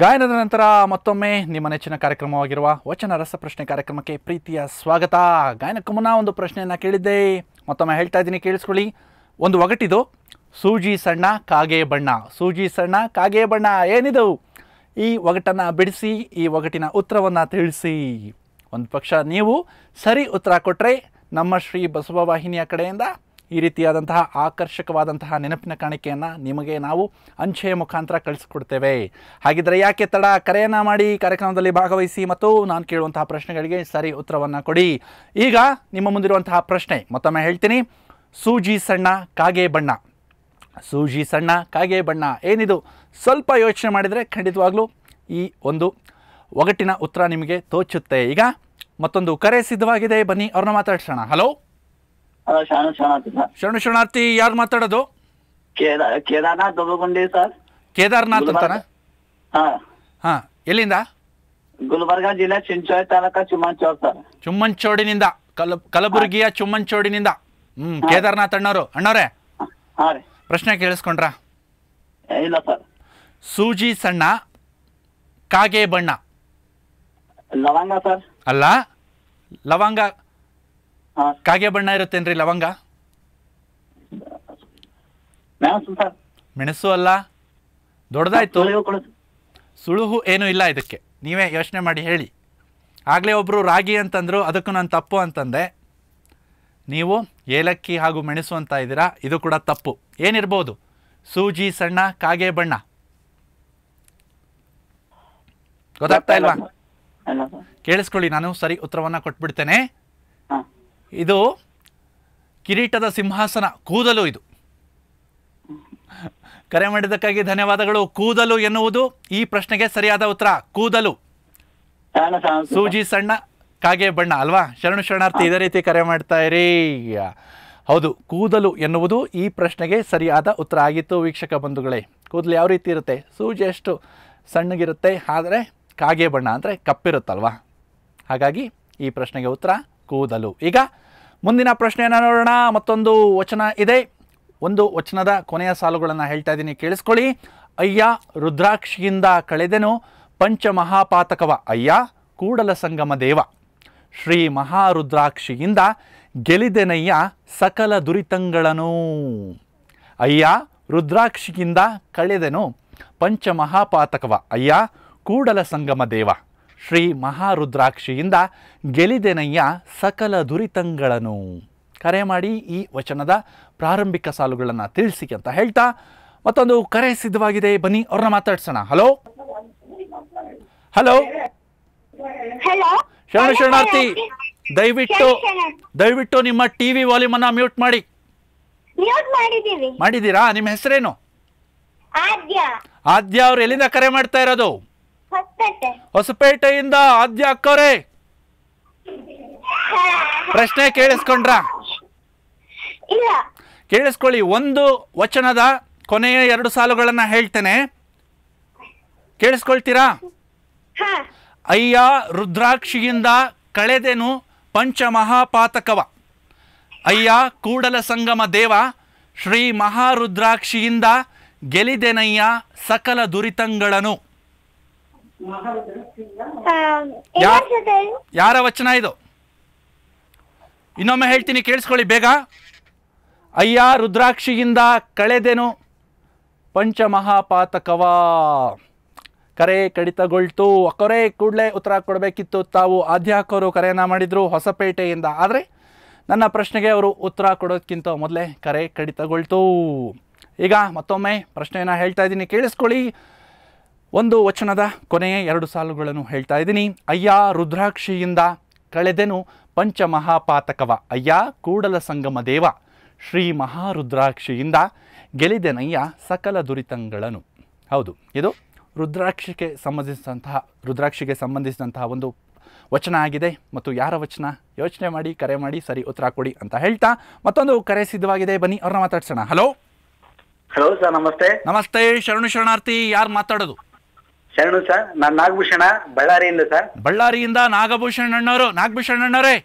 [SPEAKER 1] ಗಾಯನದ ನಂತರ ಮತ್ತೊಮ್ಮೆ ನಿಮ್ಮ ನೆಚ್ಚಿನ ಕಾರ್ಯಕ್ರಮವಾಗಿರುವ ವಚನ ರಸಪ್ರಶ್ನೆ ಕಾರ್ಯಕ್ರಮಕ್ಕೆ ಪ್ರೀತಿಯ ಸ್ವಾಗತ ಗಾಯನಕ್ಕೂ ಮುನ್ನ ಒಂದು ಪ್ರಶ್ನೆಯನ್ನು ಕೇಳಿದ್ದೆ ಮತ್ತೊಮ್ಮೆ ಹೇಳ್ತಾ ಇದ್ದೀನಿ ಕೇಳಿಸ್ಕೊಳ್ಳಿ ಒಂದು ಒಗಟಿದು ಸೂಜಿ ಸಣ್ಣ ಕಾಗೆ ಬಣ್ಣ ಸೂಜಿ ಸಣ್ಣ ಕಾಗೆ ಬಣ್ಣ ಏನಿದು ಈ ಒಗಟನ್ನು ಬಿಡಿಸಿ ಈ ಒಗಟಿನ ಉತ್ತರವನ್ನು ತಿಳಿಸಿ ಒಂದು ಪಕ್ಷ ನೀವು ಸರಿ ಉತ್ತರ ಕೊಟ್ಟರೆ ನಮ್ಮ ಶ್ರೀ ಬಸವ ವಾಹಿನಿಯ ಕಡೆಯಿಂದ ಈ ರೀತಿಯಾದಂತಹ ಆಕರ್ಷಕವಾದಂತಹ ನೆನಪಿನ ಕಾಣಿಕೆಯನ್ನು ನಿಮಗೆ ನಾವು ಅಂಚೆಯ ಮುಖಾಂತರ ಕಳಿಸ್ಕೊಡ್ತೇವೆ ಹಾಗಿದ್ರೆ ಯಾಕೆ ತಡ ಕರೆಯನ್ನು ಮಾಡಿ ಕಾರ್ಯಕ್ರಮದಲ್ಲಿ ಭಾಗವಹಿಸಿ ಮತ್ತು ನಾನು ಕೇಳುವಂತಹ ಪ್ರಶ್ನೆಗಳಿಗೆ ಸರಿ ಉತ್ತರವನ್ನು ಕೊಡಿ ಈಗ ನಿಮ್ಮ ಮುಂದಿರುವಂತಹ ಪ್ರಶ್ನೆ ಮತ್ತೊಮ್ಮೆ ಹೇಳ್ತೀನಿ ಸೂಜಿ ಸಣ್ಣ ಕಾಗೆ ಬಣ್ಣ ಸೂಜಿ ಸಣ್ಣ ಕಾಗೆ ಬಣ್ಣ ಏನಿದು ಸ್ವಲ್ಪ ಯೋಚನೆ ಮಾಡಿದರೆ ಖಂಡಿತವಾಗ್ಲೂ ಈ ಒಂದು ಒಗಟಿನ ಉತ್ತರ ನಿಮಗೆ ತೋಚುತ್ತೆ ಈಗ ಮತ್ತೊಂದು ಕರೆ ಸಿದ್ಧವಾಗಿದೆ ಬನ್ನಿ ಅವ್ರನ್ನ ಮಾತಾಡ್ಸೋಣ ಹಲೋ ಶರಣು ಶರಣಾರ್ಥಿ ಸರ್ ಶರಣು ಶರಣಾರ್ಥಿ ಯಾರು ಮಾತಾಡೋದು ಕೇದಾರ್ನಾಥ್ ದೊಬ್ಬಗುಂಡಿ ಸರ್ ಕೇದಾರ್ನಾಥ್ ಅಂತಾನ ಹಾ ಎಲ್ಲಿಂದ ಗುಲ್ಬರ್ಗ ಜಿಲ್ಲೆ ಚಿಂಚೋಳಿ ತಾಲೂಕಾ ಚುಮ್ಮಂಚೋಡ್ ಸರ್ ಚುಮ್ಮಂಚೋಡಿನಿಂದ ಕಲ ಕಲಬುರಗಿಯ ಚುಮ್ಮಂಚೋಡಿನಿಂದ ಹ್ಮ್ ಕೇದಾರ್ನಾಥ್ ಅಣ್ಣವರು ಅಣ್ಣವ್ರೆ ಪ್ರಶ್ನೆ ಕೇಳಿಸ್ಕೊಂಡ್ರ ಇಲ್ಲ ಸರ್ ಸೂಜಿ ಸಣ್ಣ ಕಾಗೆ ಬಣ್ಣ ಲವಂಗ ಸರ್ ಅಲ್ಲ ಲವಂಗ ಕಾಗೆ ಬಣ್ಣ ಇರುತ್ತೇನ್ರಿ ಲವಂಗ ಮೆಣಸು ಅಲ್ಲ ದೊಡ್ಡದಾಯ್ತು ಸುಳುಹು ಏನು ಇಲ್ಲ ಇದಕ್ಕೆ ನೀವೇ ಯೋಚನೆ ಮಾಡಿ ಹೇಳಿ ಆಗ್ಲೇ ಒಬ್ರು ರಾಗಿ ಅಂತಂದ್ರು ಅದಕ್ಕೂ ನಾನು ತಪ್ಪು ಅಂತಂದೆ ನೀವು ಏಲಕ್ಕಿ ಹಾಗೂ ಮೆಣಸು ಅಂತ ಇದ್ದೀರಾ ಇದು ಕೂಡ ತಪ್ಪು ಏನಿರ್ಬೋದು ಸೂಜಿ ಸಣ್ಣ ಕಾಗೆ ಬಣ್ಣ ಗೊತ್ತಾಗ್ತಾ ಇಲ್ವಾ ಕೇಳಿಸ್ಕೊಳ್ಳಿ ನಾನು ಸರಿ ಉತ್ತರವನ್ನ ಕೊಟ್ಬಿಡ್ತೇನೆ ಇದು ಕಿರೀಟದ ಸಿಂಹಾಸನ ಕೂದಲು ಇದು ಕರೆ ಮಾಡಿದ್ದಕ್ಕಾಗಿ ಧನ್ಯವಾದಗಳು ಕೂದಲು ಎನ್ನುವುದು ಈ ಪ್ರಶ್ನೆಗೆ ಸರಿಯಾದ ಉತ್ತರ ಕೂದಲು ಸೂಜಿ ಸಣ್ಣ ಕಾಗೆ ಬಣ್ಣ ಅಲ್ವಾ ಶರಣು ಶರಣಾರ್ಥಿ ಇದೇ ರೀತಿ ಕರೆ ಮಾಡ್ತಾ ಇರಿ ಹೌದು ಕೂದಲು ಎನ್ನುವುದು ಈ ಪ್ರಶ್ನೆಗೆ ಸರಿಯಾದ ಉತ್ತರ ಆಗಿತ್ತು ವೀಕ್ಷಕ ಬಂಧುಗಳೇ ಕೂದಲು ಯಾವ ರೀತಿ ಇರುತ್ತೆ ಸೂಜಿ ಎಷ್ಟು ಸಣ್ಣಗಿರುತ್ತೆ ಆದರೆ ಕಾಗೆ ಬಣ್ಣ ಅಂದರೆ ಕಪ್ಪಿರುತ್ತಲ್ವಾ ಹಾಗಾಗಿ ಈ ಪ್ರಶ್ನೆಗೆ ಉತ್ತರ ಕೂದಲು ಈಗ ಮುಂದಿನ ಪ್ರಶ್ನೆಯನ್ನು ನೋಡೋಣ ಮತ್ತೊಂದು ವಚನ ಇದೆ ಒಂದು ವಚನದ ಕೊನೆಯ ಸಾಲುಗಳನ್ನು ಹೇಳ್ತಾ ಇದ್ದೀನಿ ಕೇಳಿಸ್ಕೊಳ್ಳಿ ಅಯ್ಯ ರುದ್ರಾಕ್ಷಿಯಿಂದ ಕಳೆದೆನು ಪಂಚಮಹಾಪಾತಕವ ಅಯ್ಯ ಕೂಡಲ ಸಂಗಮ ದೇವ ಶ್ರೀ ಮಹಾರುದ್ರಾಕ್ಷಿಯಿಂದ ಗೆಲಿದೆನಯ್ಯ ಸಕಲ ದುರಿತಂಗಳನು ಅಯ್ಯ ರುದ್ರಾಕ್ಷಿಯಿಂದ ಕಳೆದೆನು ಪಂಚಮಹಾಪಾತಕವ ಅಯ್ಯ ಕೂಡಲ ಸಂಗಮ ದೇವ ಶ್ರೀ ಮಹಾರುದ್ರಾಕ್ಷಿಯಿಂದ ಗೆಲಿದೆನಯ್ಯ ಸಕಲ ದುರಿತಂಗಳನು ಕರೆ ಮಾಡಿ ಈ ವಚನದ ಪ್ರಾರಂಭಿಕ ಸಾಲುಗಳನ್ನು ತಿಳಿಸಿ ಅಂತ ಹೇಳ್ತಾ ಮತ್ತೊಂದು ಕರೆ ಸಿದ್ಧವಾಗಿದೆ ಬನ್ನಿ ಅವ್ರನ್ನ ಮಾತಾಡ್ಸೋಣ ಹಲೋ ಹಲೋ
[SPEAKER 2] ಶರಣ ಶರಣಾರ್ಥಿ
[SPEAKER 1] ದಯವಿಟ್ಟು ದಯವಿಟ್ಟು ನಿಮ್ಮ ಟಿವಿ ವಾಲ್ಯೂಮ್ ಅನ್ನ ಮ್ಯೂಟ್ ಮಾಡಿ ಮಾಡಿದ್ದೀರಾ ನಿಮ್ಮ ಹೆಸರೇನು ಆದ್ಯ ಅವ್ರು ಎಲ್ಲಿಂದ ಕರೆ ಮಾಡ್ತಾ ಇರೋದು ಹೊಸಪೇಟೆಯಿಂದ ಆದ್ಯ ಅಕ್ಕವ್ರೆ ಪ್ರಶ್ನೆ ಕೇಳಿಸ್ಕೊಂಡ್ರ ಕೇಳಿಸ್ಕೊಳ್ಳಿ ಒಂದು ವಚನದ ಕೊನೆಯ ಎರಡು ಸಾಲುಗಳನ್ನ ಹೇಳ್ತೇನೆ ಕೇಳಿಸ್ಕೊಳ್ತೀರಾ ಅಯ್ಯ ರುದ್ರಾಕ್ಷಿಯಿಂದ ಕಳೆದೆನು ಪಂಚ ಮಹಾಪಾತಕವ ಅಯ್ಯ ಕೂಡಲ ಸಂಗಮ ದೇವ ಶ್ರೀ ಮಹಾರುದ್ರಾಕ್ಷಿಯಿಂದ ಗೆಲಿದೆನಯ್ಯ ಸಕಲ ದುರಿತಂಗಳನು ಯಾರ ವಚನ ಇದು ಇನ್ನೊಮ್ಮೆ ಹೇಳ್ತೀನಿ ಕೇಳಿಸ್ಕೊಳ್ಳಿ ಬೇಗ ಅಯ್ಯ ರುದ್ರಾಕ್ಷಿಯಿಂದ ಕಳೆದೆನು ಪಂಚಮಹಾಪಾತಕವ ಕರೆ ಕಡಿತಗೊಳ್ತು ಕೊರೆ ಕೂಡಲೇ ಉತ್ತರ ಕೊಡಬೇಕಿತ್ತು ತಾವು ಅಧ್ಯಾಕರು ಕರೆಯನ್ನು ಮಾಡಿದರು ಹೊಸಪೇಟೆಯಿಂದ ಆದರೆ ನನ್ನ ಪ್ರಶ್ನೆಗೆ ಅವರು ಉತ್ತರ ಕೊಡೋದಕ್ಕಿಂತ ಮೊದಲೇ ಕರೆ ಕಡಿತಗೊಳ್ತು ಈಗ ಮತ್ತೊಮ್ಮೆ ಪ್ರಶ್ನೆಯನ್ನು ಹೇಳ್ತಾ ಇದ್ದೀನಿ ಕೇಳಿಸ್ಕೊಳ್ಳಿ ಒಂದು ವಚನದ ಕೊನೆಯ ಎರಡು ಸಾಲುಗಳನ್ನು ಹೇಳ್ತಾ ಇದ್ದೀನಿ ಅಯ್ಯ ರುದ್ರಾಕ್ಷಿಯಿಂದ ಕಳೆದೆನು ಪಂಚಮಹಾಪಾತಕವ ಅಯ್ಯ ಕೂಡಲ ಸಂಗಮ ದೇವ ಶ್ರೀ ಮಹಾರುದ್ರಾಕ್ಷಿಯಿಂದ ಗೆಲಿದೆನಯ್ಯ ಸಕಲ ದುರಿತಂಗಳನು ಹೌದು ಇದು ರುದ್ರಾಕ್ಷಿಗೆ ಸಂಬಂಧಿಸಿದಂತಹ ರುದ್ರಾಕ್ಷಿಗೆ ಸಂಬಂಧಿಸಿದಂತಹ ಒಂದು ವಚನ ಆಗಿದೆ ಮತ್ತು ಯಾರ ವಚನ ಯೋಚನೆ ಮಾಡಿ ಕರೆ ಮಾಡಿ ಸರಿ ಉತ್ತರ ಕೊಡಿ ಅಂತ ಹೇಳ್ತಾ ಮತ್ತೊಂದು ಕರೆ ಸಿದ್ಧವಾಗಿದೆ ಬನ್ನಿ ಅವ್ರನ್ನ ಮಾತಾಡ್ಸೋಣ ಹಲೋ ಹಲೋ ಸರ್ ನಮಸ್ತೆ ನಮಸ್ತೆ ಶರಣು ಶರಣಾರ್ಥಿ ಯಾರು ಮಾತಾಡೋದು ಶರಣು ಸರ್ ನಾನು ನಾಗಭೂಷಣ ಬಳ್ಳಾರಿಯಿಂದ ಸರ್ ಬಳ್ಳಾರಿಯಿಂದ ನಾಗಭೂಷಣ ಅಣ್ಣವರು ನಾಗಭೂಷಣ ಅಣ್ಣವರೇ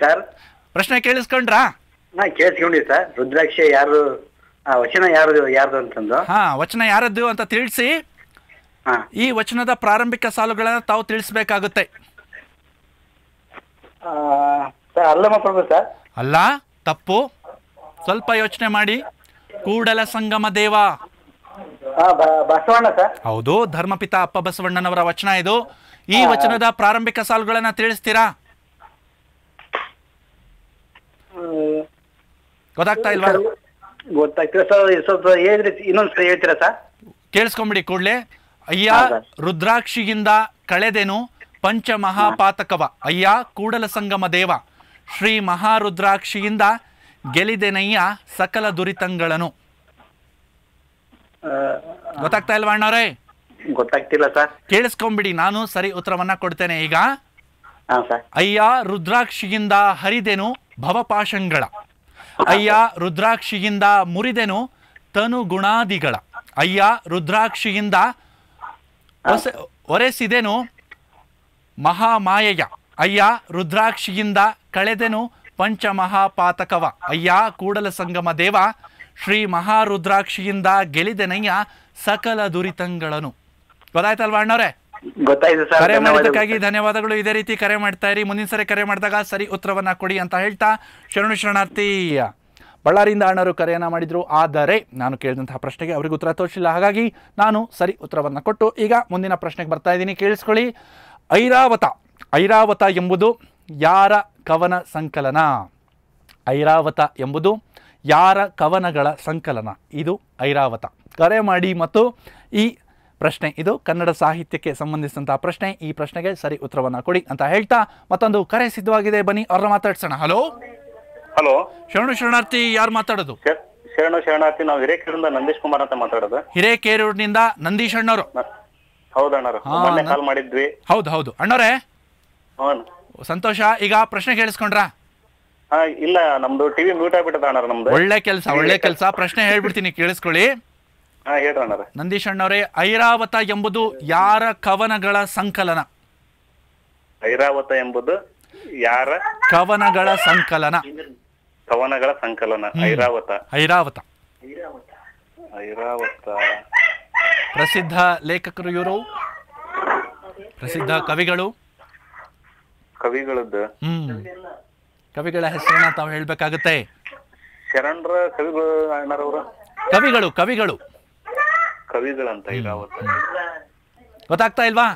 [SPEAKER 1] ಸರ್ ಪ್ರಶ್ನೆ ಕೇಳಿಸ್ಕೊಂಡ್ರಾ ನಾ ಕೇಳಿಸ್ಕೊಂಡಿ ಸರ್ ರುದ್ರಾಕ್ಷ ಯಾರು ವಚನ ಯಾರು ಯಾರ್ದು ಅಂತಂದು ಹಾ ವಚನ ಯಾರದ್ದು ಅಂತ ತಿಳಿಸಿ ಈ ವಚನದ ಪ್ರಾರಂಭಿಕ ಸಾಲುಗಳನ್ನ ತಾವು ತಿಳಿಸಬೇಕಾಗುತ್ತೆ ಅಲ್ಲಮ್ಮ ಪ್ರಭು ಸರ್ ಅಲ್ಲ ತಪ್ಪು ಸ್ವಲ್ಪ ಯೋಚನೆ ಮಾಡಿ ಕೂಡಲ ಸಂಗಮ ದೇವ ಹೌದು ಧರ್ಮಪಿತ ಅಪ್ಪ ಬಸವಣ್ಣನವರ ವಚನ ಇದು ಈ ವಚನದ ಪ್ರಾರಂಭಿಕ ಸಾಲುಗಳನ್ನ ತಿಳಿಸ್ತೀರಾ ಗೊತ್ತಾಗ್ತಾ ಇಲ್ವಾ ಕೇಳಿಸ್ಕೊಂಬಿಡಿ ಕೂಡ್ಲೆ ಅಯ್ಯ ರುದ್ರಾಕ್ಷಿಯಿಂದ ಕಳೆದೆನು ಪಂಚ ಮಹಾಪಾತಕವ ಅಯ್ಯ ಕೂಡಲ ಸಂಗಮ ದೇವ ಶ್ರೀ ಮಹಾರುದ್ರಾಕ್ಷಿಯಿಂದ ಗೆಲಿದೆನಯ್ಯ ಸಕಲ ದುರಿತಂಗಳನು ಗೊತ್ತಾಗ್ತಾ ಇಲ್ವಾ ಅಣ್ಣವ್ರೆ ಗೊತ್ತಾಗ್ತಿಲ್ಲ ಸರ್ ಕೇಳಿಸ್ಕೊಂಬಿಡಿ ನಾನು ಸರಿ ಉತ್ತರವನ್ನ ಕೊಡ್ತೇನೆ ಈಗ ಅಯ್ಯ ರುದ್ರಾಕ್ಷಿಯಿಂದ ಹರಿದೆನು ಭವಪಾಶಂಗಳ ಅಯ್ಯ ರುದ್ರಾಕ್ಷಿಗಿಂದ ಮುರಿದೆನು ತನು ಗುಣಾದಿಗಳ ಅಯ್ಯ ರುದ್ರಾಕ್ಷಿಯಿಂದ ಒರೆಸಿದೆನು ಮಹಾಮಾಯಯ ಅಯ್ಯ ರುದ್ರಾಕ್ಷಿಯಿಂದ ಕಳೆದೆನು ಪಂಚಮಹಾಪಾತಕವ ಅಯ್ಯ ಕೂಡಲ ಸಂಗಮ ದೇವ ಶ್ರೀ ಮಹಾರುದ್ರಾಕ್ಷಿಯಿಂದ ಗೆಲಿದೆನಯ್ಯ ಸಕಲ ದುರಿತಂಗಳನು ಗೊತ್ತಾಯ್ತಲ್ವಾ ಅಣ್ಣವ್ರೆ ಕರೆ ಮಾಡಿದ್ದಕ್ಕಾಗಿ ಧನ್ಯವಾದಗಳು ಇದೇ ರೀತಿ ಕರೆ ಮಾಡ್ತಾ ಇರಿ ಮುಂದಿನ ಸರಿ ಕರೆ ಮಾಡಿದಾಗ ಸರಿ ಉತ್ತರವನ್ನ ಕೊಡಿ ಅಂತ ಹೇಳ್ತಾ ಶರಣು ಶರಣಾರ್ಥಿ ಬಳ್ಳಾರಿಯಿಂದ ಅಣ್ಣರು ಕರೆಯನ್ನ ಮಾಡಿದ್ರು ಆದರೆ ನಾನು ಕೇಳಿದಂತಹ ಪ್ರಶ್ನೆಗೆ ಅವರಿಗೆ ಉತ್ತರ ತೋರಿಸಿಲ್ಲ ಹಾಗಾಗಿ ನಾನು ಸರಿ ಉತ್ತರವನ್ನ ಕೊಟ್ಟು ಈಗ ಮುಂದಿನ ಪ್ರಶ್ನೆಗೆ ಬರ್ತಾ ಇದ್ದೀನಿ ಕೇಳಿಸ್ಕೊಳ್ಳಿ ಐರಾವತ ಐರಾವತ ಎಂಬುದು ಯಾರ ಕವನ ಸಂಕಲನ ಐರಾವತ ಎಂಬುದು ಯಾರ ಕವನಗಳ ಸಂಕಲನ ಇದು ಐರಾವತ ಕರೆ ಮಾಡಿ ಮತ್ತು ಈ ಪ್ರಶ್ನೆ ಇದು ಕನ್ನಡ ಸಾಹಿತ್ಯಕ್ಕೆ ಸಂಬಂಧಿಸಿದಂತಹ ಪ್ರಶ್ನೆ ಈ ಪ್ರಶ್ನೆಗೆ ಸರಿ ಉತ್ತರವನ್ನು ಕೊಡಿ ಅಂತ ಹೇಳ್ತಾ ಮತ್ತೊಂದು ಕರೆ ಸಿದ್ಧವಾಗಿದೆ ಬನ್ನಿ ಅವ್ರನ್ನ ಮಾತಾಡ್ಸೋಣ ಹಲೋ ಹಲೋ ಶರಣು ಶರಣಾರ್ಥಿ ಯಾರು ಮಾತಾಡೋದು ಶರಣು ಶರಣಾರ್ಥಿ ನಾವು
[SPEAKER 3] ಹಿರೇಕೇರೂರಿಂದ ನಂದೀಶ್ ಕುಮಾರ್ ಅಂತ ಮಾತಾಡೋದು
[SPEAKER 1] ಹಿರೇಕೇರೂರಿನಿಂದ ನಂದೀಶ್ ಅಣ್ಣವರು ಹೌದು ಮಾಡಿದ್ವಿ ಹೌದು ಹೌದು ಸಂತೋಷ ಈಗ ಪ್ರಶ್ನೆ ಕೇಳಿಸ್ಕೊಂಡ್ರಾ ಇಲ್ಲ ನಮ್ದು ಟಿವಿ ಮ್ಯೂಟ್ ಆಗ್ಬಿಟ್ಟದ ಅಣ್ಣ ನಮ್ದು ಒಳ್ಳೆ ಕೆಲಸ ಒಳ್ಳೆ ಕೆಲಸ ಪ್ರಶ್ನೆ ಹೇಳ್ಬಿಡ್ತೀನಿ ಕೇಳಿಸ್ಕೊಳ್ಳಿ ನಂದೀಶ್ ಅಣ್ಣವ್ರೆ ಐರಾವತ ಎಂಬುದು ಯಾರ ಕವನಗಳ ಸಂಕಲನ
[SPEAKER 3] ಐರಾವತ ಎಂಬುದು ಯಾರ
[SPEAKER 1] ಕವನಗಳ ಸಂಕಲನ
[SPEAKER 3] ಕವನಗಳ ಸಂಕಲನ ಐರಾವತ ಐರಾವತ ಐರಾವತ
[SPEAKER 1] ಪ್ರಸಿದ್ಧ ಲೇಖಕರು ಇವರು ಪ್ರಸಿದ್ಧ ಕವಿಗಳು ಕವಿಗಳದ್ದು ಹ್ಮ್ ಕವಿಗಳ ಹೆಸರನ್ನ ತಾವು ಹೇಳ್ಬೇಕಾಗತ್ತೆ ಶರಣರ ಕವಿಗಳು ಕವಿಗಳು ಕವಿಗಳು ಕವಿಗಳಂತ ಗೊತ್ತಾಗ್ತಾ ಇಲ್ವಾ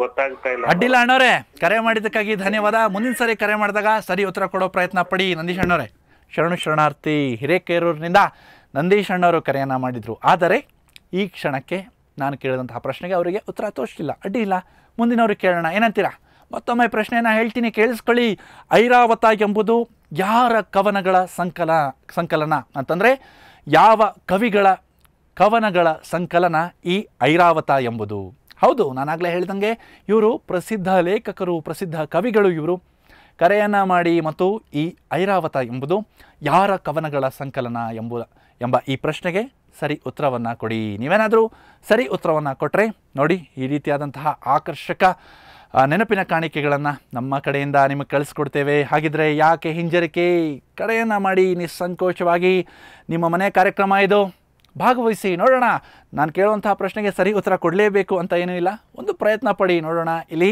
[SPEAKER 1] ಗೊತ್ತಾಗ್ತಾ ಇಲ್ಲ ಅಡ್ಡಿಲ್ಲ ಅಣ್ಣವ್ರೆ ಕರೆ ಮಾಡಿದ್ದಕ್ಕಾಗಿ ಧನ್ಯವಾದ ಮುಂದಿನ ಸರಿ ಕರೆ ಮಾಡಿದಾಗ ಸರಿ ಉತ್ತರ ಕೊಡೋ ಪ್ರಯತ್ನ ಪಡಿ ನಂದೀಶ್ ಅಣ್ಣವ್ರೆ ಶರಣು ಶರಣಾರ್ಥಿ ಹಿರೇಕೇರೂರಿನಿಂದ ನಂದೀಶ್ ಅಣ್ಣವರು ಕರೆಯನ್ನ ಮಾಡಿದ್ರು ಆದರೆ ಈ ಕ್ಷಣಕ್ಕೆ ನಾನು ಕೇಳಿದಂತಹ ಪ್ರಶ್ನೆಗೆ ಅವರಿಗೆ ಉತ್ತರ ತೋರಿಸಿಲ್ಲ ಅಡ್ಡಿ ಇಲ್ಲ ಮುಂದಿನವ್ರಿಗೆ ಕೇಳೋಣ ಏನಂತೀರಾ ಮತ್ತೊಮ್ಮೆ ಪ್ರಶ್ನೆಯನ್ನು ಹೇಳ್ತೀನಿ ಕೇಳಿಸ್ಕೊಳ್ಳಿ ಐರಾವತ ಎಂಬುದು ಯಾರ ಕವನಗಳ ಸಂಕಲ ಸಂಕಲನ ಅಂತಂದರೆ ಯಾವ ಕವಿಗಳ ಕವನಗಳ ಸಂಕಲನ ಈ ಐರಾವತ ಎಂಬುದು ಹೌದು ನಾನಾಗಲೇ ಹೇಳಿದಂಗೆ ಇವರು ಪ್ರಸಿದ್ಧ ಲೇಖಕರು ಪ್ರಸಿದ್ಧ ಕವಿಗಳು ಇವರು ಕರೆಯನ್ನು ಮಾಡಿ ಮತ್ತು ಈ ಐರಾವತ ಎಂಬುದು ಯಾರ ಕವನಗಳ ಸಂಕಲನ ಎಂಬ ಎಂಬ ಈ ಪ್ರಶ್ನೆಗೆ ಸರಿ ಉತ್ತರವನ್ನು ಕೊಡಿ ನೀವೇನಾದರೂ ಸರಿ ಉತ್ತರವನ್ನು ಕೊಟ್ಟರೆ ನೋಡಿ ಈ ರೀತಿಯಾದಂತಹ ಆಕರ್ಷಕ ನೆನಪಿನ ಕಾಣಿಕೆಗಳನ್ನು ನಮ್ಮ ಕಡೆಯಿಂದ ನಿಮಗೆ ಕಳಿಸ್ಕೊಡ್ತೇವೆ ಹಾಗಿದ್ರೆ ಯಾಕೆ ಹಿಂಜರಿಕೆ ಕಡೆಯನ್ನು ಮಾಡಿ ನಿಸ್ಸಂಕೋಚವಾಗಿ ನಿಮ್ಮ ಮನೆ ಕಾರ್ಯಕ್ರಮ ಇದು ಭಾಗವಹಿಸಿ ನೋಡೋಣ ನಾನು ಕೇಳುವಂತಹ ಪ್ರಶ್ನೆಗೆ ಸರಿ ಉತ್ತರ ಕೊಡಲೇಬೇಕು ಅಂತ ಏನೂ ಇಲ್ಲ ಒಂದು ಪ್ರಯತ್ನ ಪಡಿ ನೋಡೋಣ ಇಲ್ಲಿ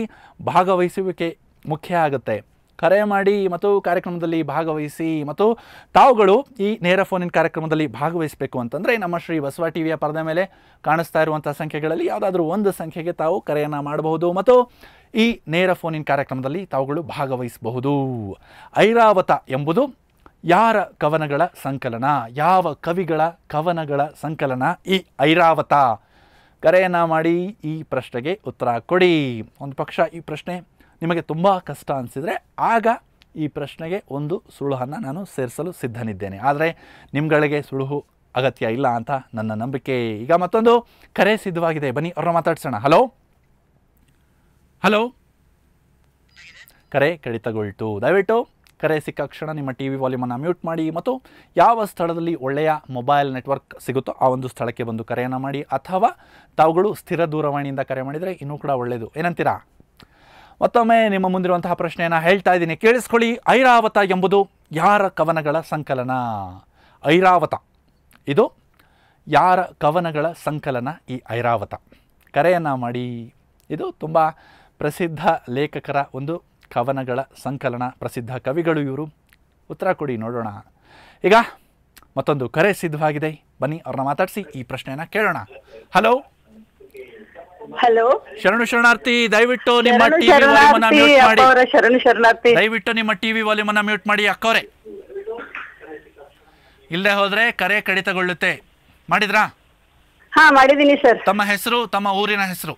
[SPEAKER 1] ಭಾಗವಹಿಸುವಿಕೆ ಮುಖ್ಯ ಆಗುತ್ತೆ ಕರೆ ಮಾಡಿ ಮತ್ತು ಕಾರ್ಯಕ್ರಮದಲ್ಲಿ ಭಾಗವಹಿಸಿ ಮತ್ತು ತಾವುಗಳು ಈ ನೇರ ಫೋನ್ ಕಾರ್ಯಕ್ರಮದಲ್ಲಿ ಭಾಗವಹಿಸಬೇಕು ಅಂತಂದರೆ ನಮ್ಮ ಶ್ರೀ ಬಸವ ಟಿವಿಯ ಪರದೆ ಮೇಲೆ ಕಾಣಿಸ್ತಾ ಇರುವಂಥ ಸಂಖ್ಯೆಗಳಲ್ಲಿ ಯಾವುದಾದ್ರೂ ಒಂದು ಸಂಖ್ಯೆಗೆ ತಾವು ಕರೆಯನ್ನು ಮಾಡಬಹುದು ಮತ್ತು ಈ ನೇರ ಫೋನ್ ಕಾರ್ಯಕ್ರಮದಲ್ಲಿ ತಾವುಗಳು ಭಾಗವಹಿಸಬಹುದು ಐರಾವತ ಎಂಬುದು ಯಾರ ಕವನಗಳ ಸಂಕಲನ ಯಾವ ಕವಿಗಳ ಕವನಗಳ ಸಂಕಲನ ಈ ಐರಾವತ ಕರೆಯನ್ನು ಮಾಡಿ ಈ ಪ್ರಶ್ನೆಗೆ ಉತ್ತರ ಕೊಡಿ ಒಂದು ಪಕ್ಷ ಈ ಪ್ರಶ್ನೆ ನಿಮಗೆ ತುಂಬ ಕಷ್ಟ ಅನಿಸಿದರೆ ಆಗ ಈ ಪ್ರಶ್ನೆಗೆ ಒಂದು ಸುಳುಹನ್ನು ನಾನು ಸೇರಿಸಲು ಸಿದ್ಧನಿದ್ದೇನೆ ಆದರೆ ನಿಮ್ಗಳಿಗೆ ಸುಳುಹು ಅಗತ್ಯ ಇಲ್ಲ ಅಂತ ನನ್ನ ನಂಬಿಕೆ ಈಗ ಮತ್ತೊಂದು ಕರೆ ಸಿದ್ಧವಾಗಿದೆ ಬನ್ನಿ ಅವ್ರನ್ನ ಮಾತಾಡ್ಸೋಣ ಹಲೋ ಹಲೋ ಕರೆ ಕಡಿತಗೊಳ್ತು ದಯವಿಟ್ಟು ಕರೆ ಸಿಕ್ಕ ಕ್ಷಣ ನಿಮ್ಮ ಟಿ ವಿ ವಾಲ್ಯೂಮನ್ನು ಮ್ಯೂಟ್ ಮಾಡಿ ಮತ್ತು ಯಾವ ಸ್ಥಳದಲ್ಲಿ ಒಳ್ಳೆಯ ಮೊಬೈಲ್ ನೆಟ್ವರ್ಕ್ ಸಿಗುತ್ತೋ ಆ ಒಂದು ಸ್ಥಳಕ್ಕೆ ಬಂದು ಕರೆಯನ್ನು ಮಾಡಿ ಅಥವಾ ತಾವುಗಳು ಸ್ಥಿರ ದೂರವಾಣಿಯಿಂದ ಕರೆ ಮಾಡಿದರೆ ಇನ್ನೂ ಕೂಡ ಒಳ್ಳೆಯದು ಏನಂತೀರಾ ಮತ್ತೊಮ್ಮೆ ನಿಮ್ಮ ಮುಂದಿರುವಂತಹ ಪ್ರಶ್ನೆಯನ್ನು ಹೇಳ್ತಾ ಇದ್ದೀನಿ ಕೇಳಿಸ್ಕೊಳ್ಳಿ ಐರಾವತ ಎಂಬುದು ಯಾರ ಕವನಗಳ ಸಂಕಲನ ಐರಾವತ ಇದು ಯಾರ ಕವನಗಳ ಸಂಕಲನ ಈ ಐರಾವತ ಕರೆಯನ್ನು ಮಾಡಿ ಇದು ತುಂಬ ಪ್ರಸಿದ್ಧ ಲೇಖಕರ ಒಂದು ಕವನಗಳ ಸಂಕಲನ ಪ್ರಸಿದ್ಧ ಕವಿಗಳು ಇವರು ಉತ್ತರ ಕೊಡಿ ನೋಡೋಣ ಈಗ ಮತ್ತೊಂದು ಕರೆ ಸಿದ್ಧವಾಗಿದೆ ಬನ್ನಿ ಅವ್ರನ್ನ ಮಾತಾಡಿಸಿ ಈ ಪ್ರಶ್ನೆಯನ್ನು ಕೇಳೋಣ ಹಲೋ ಹಲೋ ಶರಣು ಶರಣಾರ್ಥಿ ದಯವಿಟ್ಟು ನಿಮ್ಮ ಟಿವಿ ವಾಲ್ಯೂಮ್
[SPEAKER 2] ಮ್ಯೂಟ್ ಶರಣಾರ್ಥಿ
[SPEAKER 1] ದಯವಿಟ್ಟು ನಿಮ್ಮ ಟಿವಿ ವಾಲ್ಯೂಮ್ ಮ್ಯೂಟ್ ಮಾಡಿ ಅಕ್ಕೋರೆ ಇಲ್ಲೇ ಹೋದ್ರೆ ಕರೆ ಕಡಿತಗೊಳ್ಳುತ್ತೆ ಮಾಡಿದ್ರಾ ಹಾ ಮಾಡಿದಿನಿ ಸರ್ ತಮ್ಮ ಹೆಸರು ತಮ್ಮ ಊರಿನ ಹೆಸರು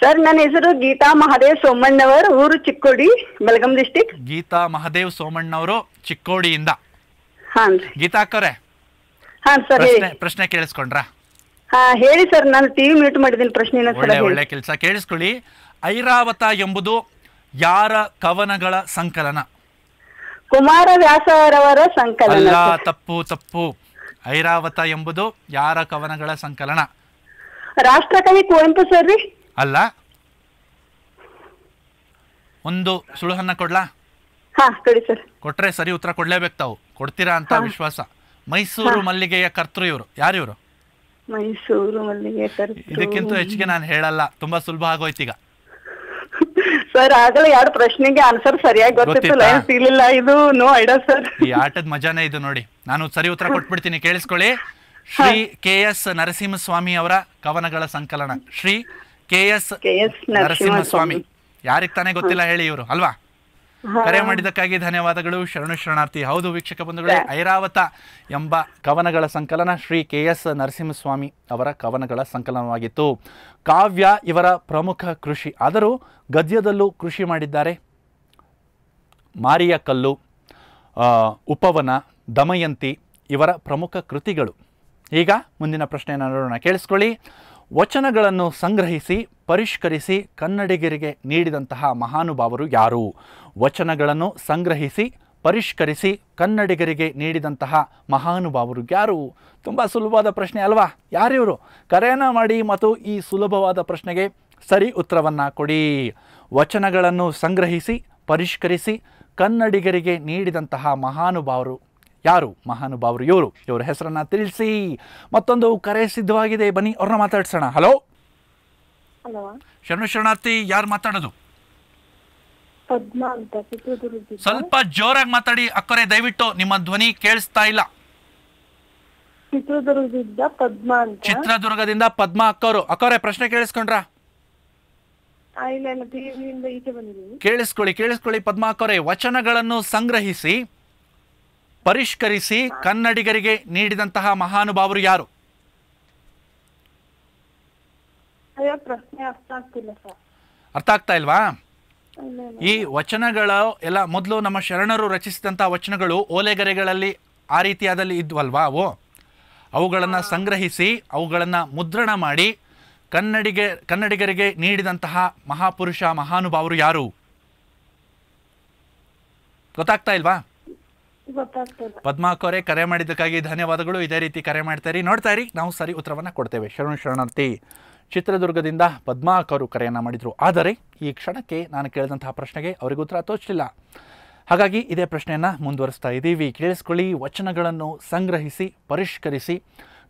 [SPEAKER 1] ಸರ್
[SPEAKER 2] ನನ್ನ ಹೆಸರು ಗೀತಾ ಮಹಾದೇವ್ ಸೋಮಣ್ಣವರ್ ಊರು ಚಿಕ್ಕೋಡಿ ಬೆಳಗಾಂ ಡಿಸ್ಟಿಕ್
[SPEAKER 1] ಗೀತಾ ಮಹಾದೇವ್ ಸೋಮಣ್ಣವರು ಚಿಕ್ಕೋಡಿಯಿಂದ ಗೀತಾ ಅಕ್ಕವ್ರೆ ಪ್ರಶ್ನೆ ಪ್ರಶ್ನೆ ಕೇಳಿಸ್ಕೊಂಡ್ರಾ
[SPEAKER 2] ಹಾ ಹೇಳಿ ಸರ್ ನಾನು ಟಿವಿ ಮ್ಯೂಟ್ ಮಾಡಿದ್ದೀನಿ ಪ್ರಶ್ನೆ ಒಳ್ಳೆ ಒಳ್ಳೆ
[SPEAKER 1] ಕೆಲಸ ಕೇಳಿಸ್ಕೊಳ್ಳಿ ಐರಾವತ ಎಂಬುದು ಯಾರ ಕವನಗಳ ಸಂಕಲನ
[SPEAKER 2] ಕುಮಾರ ವ್ಯಾಸರವರ ಸಂಕಲನ
[SPEAKER 1] ತಪ್ಪು ತಪ್ಪು ಐರಾವತ ಎಂಬುದು ಯಾರ ಕವನಗಳ ಸಂಕಲನ
[SPEAKER 2] ರಾಷ್ಟ್ರಕವಿ ಕುವೆಂಪು ಸರ್
[SPEAKER 1] ಅಲ್ಲ ಒಂದು ಸುಳುಹನ್ನ ಕೊಡ್ಲಾ ಕೊಟ್ರೆ ಸರಿ ಉತ್ತರ ಕೊಡ್ಲೇಬೇಕು ತಾವು ಕೊಡ್ತೀರಾ ಅಂತ ವಿಶ್ವಾಸ ಮೈಸೂರು ಮಲ್ಲಿಗೆಯ ಕರ್ತೃ ಇವರು ಯಾರು ಇವರು ಇದಕ್ಕಿಂತ ಹೆಚ್ಚಿಗೆ ನಾನು ಹೇಳಲ್ಲ ತುಂಬಾ ಸುಲಭ ಈಗ
[SPEAKER 2] ಸರ್ ಆಗಲೇ ಎರಡು ಪ್ರಶ್ನೆಗೆ ಆನ್ಸರ್ ಸರಿಯಾಗಿ ಗೊತ್ತಿಲ್ಲ ಇದು ನೋ ಐಡಿಯಾ ಸರ್
[SPEAKER 1] ಈ ಆಟದ ಮಜಾನೇ ಇದು ನೋಡಿ ನಾನು ಸರಿ ಉತ್ತರ ಕೊಟ್ಬಿಡ್ತೀನಿ ಕೇಳಿಸ್ಕೊಳ್ಳಿ ಶ್ರೀ ಕೆ ಎಸ್ ನರಸಿಂಹಸ್ವಾಮಿ ಅವರ ಕವನಗಳ ಸಂಕಲನ ಶ್ರೀ ಕೆ ಎಸ್ ನರಸಿಂಹಸ್ವಾಮಿ ಯಾರಿಗ್ ತಾನೇ ಗೊತ್ತಿಲ್ಲ ಹೇಳಿ ಇವರು ಅಲ್ವಾ ಕರೆ ಮಾಡಿದ್ದಕ್ಕಾಗಿ ಧನ್ಯವಾದಗಳು ಶರಣು ಶರಣಾರ್ಥಿ ಹೌದು ವೀಕ್ಷಕ ಬಂಧುಗಳು ಐರಾವತ ಎಂಬ ಕವನಗಳ ಸಂಕಲನ ಶ್ರೀ ಕೆ ಎಸ್ ನರಸಿಂಹಸ್ವಾಮಿ ಅವರ ಕವನಗಳ ಸಂಕಲನವಾಗಿತ್ತು ಕಾವ್ಯ ಇವರ ಪ್ರಮುಖ ಕೃಷಿ ಆದರೂ ಗದ್ಯದಲ್ಲೂ ಕೃಷಿ ಮಾಡಿದ್ದಾರೆ ಮಾರಿಯ ಕಲ್ಲು ಉಪವನ ದಮಯಂತಿ ಇವರ ಪ್ರಮುಖ ಕೃತಿಗಳು ಈಗ ಮುಂದಿನ ಪ್ರಶ್ನೆಯನ್ನು ನೋಡೋಣ ಕೇಳಿಸ್ಕೊಳ್ಳಿ ವಚನಗಳನ್ನು ಸಂಗ್ರಹಿಸಿ ಪರಿಷ್ಕರಿಸಿ ಕನ್ನಡಿಗರಿಗೆ ನೀಡಿದಂತಹ ಮಹಾನುಭಾವರು ಯಾರು ವಚನಗಳನ್ನು ಸಂಗ್ರಹಿಸಿ ಪರಿಷ್ಕರಿಸಿ ಕನ್ನಡಿಗರಿಗೆ ನೀಡಿದಂತಹ ಮಹಾನುಭಾವರು ಯಾರು ತುಂಬ ಸುಲಭವಾದ ಪ್ರಶ್ನೆ ಅಲ್ವಾ ಯಾರಿವರು ಕರೆಯನ್ನ ಮಾಡಿ ಮತ್ತು ಈ ಸುಲಭವಾದ ಪ್ರಶ್ನೆಗೆ ಸರಿ ಉತ್ತರವನ್ನು ಕೊಡಿ ವಚನಗಳನ್ನು ಸಂಗ್ರಹಿಸಿ ಪರಿಷ್ಕರಿಸಿ ಕನ್ನಡಿಗರಿಗೆ ನೀಡಿದಂತಹ ಮಹಾನುಭಾವರು ಯಾರು ಮಹಾನುಭಾವರು ಇವರು ಇವರ ಹೆಸರನ್ನ ತಿಳಿಸಿ ಮತ್ತೊಂದು ಕರೆ ಸಿದ್ಧವಾಗಿದೆ ಬನ್ನಿ ಅವ್ರನ್ನ ಮಾತಾಡ್ಸೋಣ ಹಲೋ ಶರಣ ಶರಣಾರ್ಥಿ ಯಾರು ಮಾತಾಡೋದು ಸ್ವಲ್ಪ ಜೋರಾಗಿ ಮಾತಾಡಿ ಅಕ್ಕರೆ ದಯವಿಟ್ಟು ನಿಮ್ಮ ಧ್ವನಿ ಕೇಳಿಸ್ತಾ ಇಲ್ಲ ಚಿತ್ರದುರ್ಗದಿಂದ ಪದ್ಮ ಅಂತ ಚಿತ್ರದುರ್ಗದಿಂದ ಪದ್ಮಾ ಅಕ್ಕವರು ಅಕ್ಕವ್ರೆ ಪ್ರಶ್ನೆ ಕೇಳಿಸ್ಕೊಂಡ್ರ ಕೇಳಿಸ್ಕೊಳ್ಳಿ ಕೇಳಿಸ್ಕೊಳ್ಳಿ ಪದ್ಮಾ ಅಕ್ಕವ್ರೆ ವಚನಗಳನ್ನು ಸಂಗ್ರಹಿಸಿ ಪರಿಷ್ಕರಿಸಿ ಕನ್ನಡಿಗರಿಗೆ ನೀಡಿದಂತಹ ಮಹಾನುಭಾವರು ಯಾರು
[SPEAKER 2] ಅರ್ಥ
[SPEAKER 1] ಆಗ್ತಾ ಇಲ್ವಾ ಈ ವಚನಗಳ ಎಲ್ಲ ಮೊದಲು ನಮ್ಮ ಶರಣರು ರಚಿಸಿದಂತಹ ವಚನಗಳು ಓಲೆಗರೆಗಳಲ್ಲಿ ಆ ರೀತಿಯಾದಲ್ಲಿ ಇದ್ವಲ್ವಾ ಅವು ಅವುಗಳನ್ನು ಸಂಗ್ರಹಿಸಿ ಅವುಗಳನ್ನು ಮುದ್ರಣ ಮಾಡಿ ಕನ್ನಡಿಗೆ ಕನ್ನಡಿಗರಿಗೆ ನೀಡಿದಂತಹ ಮಹಾಪುರುಷ ಮಹಾನುಭಾವರು ಯಾರು ಗೊತ್ತಾಗ್ತಾ ಇಲ್ವಾ ಪದ್ಮಾಕೋರೆ ಕರೆ ಮಾಡಿದ್ದಕ್ಕಾಗಿ ಧನ್ಯವಾದಗಳು ಇದೇ ರೀತಿ ಕರೆ ಮಾಡ್ತಾ ನೋಡ್ತಾ ಇರಿ ನಾವು ಸರಿ ಉತ್ತರವನ್ನು ಕೊಡ್ತೇವೆ ಶರಣ ಶರಣಾರ್ಥಿ ಚಿತ್ರದುರ್ಗದಿಂದ ಪದ್ಮಾಕರು ಕರೆಯನ್ನು ಮಾಡಿದರು ಆದರೆ ಈ ಕ್ಷಣಕ್ಕೆ ನಾನು ಕೇಳಿದಂತಹ ಪ್ರಶ್ನೆಗೆ ಅವರಿಗೆ ಉತ್ತರ ತೋಚಲಿಲ್ಲ ಹಾಗಾಗಿ ಇದೇ ಪ್ರಶ್ನೆಯನ್ನು ಮುಂದುವರಿಸ್ತಾ ಇದ್ದೀವಿ ಕೇಳಿಸ್ಕೊಳ್ಳಿ ವಚನಗಳನ್ನು ಸಂಗ್ರಹಿಸಿ ಪರಿಷ್ಕರಿಸಿ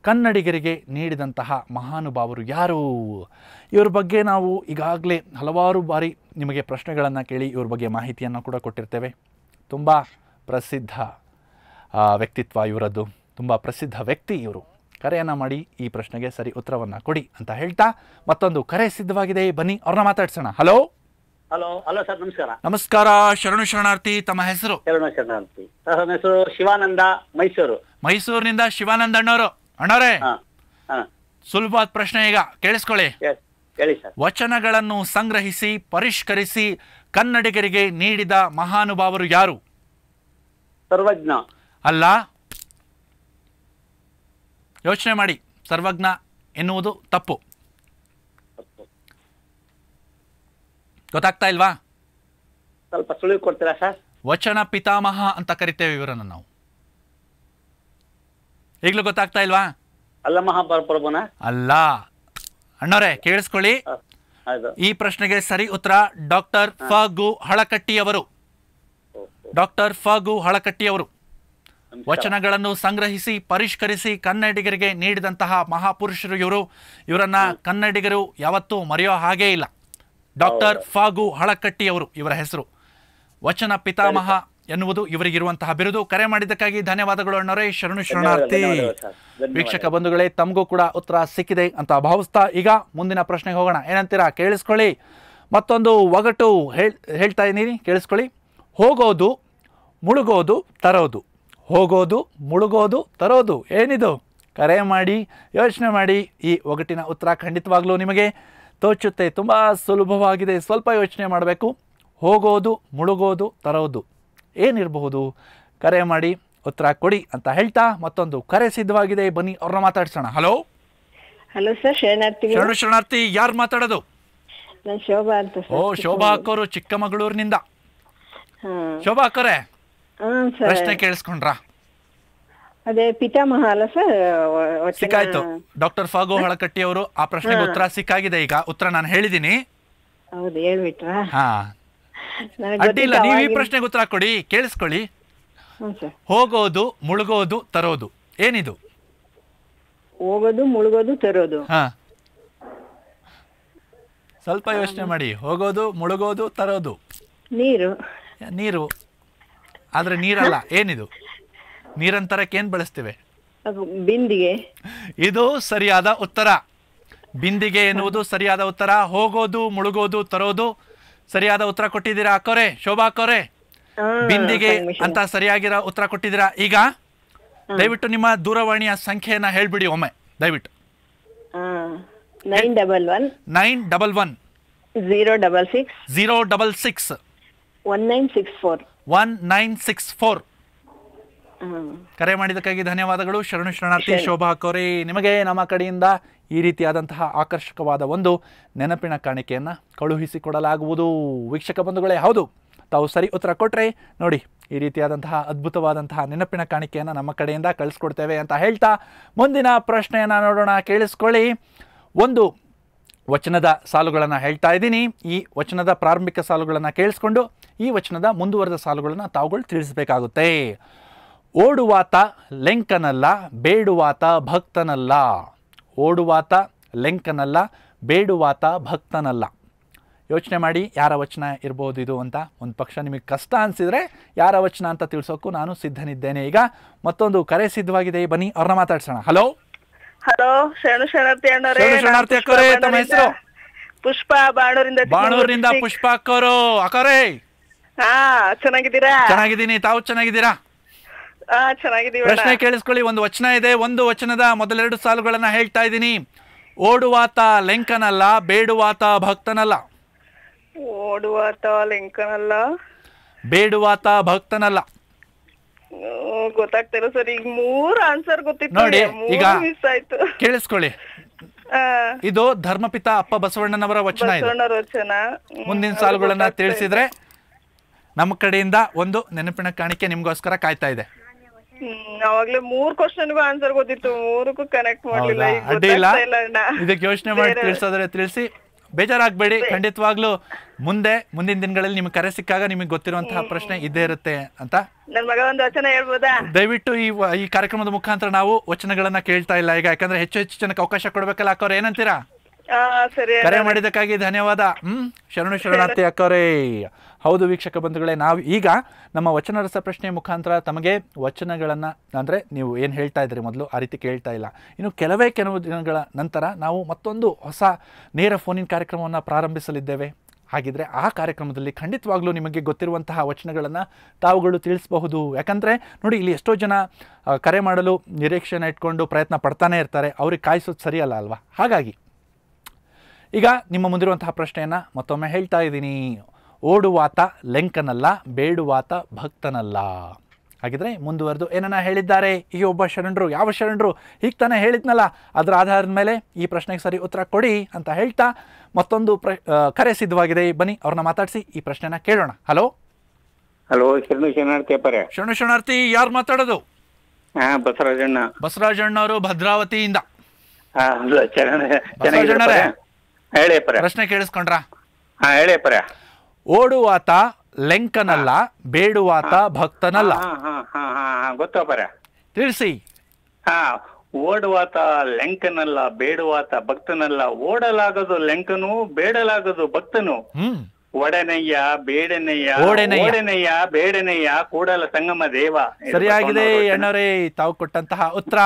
[SPEAKER 1] ಕನ್ನಡಿಗರಿಗೆ ನೀಡಿದಂತಹ ಮಹಾನುಭಾವರು ಯಾರು ಇವ್ರ ಬಗ್ಗೆ ನಾವು ಈಗಾಗಲೇ ಹಲವಾರು ಬಾರಿ ನಿಮಗೆ ಪ್ರಶ್ನೆಗಳನ್ನು ಕೇಳಿ ಇವ್ರ ಬಗ್ಗೆ ಮಾಹಿತಿಯನ್ನು ಕೂಡ ಕೊಟ್ಟಿರ್ತೇವೆ ತುಂಬ ಪ್ರಸಿದ್ಧ ವ್ಯಕ್ತಿತ್ವ ಇವರದ್ದು ತುಂಬ ಪ್ರಸಿದ್ಧ ವ್ಯಕ್ತಿ ಇವರು ಕರೆಯನ್ನು ಮಾಡಿ ಈ ಪ್ರಶ್ನೆಗೆ ಸರಿ ಉತ್ತರವನ್ನು ಕೊಡಿ ಅಂತ ಹೇಳ್ತಾ ಮತ್ತೊಂದು ಕರೆ ಸಿದ್ಧವಾಗಿದೆ ಬನ್ನಿ ಅವ್ರನ್ನ ಮಾತಾಡ್ಸೋಣ ಹಲೋ ಹಲೋ ಹಲೋ ಸರ್ ನಮಸ್ಕಾರ ನಮಸ್ಕಾರ ಶರಣು ಶರಣಾರ್ಥಿ ತಮ್ಮ ಹೆಸರು ಶರಣು ಶರಣಾರ್ಥಿ
[SPEAKER 2] ಹೆಸರು ಶಿವಾನಂದ ಮೈಸೂರು
[SPEAKER 1] ಮೈಸೂರಿನಿಂದ ಶಿವಾನಂದ ಅಣ್ಣವರು ಅಣ್ಣವರೇ ಸುಲಭವಾದ ಪ್ರಶ್ನೆ ಈಗ ಕೇಳಿಸ್ಕೊಳ್ಳಿ ವಚನಗಳನ್ನು ಸಂಗ್ರಹಿಸಿ ಪರಿಷ್ಕರಿಸಿ ಕನ್ನಡಿಗರಿಗೆ ನೀಡಿದ ಮಹಾನುಭಾವರು ಯಾರು ಸರ್ವಜ್ಞ ಅಲ್ಲ ಯೋಚನೆ ಮಾಡಿ ಸರ್ವಜ್ಞ ಎನ್ನುವುದು ತಪ್ಪು ಗೊತ್ತಾಗ್ತಾ ಇಲ್ವಾ ಸ್ವಲ್ಪ ಸುಳಿವು ಕೊಡ್ತೀರಾ ಸರ್ ವಚನ ಪಿತಾಮಹ ಅಂತ ಕರಿತೇವೆ ಇವರನ್ನು ನಾವು ಈಗಲೂ ಗೊತ್ತಾಗ್ತಾ ಇಲ್ವಾ
[SPEAKER 2] ಅಲ್ಲ ಮಹಾಪ್ರಭುನ
[SPEAKER 1] ಅಲ್ಲ ಅಣ್ಣವ್ರೆ ಕೇಳಿಸ್ಕೊಳ್ಳಿ ಈ ಪ್ರಶ್ನೆಗೆ ಸರಿ ಉತ್ತರ ಡಾಕ್ಟರ್ ಫಗು ಹಳಕಟ್ಟಿಯವರು ಡಾಕ್ಟರ್ ಫಾಗು ಹಳಕಟ್ಟಿಯವರು ವಚನಗಳನ್ನು ಸಂಗ್ರಹಿಸಿ ಪರಿಷ್ಕರಿಸಿ ಕನ್ನಡಿಗರಿಗೆ ನೀಡಿದಂತಹ ಮಹಾಪುರುಷರು ಇವರು ಇವರನ್ನ ಕನ್ನಡಿಗರು ಯಾವತ್ತೂ ಮರೆಯೋ ಹಾಗೇ ಇಲ್ಲ ಡಾಕ್ಟರ್ ಫಾಗು ಹಳಕಟ್ಟಿಯವರು ಇವರ ಹೆಸರು ವಚನ ಪಿತಾಮಹ ಎನ್ನುವುದು ಇವರಿಗಿರುವಂತಹ ಬಿರುದು ಕರೆ ಮಾಡಿದ್ದಕ್ಕಾಗಿ ಧನ್ಯವಾದಗಳು ಅಣ್ಣರೇ ಶರಣು ಶರಣಾರ್ಥಿ ವೀಕ್ಷಕ ಬಂಧುಗಳೇ ತಮಗೂ ಕೂಡ ಉತ್ತರ ಸಿಕ್ಕಿದೆ ಅಂತ ಭಾವಿಸ್ತಾ ಈಗ ಮುಂದಿನ ಪ್ರಶ್ನೆಗೆ ಹೋಗೋಣ ಏನಂತೀರಾ ಕೇಳಿಸ್ಕೊಳ್ಳಿ ಮತ್ತೊಂದು ಒಗಟು ಹೇಳ್ತಾ ಇದ್ದೀನಿ ಕೇಳಿಸ್ಕೊಳ್ಳಿ ಹೋಗೋದು ಮುಳುಗೋದು ತರೋದು ಹೋಗೋದು ಮುಳುಗೋದು ತರೋದು ಏನಿದು ಕರೆ ಮಾಡಿ ಯೋಚನೆ ಮಾಡಿ ಈ ಒಗಟಿನ ಉತ್ತರ ಖಂಡಿತವಾಗಲೂ ನಿಮಗೆ ತೋಚುತ್ತೆ ತುಂಬ ಸುಲಭವಾಗಿದೆ ಸ್ವಲ್ಪ ಯೋಚನೆ ಮಾಡಬೇಕು ಹೋಗೋದು ಮುಳುಗೋದು ತರೋದು ಏನಿರಬಹುದು ಕರೆ ಮಾಡಿ ಉತ್ತರ ಕೊಡಿ ಅಂತ ಹೇಳ್ತಾ ಮತ್ತೊಂದು ಕರೆ ಸಿದ್ಧವಾಗಿದೆ ಬನ್ನಿ ಅವ್ರನ್ನ ಮಾತಾಡ್ಸೋಣ ಹಲೋ
[SPEAKER 3] ಹಲೋ ಸರ್ ಶರಣಾರ್ಥಿ ಶರಣಾರ್ಥಿ ಯಾರು ಮಾತಾಡೋದು ಶೋಭಾ ಅಂತ ಓ ಶೋಭಾ ಅಕ್ಕೋರು
[SPEAKER 1] ಚಿಕ್ಕಮಗಳೂರಿನಿಂದ ಶೋಭಾ ಅಕ್ಕರೆ ಪ್ರಶ್ನೆ ಕೇಳಿಸ್ಕೊಂಡ್ರಾ
[SPEAKER 3] ಅದೇ ಪಿತಾಮಹ ಅಲ್ಲ ಸರ್ ಸಿಕ್ಕಾಯ್ತು
[SPEAKER 1] ಡಾಕ್ಟರ್ ಫಾಗೋ ಹಳಕಟ್ಟಿ ಅವರು ಆ ಪ್ರಶ್ನೆಗೆ ಉತ್ತರ ಸಿಕ್ಕಾಗಿದೆ ಈಗ ಉತ್ತರ ನಾನು ಹೇಳಿದೀನಿ
[SPEAKER 3] ಹೌದು ಹಾ ಅಡ್ಡಿಲ್ಲ ನೀವು ಈ
[SPEAKER 1] ಪ್ರಶ್ನೆಗೆ ಉತ್ತರ ಕೊಡಿ ಕೇಳಿಸ್ಕೊಳ್ಳಿ ಹೋಗೋದು ಮುಳುಗೋದು ತರೋದು ಏನಿದು
[SPEAKER 3] ಹೋಗೋದು ಮುಳುಗೋದು ತರೋದು
[SPEAKER 1] ಹಾ ಸ್ವಲ್ಪ ಯೋಚನೆ ಮಾಡಿ ಹೋಗೋದು ಮುಳುಗೋದು ತರೋದು ನೀರು ನೀರು ಆದ್ರೆ ನೀರಲ್ಲ ಏನಿದು ನೀರಂತರಕ್ಕೆ ಏನ್ ಬಳಸ್ತೇವೆ ಬಿಂದಿಗೆ ಇದು ಸರಿಯಾದ ಉತ್ತರ ಬಿಂದಿಗೆ ಎನ್ನುವುದು ಸರಿಯಾದ ಉತ್ತರ ಹೋಗೋದು ಮುಳುಗೋದು ತರೋದು ಸರಿಯಾದ ಉತ್ತರ ಕೊಟ್ಟಿದ್ದೀರಾ ಅಕ್ಕೋರೆ ಶೋಭಾ ಅಕ್ಕೋರೆ
[SPEAKER 2] ಬಿಂದಿಗೆ ಅಂತ
[SPEAKER 1] ಸರಿಯಾಗಿರೋ ಉತ್ತರ ಕೊಟ್ಟಿದ್ದೀರಾ ಈಗ ದಯವಿಟ್ಟು ನಿಮ್ಮ ದೂರವಾಣಿಯ ಸಂಖ್ಯೆಯನ್ನ ಹೇಳ್ಬಿಡಿ ಒಮ್ಮೆ ದಯವಿಟ್ಟು nine double one nine double one zero double six zero double six one nine six four one nine six four ಕರೆ ಮಾಡಿದಕ್ಕಾಗಿ ಧನ್ಯವಾದಗಳು ಶರಣು ಶರಣಾರ್ಥಿ ಶೋಭಾ ಕೋರಿ ನಿಮಗೆ ನಮ್ಮ ಕಡೆಯಿಂದ ಈ ರೀತಿಯಾದಂತಹ ಆಕರ್ಷಕವಾದ ಒಂದು ನೆನಪಿನ ಕಾಣಿಕೆಯನ್ನು ಕಳುಹಿಸಿಕೊಡಲಾಗುವುದು ವೀಕ್ಷಕ ಬಂಧುಗಳೇ ಹೌದು ತಾವು ಸರಿ ಉತ್ತರ ಕೊಟ್ಟರೆ ನೋಡಿ ಈ ರೀತಿಯಾದಂತಹ ಅದ್ಭುತವಾದಂತಹ ನೆನಪಿನ ಕಾಣಿಕೆಯನ್ನು ನಮ್ಮ ಕಡೆಯಿಂದ ಕಳಿಸ್ಕೊಡ್ತೇವೆ ಅಂತ ಹೇಳ್ತಾ ಮುಂದಿನ ಪ್ರಶ್ನೆಯನ್ನು ನೋಡೋಣ ಕೇಳಿಸ್ಕೊಳ್ಳಿ ಒಂದು ವಚನದ ಸಾಲುಗಳನ್ನು ಹೇಳ್ತಾ ಇದ್ದೀನಿ ಈ ವಚನದ ಪ್ರಾರಂಭಿಕ ಸಾಲುಗಳನ್ನು ಕೇಳಿಸ್ಕೊಂಡು ಈ ವಚನದ ಮುಂದುವರೆದ ಸಾಲುಗಳನ್ನು ತಾವುಗಳು ತಿಳಿಸಬೇಕಾಗುತ್ತೆ ಓಡುವಾತ ಲೆಂಕನಲ್ಲ ಬೇಡುವಾತ ಭಕ್ತನಲ್ಲ ಓಡುವಾತ ಲೆಂಕನಲ್ಲ ಬೇಡುವಾತ ಭಕ್ತನಲ್ಲ ಯೋಚನೆ ಮಾಡಿ ಯಾರ ವಚನ ಇರ್ಬೋದು ಇದು ಅಂತ ಒಂದು ಪಕ್ಷ ನಿಮಗೆ ಕಷ್ಟ ಅನಿಸಿದರೆ ಯಾರ ವಚನ ಅಂತ ತಿಳಿಸೋಕ್ಕೂ ನಾನು ಸಿದ್ಧನಿದ್ದೇನೆ ಈಗ ಮತ್ತೊಂದು ಕರೆ ಸಿದ್ಧವಾಗಿದೆ ಬನ್ನಿ ಅವ್ರನ್ನ ಮಾತಾಡ್ಸೋಣ ಹಲೋ ಹಲೋ
[SPEAKER 2] ಶರಣಾರ್ಥಿ
[SPEAKER 1] ಹೆಸರು ಪುಷ್ಪ ಬಾಣೂರಿಂದ ಬಾಣೂರಿನಿಂದ ಪುಷ್ಪ ಅಕ್ಕೋರು ಅಕ್ಕವರೇ
[SPEAKER 2] ಹಾ ಚೆನ್ನಾಗಿದ್ದೀನಿ
[SPEAKER 1] ತಾವು ಚೆನ್ನಾಗಿದ್ದೀರಾ ಪ್ರಶ್ನೆ ಕೇಳಿಸ್ಕೊಳ್ಳಿ ಒಂದು ವಚನ ಇದೆ ಒಂದು ವಚನದ ಮೊದಲೆರಡು ಸಾಲುಗಳನ್ನ ಹೇಳ್ತಾ ಇದ್ದೀನಿ ಓಡುವಾತ ಲೆಂಕನಲ್ಲ ಬೇಡುವಾತ ಭಕ್ತನಲ್ಲ
[SPEAKER 2] ಓಡುವಾತ ಲೆಂಕನಲ್ಲ
[SPEAKER 1] ಬೇಡುವಾತ ಭಕ್ತನಲ್ಲ
[SPEAKER 2] ಗೊತ್ತಾಗ್ತಿಲ್ಲ ಸರ್ ಈಗ ಮೂರು ಆನ್ಸರ್ ಗೊತ್ತಿತ್ತು ನೋಡಿ ಈಗ
[SPEAKER 1] ಕೇಳಿಸ್ಕೊಳ್ಳಿ ಇದು ಧರ್ಮಪಿತ ಅಪ್ಪ ಬಸವಣ್ಣನವರ ವಚನ
[SPEAKER 2] ಮುಂದಿನ ಸಾಲುಗಳನ್ನ ತಿಳಿಸಿದ್ರೆ
[SPEAKER 1] ನಮ್ಮ ಕಡೆಯಿಂದ ಒಂದು ನೆನಪಿನ ಕಾಣಿಕೆ ನಿಮ್ಗೋಸ್ಕರ ಕಾಯ್ತಾ ಇದೆ
[SPEAKER 2] ಅವಾಗ್ಲೇ ಮೂರ್ ಕ್ವಶನ್ಗೂ ಆನ್ಸರ್ ಗೊತ್ತಿತ್ತು ಮೂರಕ್ಕೂ ಕನೆಕ್ಟ್ ಮಾಡಲಿಲ್ಲ ಅಡ್ಡಿಲ್ಲ
[SPEAKER 1] ಇದಕ್ಕೆ ಯೋಚನೆ ಮಾಡಿ ತಿಳಿಸೋದ್ರೆ ತಿಳಿಸಿ ಬೇಜಾರಾಗ್ಬೇಡಿ ಖಂಡಿತವಾಗ್ಲೂ ಮುಂದೆ ಮುಂದಿನ ದಿನಗಳಲ್ಲಿ ನಿಮ್ಗೆ ಕರೆ ಸಿಕ್ಕಾಗ ನಿಮಗೆ ಗೊತ್ತಿರುವಂತಹ ಪ್ರಶ್ನೆ ಇದ್ದೇ ಇರುತ್ತೆ ಅಂತ
[SPEAKER 2] ನನ್ನ ಒಂದು ವಚನ ಹೇಳ್ಬೋದಾ
[SPEAKER 1] ದಯವಿಟ್ಟು ಈ ಈ ಕಾರ್ಯಕ್ರಮದ ಮುಖಾಂತರ ನಾವು ವಚನಗಳನ್ನ ಕೇಳ್ತಾ ಇಲ್ಲ ಈಗ ಯಾಕಂದ್ರೆ ಹೆಚ್ಚು ಹೆಚ್ಚು ಜನಕ್ಕೆ ಅವಕಾಶ ಕೊಡ್ಬೇಕಲ್ಲ ಅಕ್ಕವ್ರೆ ಏನಂತೀರಾ ಕರೆ ಮಾಡಿದಕ್ಕಾಗಿ ಧನ್ಯವಾದ ಹ್ಮ್ ಶರಣು ಶರಣಾರ್ಥಿ ಅಕ್ಕವ್ರೇ ಹೌದು ವೀಕ್ಷಕ ಬಂಧುಗಳೇ ನಾವು ಈಗ ನಮ್ಮ ವಚನ ರಸ ಪ್ರಶ್ನೆ ಮುಖಾಂತರ ತಮಗೆ ವಚನಗಳನ್ನು ಅಂದರೆ ನೀವು ಏನು ಹೇಳ್ತಾ ಇದ್ರಿ ಮೊದಲು ಆ ರೀತಿ ಕೇಳ್ತಾ ಇಲ್ಲ ಇನ್ನು ಕೆಲವೇ ಕೆಲವು ದಿನಗಳ ನಂತರ ನಾವು ಮತ್ತೊಂದು ಹೊಸ ನೇರ ಫೋನಿನ ಕಾರ್ಯಕ್ರಮವನ್ನು ಪ್ರಾರಂಭಿಸಲಿದ್ದೇವೆ ಹಾಗಿದ್ರೆ ಆ ಕಾರ್ಯಕ್ರಮದಲ್ಲಿ ಖಂಡಿತವಾಗ್ಲೂ ನಿಮಗೆ ಗೊತ್ತಿರುವಂತಹ ವಚನಗಳನ್ನು ತಾವುಗಳು ತಿಳಿಸಬಹುದು ಯಾಕಂದರೆ ನೋಡಿ ಇಲ್ಲಿ ಎಷ್ಟೋ ಜನ ಕರೆ ಮಾಡಲು ನಿರೀಕ್ಷೆನ ಇಟ್ಕೊಂಡು ಪ್ರಯತ್ನ ಪಡ್ತಾನೆ ಇರ್ತಾರೆ ಅವ್ರಿಗೆ ಕಾಯಿಸೋದು ಸರಿಯಲ್ಲ ಅಲ್ವಾ ಹಾಗಾಗಿ ಈಗ ನಿಮ್ಮ ಮುಂದಿರುವಂತಹ ಪ್ರಶ್ನೆಯನ್ನು ಮತ್ತೊಮ್ಮೆ ಹೇಳ್ತಾ ಇದ್ದೀನಿ ಓಡುವಾತ ಲೆಂಕನಲ್ಲ ಬೇಡುವಾತ ಭಕ್ತನಲ್ಲ ಹಾಗಿದ್ರೆ ಮುಂದುವರೆದು ಏನನ್ನ ಹೇಳಿದ್ದಾರೆ ಈ ಒಬ್ಬ ಶರಣರು ಯಾವ ಶರಣರು ಹೀಗೆ ತಾನೇ ಹೇಳಿದ್ನಲ್ಲ ಅದರ ಆಧಾರದ ಮೇಲೆ ಈ ಪ್ರಶ್ನೆಗೆ ಸರಿ ಉತ್ತರ ಕೊಡಿ ಅಂತ ಹೇಳ್ತಾ ಮತ್ತೊಂದು ಪ್ರ ಕರೆ ಸಿದ್ಧವಾಗಿದೆ ಬನ್ನಿ ಅವ್ರನ್ನ ಮಾತಾಡಿಸಿ ಈ ಪ್ರಶ್ನೆನ ಕೇಳೋಣ ಹಲೋ
[SPEAKER 3] ಹಲೋ ಶರಣು ಶರಣಾರ್ಥಿ ಅಪ್ಪರೇ
[SPEAKER 1] ಶರಣು ಶರಣಾರ್ಥಿ ಯಾರು ಮಾತಾಡೋದು
[SPEAKER 3] ಹಾ ಬಸವರಾಜಣ್ಣ
[SPEAKER 1] ಬಸವರಾಜಣ್ಣ ಅವರು ಭದ್ರಾವತಿಯಿಂದ ಹೇಳಿ ಪ್ರಶ್ನೆ ಕೇಳಿಸ್ಕೊಂಡ್ರಾ ಹಾ ಹೇಳಿ ಪರೇ ಓಡುವಾತ ಲೆಂಕನಲ್ಲ ಬೇಡುವಾತ ಭಕ್ತನಲ್ಲ ಗೊತ್ತಪ್ಪರ ತಿಳಿಸಿ ಹಾ ಓಡುವಾತ ಲೆಂಕನಲ್ಲ ಬೇಡುವಾತ ಭಕ್ತನಲ್ಲ ಓಡಲಾಗದು ಲೆಂಕನು ಬೇಡಲಾಗದು ಭಕ್ತನು ಒಡನೆಯ ಬೇಡನೆಯ ಓಡನೆಯ ಬೇಡನೆಯ ಕೂಡಲ ಸಂಗಮ ದೇವ ಸರಿಯಾಗಿದೆ ಅಣ್ಣರೇ ತಾವು ಕೊಟ್ಟಂತಹ ಉತ್ತರ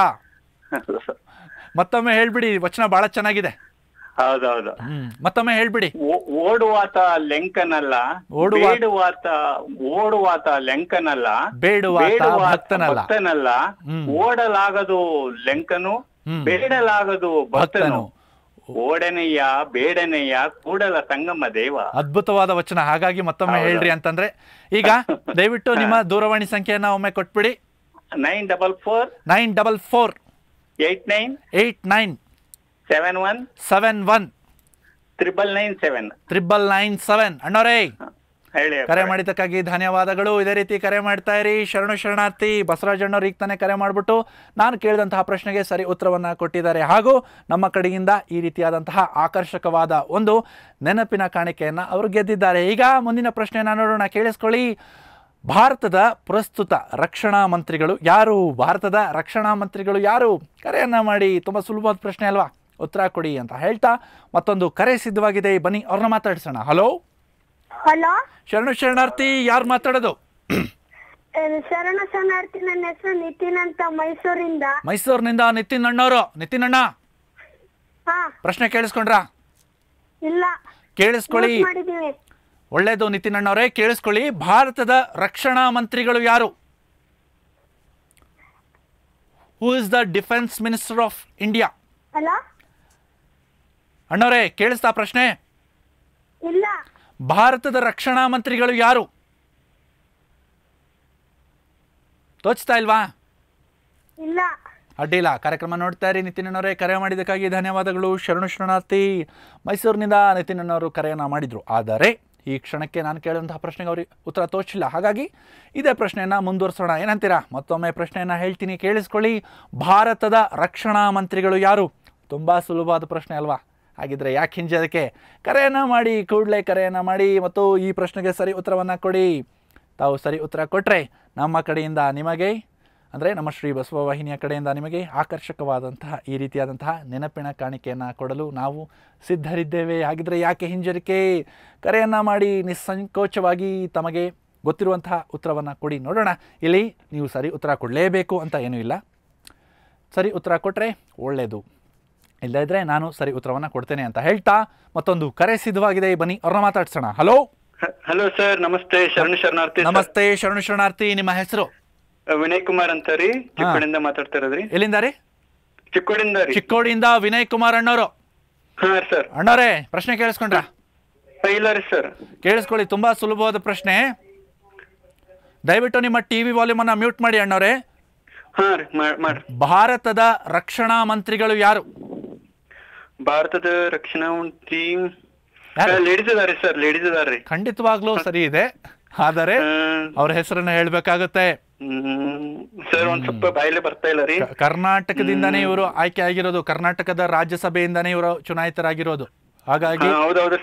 [SPEAKER 1] ಮತ್ತೊಮ್ಮೆ ಹೇಳ್ಬಿಡಿ ವಚನ ಬಹಳ ಚೆನ್ನಾಗಿದೆ ಹೌದೌದು ಮತ್ತೊಮ್ಮೆ ಹೇಳ್ಬಿಡಿ ಓಡುವಾತ ಲೆಂಕನಲ್ಲ ಓಡುವಾತ ಓಡುವಾತ ಲೆಂಕನಲ್ಲ ಭಕ್ತನಲ್ಲ ಓಡಲಾಗದು ಲೆಂಕನು ಬೇಡಲಾಗದು ಭಕ್ತನು ಓಡನೆಯ ಬೇಡನೆಯ ಕೂಡಲ ಸಂಗಮ ದೇವ ಅದ್ಭುತವಾದ ವಚನ ಹಾಗಾಗಿ ಮತ್ತೊಮ್ಮೆ ಹೇಳ್ರಿ ಅಂತಂದ್ರೆ ಈಗ ದಯವಿಟ್ಟು ನಿಮ್ಮ ದೂರವಾಣಿ ಸಂಖ್ಯೆಯನ್ನ ಒಮ್ಮೆ ಕೊಟ್ಬಿಡಿ nine double four nine double four eight nine eight nine seven one seven one triple nine seven triple nine seven ಕರೆ ಮಾಡಿದ್ದಕ್ಕಾಗಿ ಧನ್ಯವಾದಗಳು ಇದೇ ರೀತಿ ಕರೆ ಮಾಡ್ತಾ ಇರಿ ಶರಣು ಶರಣಾರ್ಥಿ ಬಸವರಾಜಣ್ಣವ್ರು ಈಗ ತಾನೇ ಕರೆ ಮಾಡಿಬಿಟ್ಟು ನಾನು ಕೇಳಿದಂತಹ ಪ್ರಶ್ನೆಗೆ ಸರಿ ಉತ್ತರವನ್ನು ಕೊಟ್ಟಿದ್ದಾರೆ ಹಾಗೂ ನಮ್ಮ ಕಡೆಯಿಂದ ಈ ರೀತಿಯಾದಂತಹ ಆಕರ್ಷಕವಾದ ಒಂದು ನೆನಪಿನ ಕಾಣಿಕೆಯನ್ನು ಅವರು ಗೆದ್ದಿದ್ದಾರೆ ಈಗ ಮುಂದಿನ ಪ್ರಶ್ನೆಯನ್ನು ನೋಡೋಣ ಕೇಳಿಸ್ಕೊಳ್ಳಿ ಭಾರತದ ಪ್ರಸ್ತುತ ರಕ್ಷಣಾ ಮಂತ್ರಿಗಳು ಯಾರು ಭಾರತದ ರಕ್ಷಣಾ ಮಂತ್ರಿಗಳು ಯಾರು ಕರೆಯನ್ನ ಮಾಡಿ ತುಂಬ ಸುಲಭವಾದ ಪ್ರಶ್ನೆ ಅಲ್ವಾ ಉತ್ತರ ಕೊಡಿ ಅಂತ ಹೇಳ್ತಾ ಮತ್ತೊಂದು ಕರೆ ಸಿದ್ಧವಾಗಿದೆ ಬನ್ನಿ ಅವ್ರನ್ನ ಮಾತಾಡಿಸೋಣ ಹಲೋ ಹಲೋ ಶರಣು ಶರಣಾರ್ಥಿ ಯಾರು ಮಾತಾಡೋದು
[SPEAKER 3] ಶರಣ ಶರಣಾರ್ಥಿ ನನ್ನ ಹೆಸರು ನಿತಿನ್ ಅಂತ ಮೈಸೂರಿಂದ
[SPEAKER 1] ಮೈಸೂರಿನಿಂದ ನಿತಿನ್ ಅಣ್ಣವರು ನಿತಿನ್ ಅಣ್ಣ ಪ್ರಶ್ನೆ ಕೇಳಿಸ್ಕೊಂಡ್ರಾ ಇಲ್ಲ ಕೇಳಿಸ್ಕೊಳ್ಳಿ ಒಳ್ಳೇದು ನಿತಿನ್ ಅಣ್ಣವರೇ ಕೇಳಿಸ್ಕೊಳ್ಳಿ ಭಾರತದ ರಕ್ಷಣಾ ಮಂತ್ರಿಗಳು ಯಾರು who is the defence minister of India ಅಣ್ಣವರೇ ಕೇಳಿಸ್ತಾ ಪ್ರಶ್ನೆ ಇಲ್ಲ ಭಾರತದ ರಕ್ಷಣಾ ಮಂತ್ರಿಗಳು ಯಾರು ತೋಚ್ತಾ ಇಲ್ವಾ ಇಲ್ಲ ಅಡ್ಡಿಲ್ಲ ಕಾರ್ಯಕ್ರಮ ನೋಡ್ತಾ ಇರಿ ನಿತಿನ್ ಅಣ್ಣವರೇ ಕರೆ ಮಾಡಿದ್ದಕ್ಕಾಗಿ ಧನ್ಯವಾದಗಳು ಶರಣು ಶರಣಾರ್ಥಿ ಮೈಸೂರಿನಿಂದ ನಿತಿನ್ ಅಣ್ಣವರು ಕರೆಯನ್ನು ಮಾಡಿದ್ರು ಆದರೆ ಈ ಕ್ಷಣಕ್ಕೆ ನಾನು ಕೇಳಿದಂತಹ ಪ್ರಶ್ನೆಗೆ ಅವ್ರಿಗೆ ಉತ್ತರ ತೋಚಿಲ್ಲ ಹಾಗಾಗಿ ಇದೇ ಪ್ರಶ್ನೆಯನ್ನು ಮುಂದುವರ್ಸೋಣ ಏನಂತೀರಾ ಮತ್ತೊಮ್ಮೆ ಪ್ರಶ್ನೆಯನ್ನು ಹೇಳ್ತೀನಿ ಕೇಳಿಸ್ಕೊಳ್ಳಿ ಭಾರತದ ರಕ್ಷಣಾ ಮಂತ್ರಿಗಳು ಯಾರು ತುಂಬ ಸುಲಭವಾದ ಪ್ರಶ್ನೆ ಅಲ್ವಾ ಹಾಗಿದ್ರೆ ಯಾಕೆ ಹಿಂಜರಿಕೆ ಕರೆಯನ್ನು ಮಾಡಿ ಕೂಡಲೇ ಕರೆಯನ್ನು ಮಾಡಿ ಮತ್ತು ಈ ಪ್ರಶ್ನೆಗೆ ಸರಿ ಉತ್ತರವನ್ನು ಕೊಡಿ ತಾವು ಸರಿ ಉತ್ತರ ಕೊಟ್ಟರೆ ನಮ್ಮ ಕಡೆಯಿಂದ ನಿಮಗೆ ಅಂದರೆ ನಮ್ಮ ಶ್ರೀ ಬಸವ ವಾಹಿನಿಯ ಕಡೆಯಿಂದ ನಿಮಗೆ ಆಕರ್ಷಕವಾದಂತಹ ಈ ರೀತಿಯಾದಂತಹ ನೆನಪಿನ ಕಾಣಿಕೆಯನ್ನು ಕೊಡಲು ನಾವು ಸಿದ್ಧರಿದ್ದೇವೆ ಹಾಗಿದ್ರೆ ಯಾಕೆ ಹಿಂಜರಿಕೆ ಕರೆಯನ್ನು ಮಾಡಿ ನಿಸ್ಸಂಕೋಚವಾಗಿ ತಮಗೆ ಗೊತ್ತಿರುವಂತಹ ಉತ್ತರವನ್ನು ಕೊಡಿ ನೋಡೋಣ ಇಲ್ಲಿ ನೀವು ಸರಿ ಉತ್ತರ ಕೊಡಲೇಬೇಕು ಅಂತ ಏನೂ ಇಲ್ಲ ಸರಿ ಉತ್ತರ ಕೊಟ್ಟರೆ ಒಳ್ಳೆಯದು ಇಲ್ಲದಿದ್ರೆ ನಾನು ಸರಿ ಉತ್ತರವನ್ನ ಕೊಡ್ತೇನೆ ಅಂತ ಹೇಳ್ತಾ ಮತ್ತೊಂದು ಕರೆ ಸಿದ್ಧವಾಗಿದೆ ಬನ್ನಿ ಅವ್ರನ್ನ ಮಾತಾಡ್ಸೋಣ ಹಲೋ ಹಲೋ ಸರ್ ನಮಸ್ತೆ ಶರಣು ಶರಣಾರ್ಥಿ ನಮಸ್ತೆ ಶರಣು ಶರಣಾರ್ಥಿ ನಿಮ್ಮ ಹೆಸರು ವಿನಯ್ ಕುಮಾರ್ ಅಂತ ರೀ ಚಿಕ್ಕೋಡಿಂದ ಎಲ್ಲಿಂದ ರೀ ಚಿಕ್ಕೋಡಿಂದ ಚಿಕ್ಕೋಡಿಯಿಂದ ವಿನಯ್ ಕುಮಾರ್ ಅಣ್ಣವರು ಸರ್ ಅಣ್ಣವ್ರೆ ಪ್ರಶ್ನೆ ಕೇಳಿಸ್ಕೊಂಡ್ರ ಇಲ್ಲ ಸರ್ ಕೇಳಿಸ್ಕೊಳ್ಳಿ ತುಂಬಾ ಸುಲಭವಾದ ಪ್ರಶ್ನೆ ದಯವಿಟ್ಟು ನಿಮ್ಮ ಟಿವಿ ವಾಲ್ಯೂಮ್ ಅನ್ನ ಮ್ಯೂಟ್ ಮಾಡಿ ಅಣ್ಣವ್ರೆ ಭಾರತದ ರಕ್ಷಣಾ ಮಂತ್ರಿಗಳು ಯಾರು ಭಾರತದ ರಕ್ಷಣಾ ಮಂತ್ರಿ ಲೇಡೀಸ್ ಇದಾರೆ ಸರ್ ಲೇಡೀಸ್ ಇದಾರೆ ಖಂಡಿತವಾಗ್ಲೂ ಸರಿ ಇದೆ ಆದರೆ ಅವ್ರ ಹೆಸರನ್ನ ಹೇಳ್ಬೇಕಾಗತ್ತೆ ಸರ್ ಒಂದ್ ಸ್ವಲ್ಪ ಬಾಯಿಲೆ ಬರ್ತಾ ಇಲ್ಲ ರೀ ಕರ್ನಾಟಕದಿಂದಾನೇ ಇವರು ಆಯ್ಕೆ ಆಗಿರೋದು ಕರ್ನಾಟಕದ ರಾಜ್ಯಸಭೆಯಿಂದಾನೇ ಇವರು ಚುನಾಯಿತರಾಗಿರೋದು ಹಾಗಾಗಿ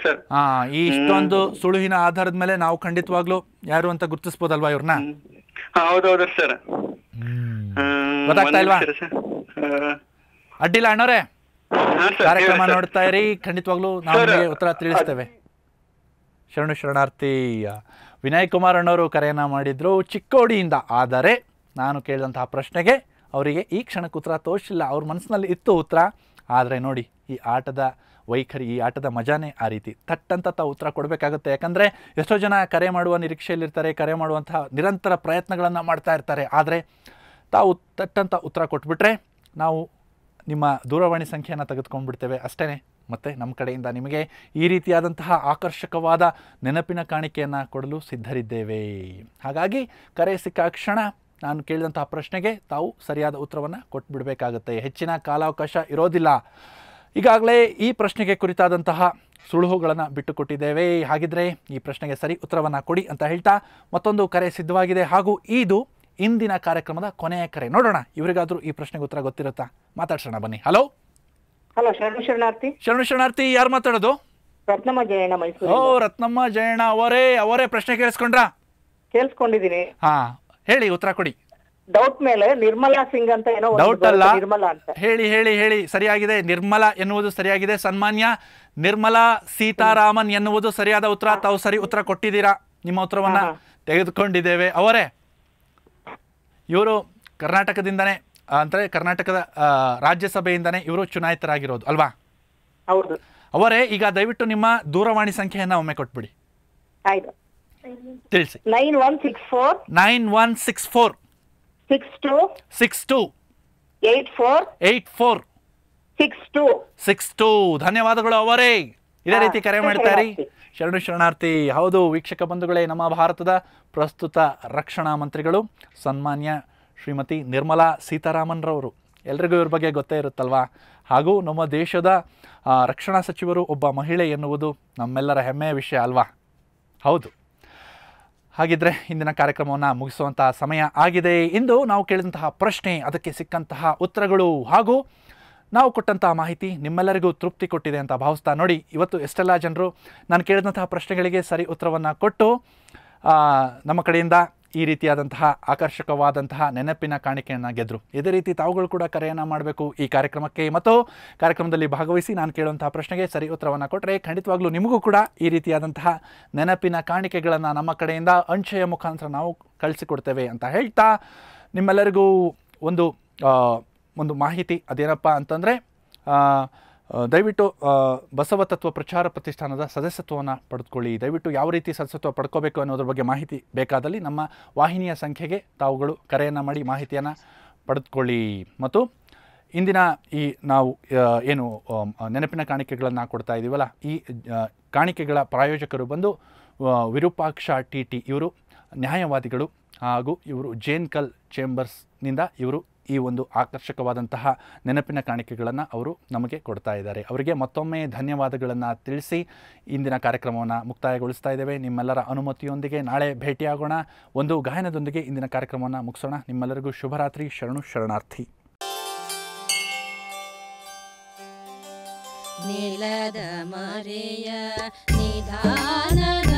[SPEAKER 1] ಸರ್ ಹಾ ಈ ಇಷ್ಟೊಂದು ಸುಳುಹಿನ ಆಧಾರದ ಮೇಲೆ ನಾವು ಖಂಡಿತವಾಗ್ಲೂ ಯಾರು ಅಂತ ಗುರ್ತಿಸ್ಬೋದಲ್ವಾ ಇವ್ರನ್ನ ಹೌದೌದು ಸರ್ ಗೊತ್ತಾಗ್ತಾ ಇಲ್ವಾ ಅಡ್ಡಿಲ್ಲ ಅಣ್ಣವ್ರೆ ಕಾರ್ಯಕ್ರಮ ನೋಡ್ತಾ ಇರಿ ಖಂಡಿತವಾಗ್ಲೂ ನಾವು ಉತ್ತರ ತಿಳಿಸ್ತೇವೆ ಶರಣು ಶರಣಾರ್ಥಿ ವಿನಯ್ ಕುಮಾರ್ ಅಣ್ಣವರು ಕರೆಯನ್ನ ಮಾಡಿದ್ರು ಚಿಕ್ಕೋಡಿಯಿಂದ ಆದರೆ ನಾನು ಕೇಳಿದಂತಹ ಪ್ರಶ್ನೆಗೆ ಅವರಿಗೆ ಈ ಕ್ಷಣಕ್ಕೆ ಉತ್ತರ ತೋರಿಸಿಲ್ಲ ಅವ್ರ ಮನಸ್ಸಿನಲ್ಲಿ ಇತ್ತು ಉತ್ತರ ಆದರೆ ನೋಡಿ ಈ ಆಟದ ವೈಖರಿ ಈ ಆಟದ ಮಜಾನೇ ಆ ರೀತಿ ತಟ್ಟಂತ ತಾವು ಉತ್ತರ ಕೊಡಬೇಕಾಗುತ್ತೆ ಯಾಕಂದರೆ ಎಷ್ಟೋ ಜನ ಕರೆ ಮಾಡುವ ನಿರೀಕ್ಷೆಯಲ್ಲಿರ್ತಾರೆ ಕರೆ ಮಾಡುವಂತಹ ನಿರಂತರ ಪ್ರಯತ್ನಗಳನ್ನು ಮಾಡ್ತಾ ಇರ್ತಾರೆ ಆದರೆ ತಾವು ತಟ್ಟಂತ ಉತ್ತರ ಕೊಟ್ಬಿಟ್ರೆ ನಾವು ನಿಮ್ಮ ದೂರವಾಣಿ ಸಂಖ್ಯೆಯನ್ನು ತೆಗೆದುಕೊಂಡ್ಬಿಡ್ತೇವೆ ಅಷ್ಟೇ ಮತ್ತು ನಮ್ಮ ಕಡೆಯಿಂದ ನಿಮಗೆ ಈ ರೀತಿಯಾದಂತಹ ಆಕರ್ಷಕವಾದ ನೆನಪಿನ ಕಾಣಿಕೆಯನ್ನು ಕೊಡಲು ಸಿದ್ಧರಿದ್ದೇವೆ ಹಾಗಾಗಿ ಕರೆ ಕ್ಷಣ ನಾನು ಕೇಳಿದಂತಹ ಪ್ರಶ್ನೆಗೆ ತಾವು ಸರಿಯಾದ ಉತ್ತರವನ್ನು ಬಿಡಬೇಕಾಗುತ್ತೆ ಹೆಚ್ಚಿನ ಕಾಲಾವಕಾಶ ಇರೋದಿಲ್ಲ ಈಗಾಗಲೇ ಈ ಪ್ರಶ್ನೆಗೆ ಕುರಿತಾದಂತಹ ಸುಳುಹುಗಳನ್ನು ಬಿಟ್ಟುಕೊಟ್ಟಿದ್ದೇವೆ ಹಾಗಿದ್ರೆ ಈ ಪ್ರಶ್ನೆಗೆ ಸರಿ ಉತ್ತರವನ್ನು ಕೊಡಿ ಅಂತ ಹೇಳ್ತಾ ಮತ್ತೊಂದು ಕರೆ ಸಿದ್ಧವಾಗಿದೆ ಹಾಗೂ ಇದು ಇಂದಿನ ಕಾರ್ಯಕ್ರಮದ ಕೊನೆಯ ಕರೆ ನೋಡೋಣ ಇವರಿಗಾದ್ರೂ ಈ ಪ್ರಶ್ನೆಗೆ ಉತ್ತರ ಗೊತ್ತಿರುತ್ತಾ ಮಾತಾಡ್ಸೋಣ ಬನ್ನಿ ಹಲೋ ಹಲೋ ಶರಣು ಶರಣಾರ್ಥಿ ಶರಣು ಶರಣಾರ್ಥಿ ಯಾರು ಮಾತಾಡೋದು ರತ್ನಮ್ಮ ಜಯಣ್ಣ ಮೈಸೂರು ಓ ರತ್ನಮ್ಮ ಜಯಣ್ಣ ಅವರೇ ಅವರೇ ಪ್ರಶ್ನೆ ಕೇಳಿಸ್ಕೊಂಡ್ರ ಕೇಳಿಸ್ಕೊಂಡಿದ್ದೀನಿ ಹಾ ಹೇಳಿ ಉತ್ತರ ಕೊಡಿ ಡೌಟ್ ಮೇಲೆ ನಿರ್ಮಲಾ ಸಿಂಗ್ ಅಂತ ಏನೋ ಡೌಟ್ ಅಲ್ಲ ನಿರ್ಮಲಾ ಅಂತ ಹೇಳಿ ಹೇಳಿ ಹೇಳಿ ಸರಿಯಾಗಿದೆ ನಿರ್ಮಲಾ ಎನ್ನುವುದು ಸರಿಯಾಗಿದೆ ಸನ್ಮಾನ್ಯ ನಿರ್ಮಲಾ ಸೀತಾರಾಮನ್ ಎನ್ನುವುದು ಸರಿಯಾದ ಉತ್ತರ ತಾವು ಸರಿ ಉತ್ತರ ಕೊಟ್ಟಿದ್ದೀರಾ ನಿಮ್ಮ ಉತ್ತರವನ್ನ ತೆಗೆದುಕೊಂಡಿದ್ದೇವೆ ಅವರೇ ಇವರು ಕರ್ನಾಟಕದಿಂದನೇ ಅಂದ್ರೆ ಕರ್ನಾಟಕದ ರಾಜ್ಯಸಭೆಯಿಂದನೇ ಇವರು ಚುನಾಯಿತರಾಗಿರೋದು ಅಲ್ವಾ ಹೌದು ಅವರೇ ಈಗ ದಯವಿಟ್ಟು ನಿಮ್ಮ ದೂರವಾಣಿ ಸಂಖ್ಯೆಯನ್ನ ಒಮ್ಮೆ ಕೊಟ್ಬಿಡಿ ತಿಳಿಸಿ nine one six four nine one six four six two six two eight four eight four six two six two ಧನ್ಯವಾದಗಳು ಅವರೇ ಇದೇ ರೀತಿ ಕರೆ ಮಾಡ್ತಾರೆ ಶರಣು ಶರಣಾರ್ಥಿ ಹೌದು ವೀಕ್ಷಕ ಬಂಧುಗಳೇ ನಮ್ಮ ಭಾರತದ ಪ್ರಸ್ತುತ ರಕ್ಷಣಾ ಮಂತ್ರಿಗಳು ಸನ್ಮಾನ್ಯ ಶ್ರೀಮತಿ ನಿರ್ಮಲಾ ಸೀತಾರಾಮನ್ರವರು ಎಲ್ರಿಗೂ ಇವ್ರ ಬಗ್ಗೆ ಗೊತ್ತೇ ಇರುತ್ತಲ್ವಾ ಹಾಗೂ ನಮ್ಮ ದೇಶದ ರಕ್ಷಣಾ ಸಚಿವರು ಒಬ್ಬ ಮಹಿಳೆ ಎನ್ನುವುದು ನಮ್ಮೆಲ್ಲರ ಹೆಮ್ಮೆಯ ವಿಷಯ ಅಲ್ವಾ ಹೌದು ಹಾಗಿದ್ರೆ ಇಂದಿನ ಕಾರ್ಯಕ್ರಮವನ್ನು ಮುಗಿಸುವಂತಹ ಸಮಯ ಆಗಿದೆ ಇಂದು ನಾವು ಕೇಳಿದಂತಹ ಪ್ರಶ್ನೆ ಅದಕ್ಕೆ ಸಿಕ್ಕಂತಹ ಉತ್ತರಗಳು ಹಾಗೂ ನಾವು ಕೊಟ್ಟಂತಹ ಮಾಹಿತಿ ನಿಮ್ಮೆಲ್ಲರಿಗೂ ತೃಪ್ತಿ ಕೊಟ್ಟಿದೆ ಅಂತ ಭಾವಿಸ್ತಾ ನೋಡಿ ಇವತ್ತು ಎಷ್ಟೆಲ್ಲ ಜನರು ನಾನು ಕೇಳಿದಂತಹ ಪ್ರಶ್ನೆಗಳಿಗೆ ಸರಿ ಉತ್ತರವನ್ನು ಕೊಟ್ಟು ನಮ್ಮ ಕಡೆಯಿಂದ ಈ ರೀತಿಯಾದಂತಹ ಆಕರ್ಷಕವಾದಂತಹ ನೆನಪಿನ ಕಾಣಿಕೆಯನ್ನು ಗೆದ್ದರು ಇದೇ ರೀತಿ ತಾವುಗಳು ಕೂಡ ಕರೆಯನ್ನು ಮಾಡಬೇಕು ಈ ಕಾರ್ಯಕ್ರಮಕ್ಕೆ ಮತ್ತು ಕಾರ್ಯಕ್ರಮದಲ್ಲಿ ಭಾಗವಹಿಸಿ ನಾನು ಕೇಳುವಂತಹ ಪ್ರಶ್ನೆಗೆ ಸರಿ ಉತ್ತರವನ್ನು ಕೊಟ್ಟರೆ ಖಂಡಿತವಾಗ್ಲೂ ನಿಮಗೂ ಕೂಡ ಈ ರೀತಿಯಾದಂತಹ ನೆನಪಿನ ಕಾಣಿಕೆಗಳನ್ನು ನಮ್ಮ ಕಡೆಯಿಂದ ಅಂಚೆಯ ಮುಖಾಂತರ ನಾವು ಕಳಿಸಿಕೊಡ್ತೇವೆ ಅಂತ ಹೇಳ್ತಾ ನಿಮ್ಮೆಲ್ಲರಿಗೂ ಒಂದು ಒಂದು ಮಾಹಿತಿ ಅದೇನಪ್ಪ ಅಂತಂದರೆ ದಯವಿಟ್ಟು ಬಸವ ತತ್ವ ಪ್ರಚಾರ ಪ್ರತಿಷ್ಠಾನದ ಸದಸ್ಯತ್ವವನ್ನು ಪಡೆದುಕೊಳ್ಳಿ ದಯವಿಟ್ಟು ಯಾವ ರೀತಿ ಸದಸ್ಯತ್ವ ಪಡ್ಕೋಬೇಕು ಅನ್ನೋದ್ರ ಬಗ್ಗೆ ಮಾಹಿತಿ ಬೇಕಾದಲ್ಲಿ ನಮ್ಮ ವಾಹಿನಿಯ ಸಂಖ್ಯೆಗೆ ತಾವುಗಳು ಕರೆಯನ್ನು ಮಾಡಿ ಮಾಹಿತಿಯನ್ನು ಪಡೆದುಕೊಳ್ಳಿ ಮತ್ತು ಇಂದಿನ ಈ ನಾವು ಏನು ನೆನಪಿನ ಕಾಣಿಕೆಗಳನ್ನು ಕೊಡ್ತಾ ಇದ್ದೀವಲ್ಲ ಈ ಕಾಣಿಕೆಗಳ ಪ್ರಾಯೋಜಕರು ಬಂದು ವಿರೂಪಾಕ್ಷ ಟಿ ಟಿ ಇವರು ನ್ಯಾಯವಾದಿಗಳು ಹಾಗೂ ಇವರು ಜೇನ್ಕಲ್ ಚೇಂಬರ್ಸ್ನಿಂದ ಇವರು ಈ ಒಂದು ಆಕರ್ಷಕವಾದಂತಹ ನೆನಪಿನ ಕಾಣಿಕೆಗಳನ್ನು ಅವರು ನಮಗೆ ಕೊಡ್ತಾ ಇದ್ದಾರೆ ಅವರಿಗೆ ಮತ್ತೊಮ್ಮೆ ಧನ್ಯವಾದಗಳನ್ನು ತಿಳಿಸಿ ಇಂದಿನ ಕಾರ್ಯಕ್ರಮವನ್ನು ಮುಕ್ತಾಯಗೊಳಿಸ್ತಾ ಇದ್ದೇವೆ ನಿಮ್ಮೆಲ್ಲರ ಅನುಮತಿಯೊಂದಿಗೆ ನಾಳೆ ಭೇಟಿಯಾಗೋಣ ಒಂದು ಗಾಯನದೊಂದಿಗೆ ಇಂದಿನ ಕಾರ್ಯಕ್ರಮವನ್ನು ಮುಗಿಸೋಣ ನಿಮ್ಮೆಲ್ಲರಿಗೂ ಶುಭರಾತ್ರಿ ಶರಣು ಶರಣಾರ್ಥಿ
[SPEAKER 2] ನೀಲದ ಮರೆಯ ನಿಧಾನದ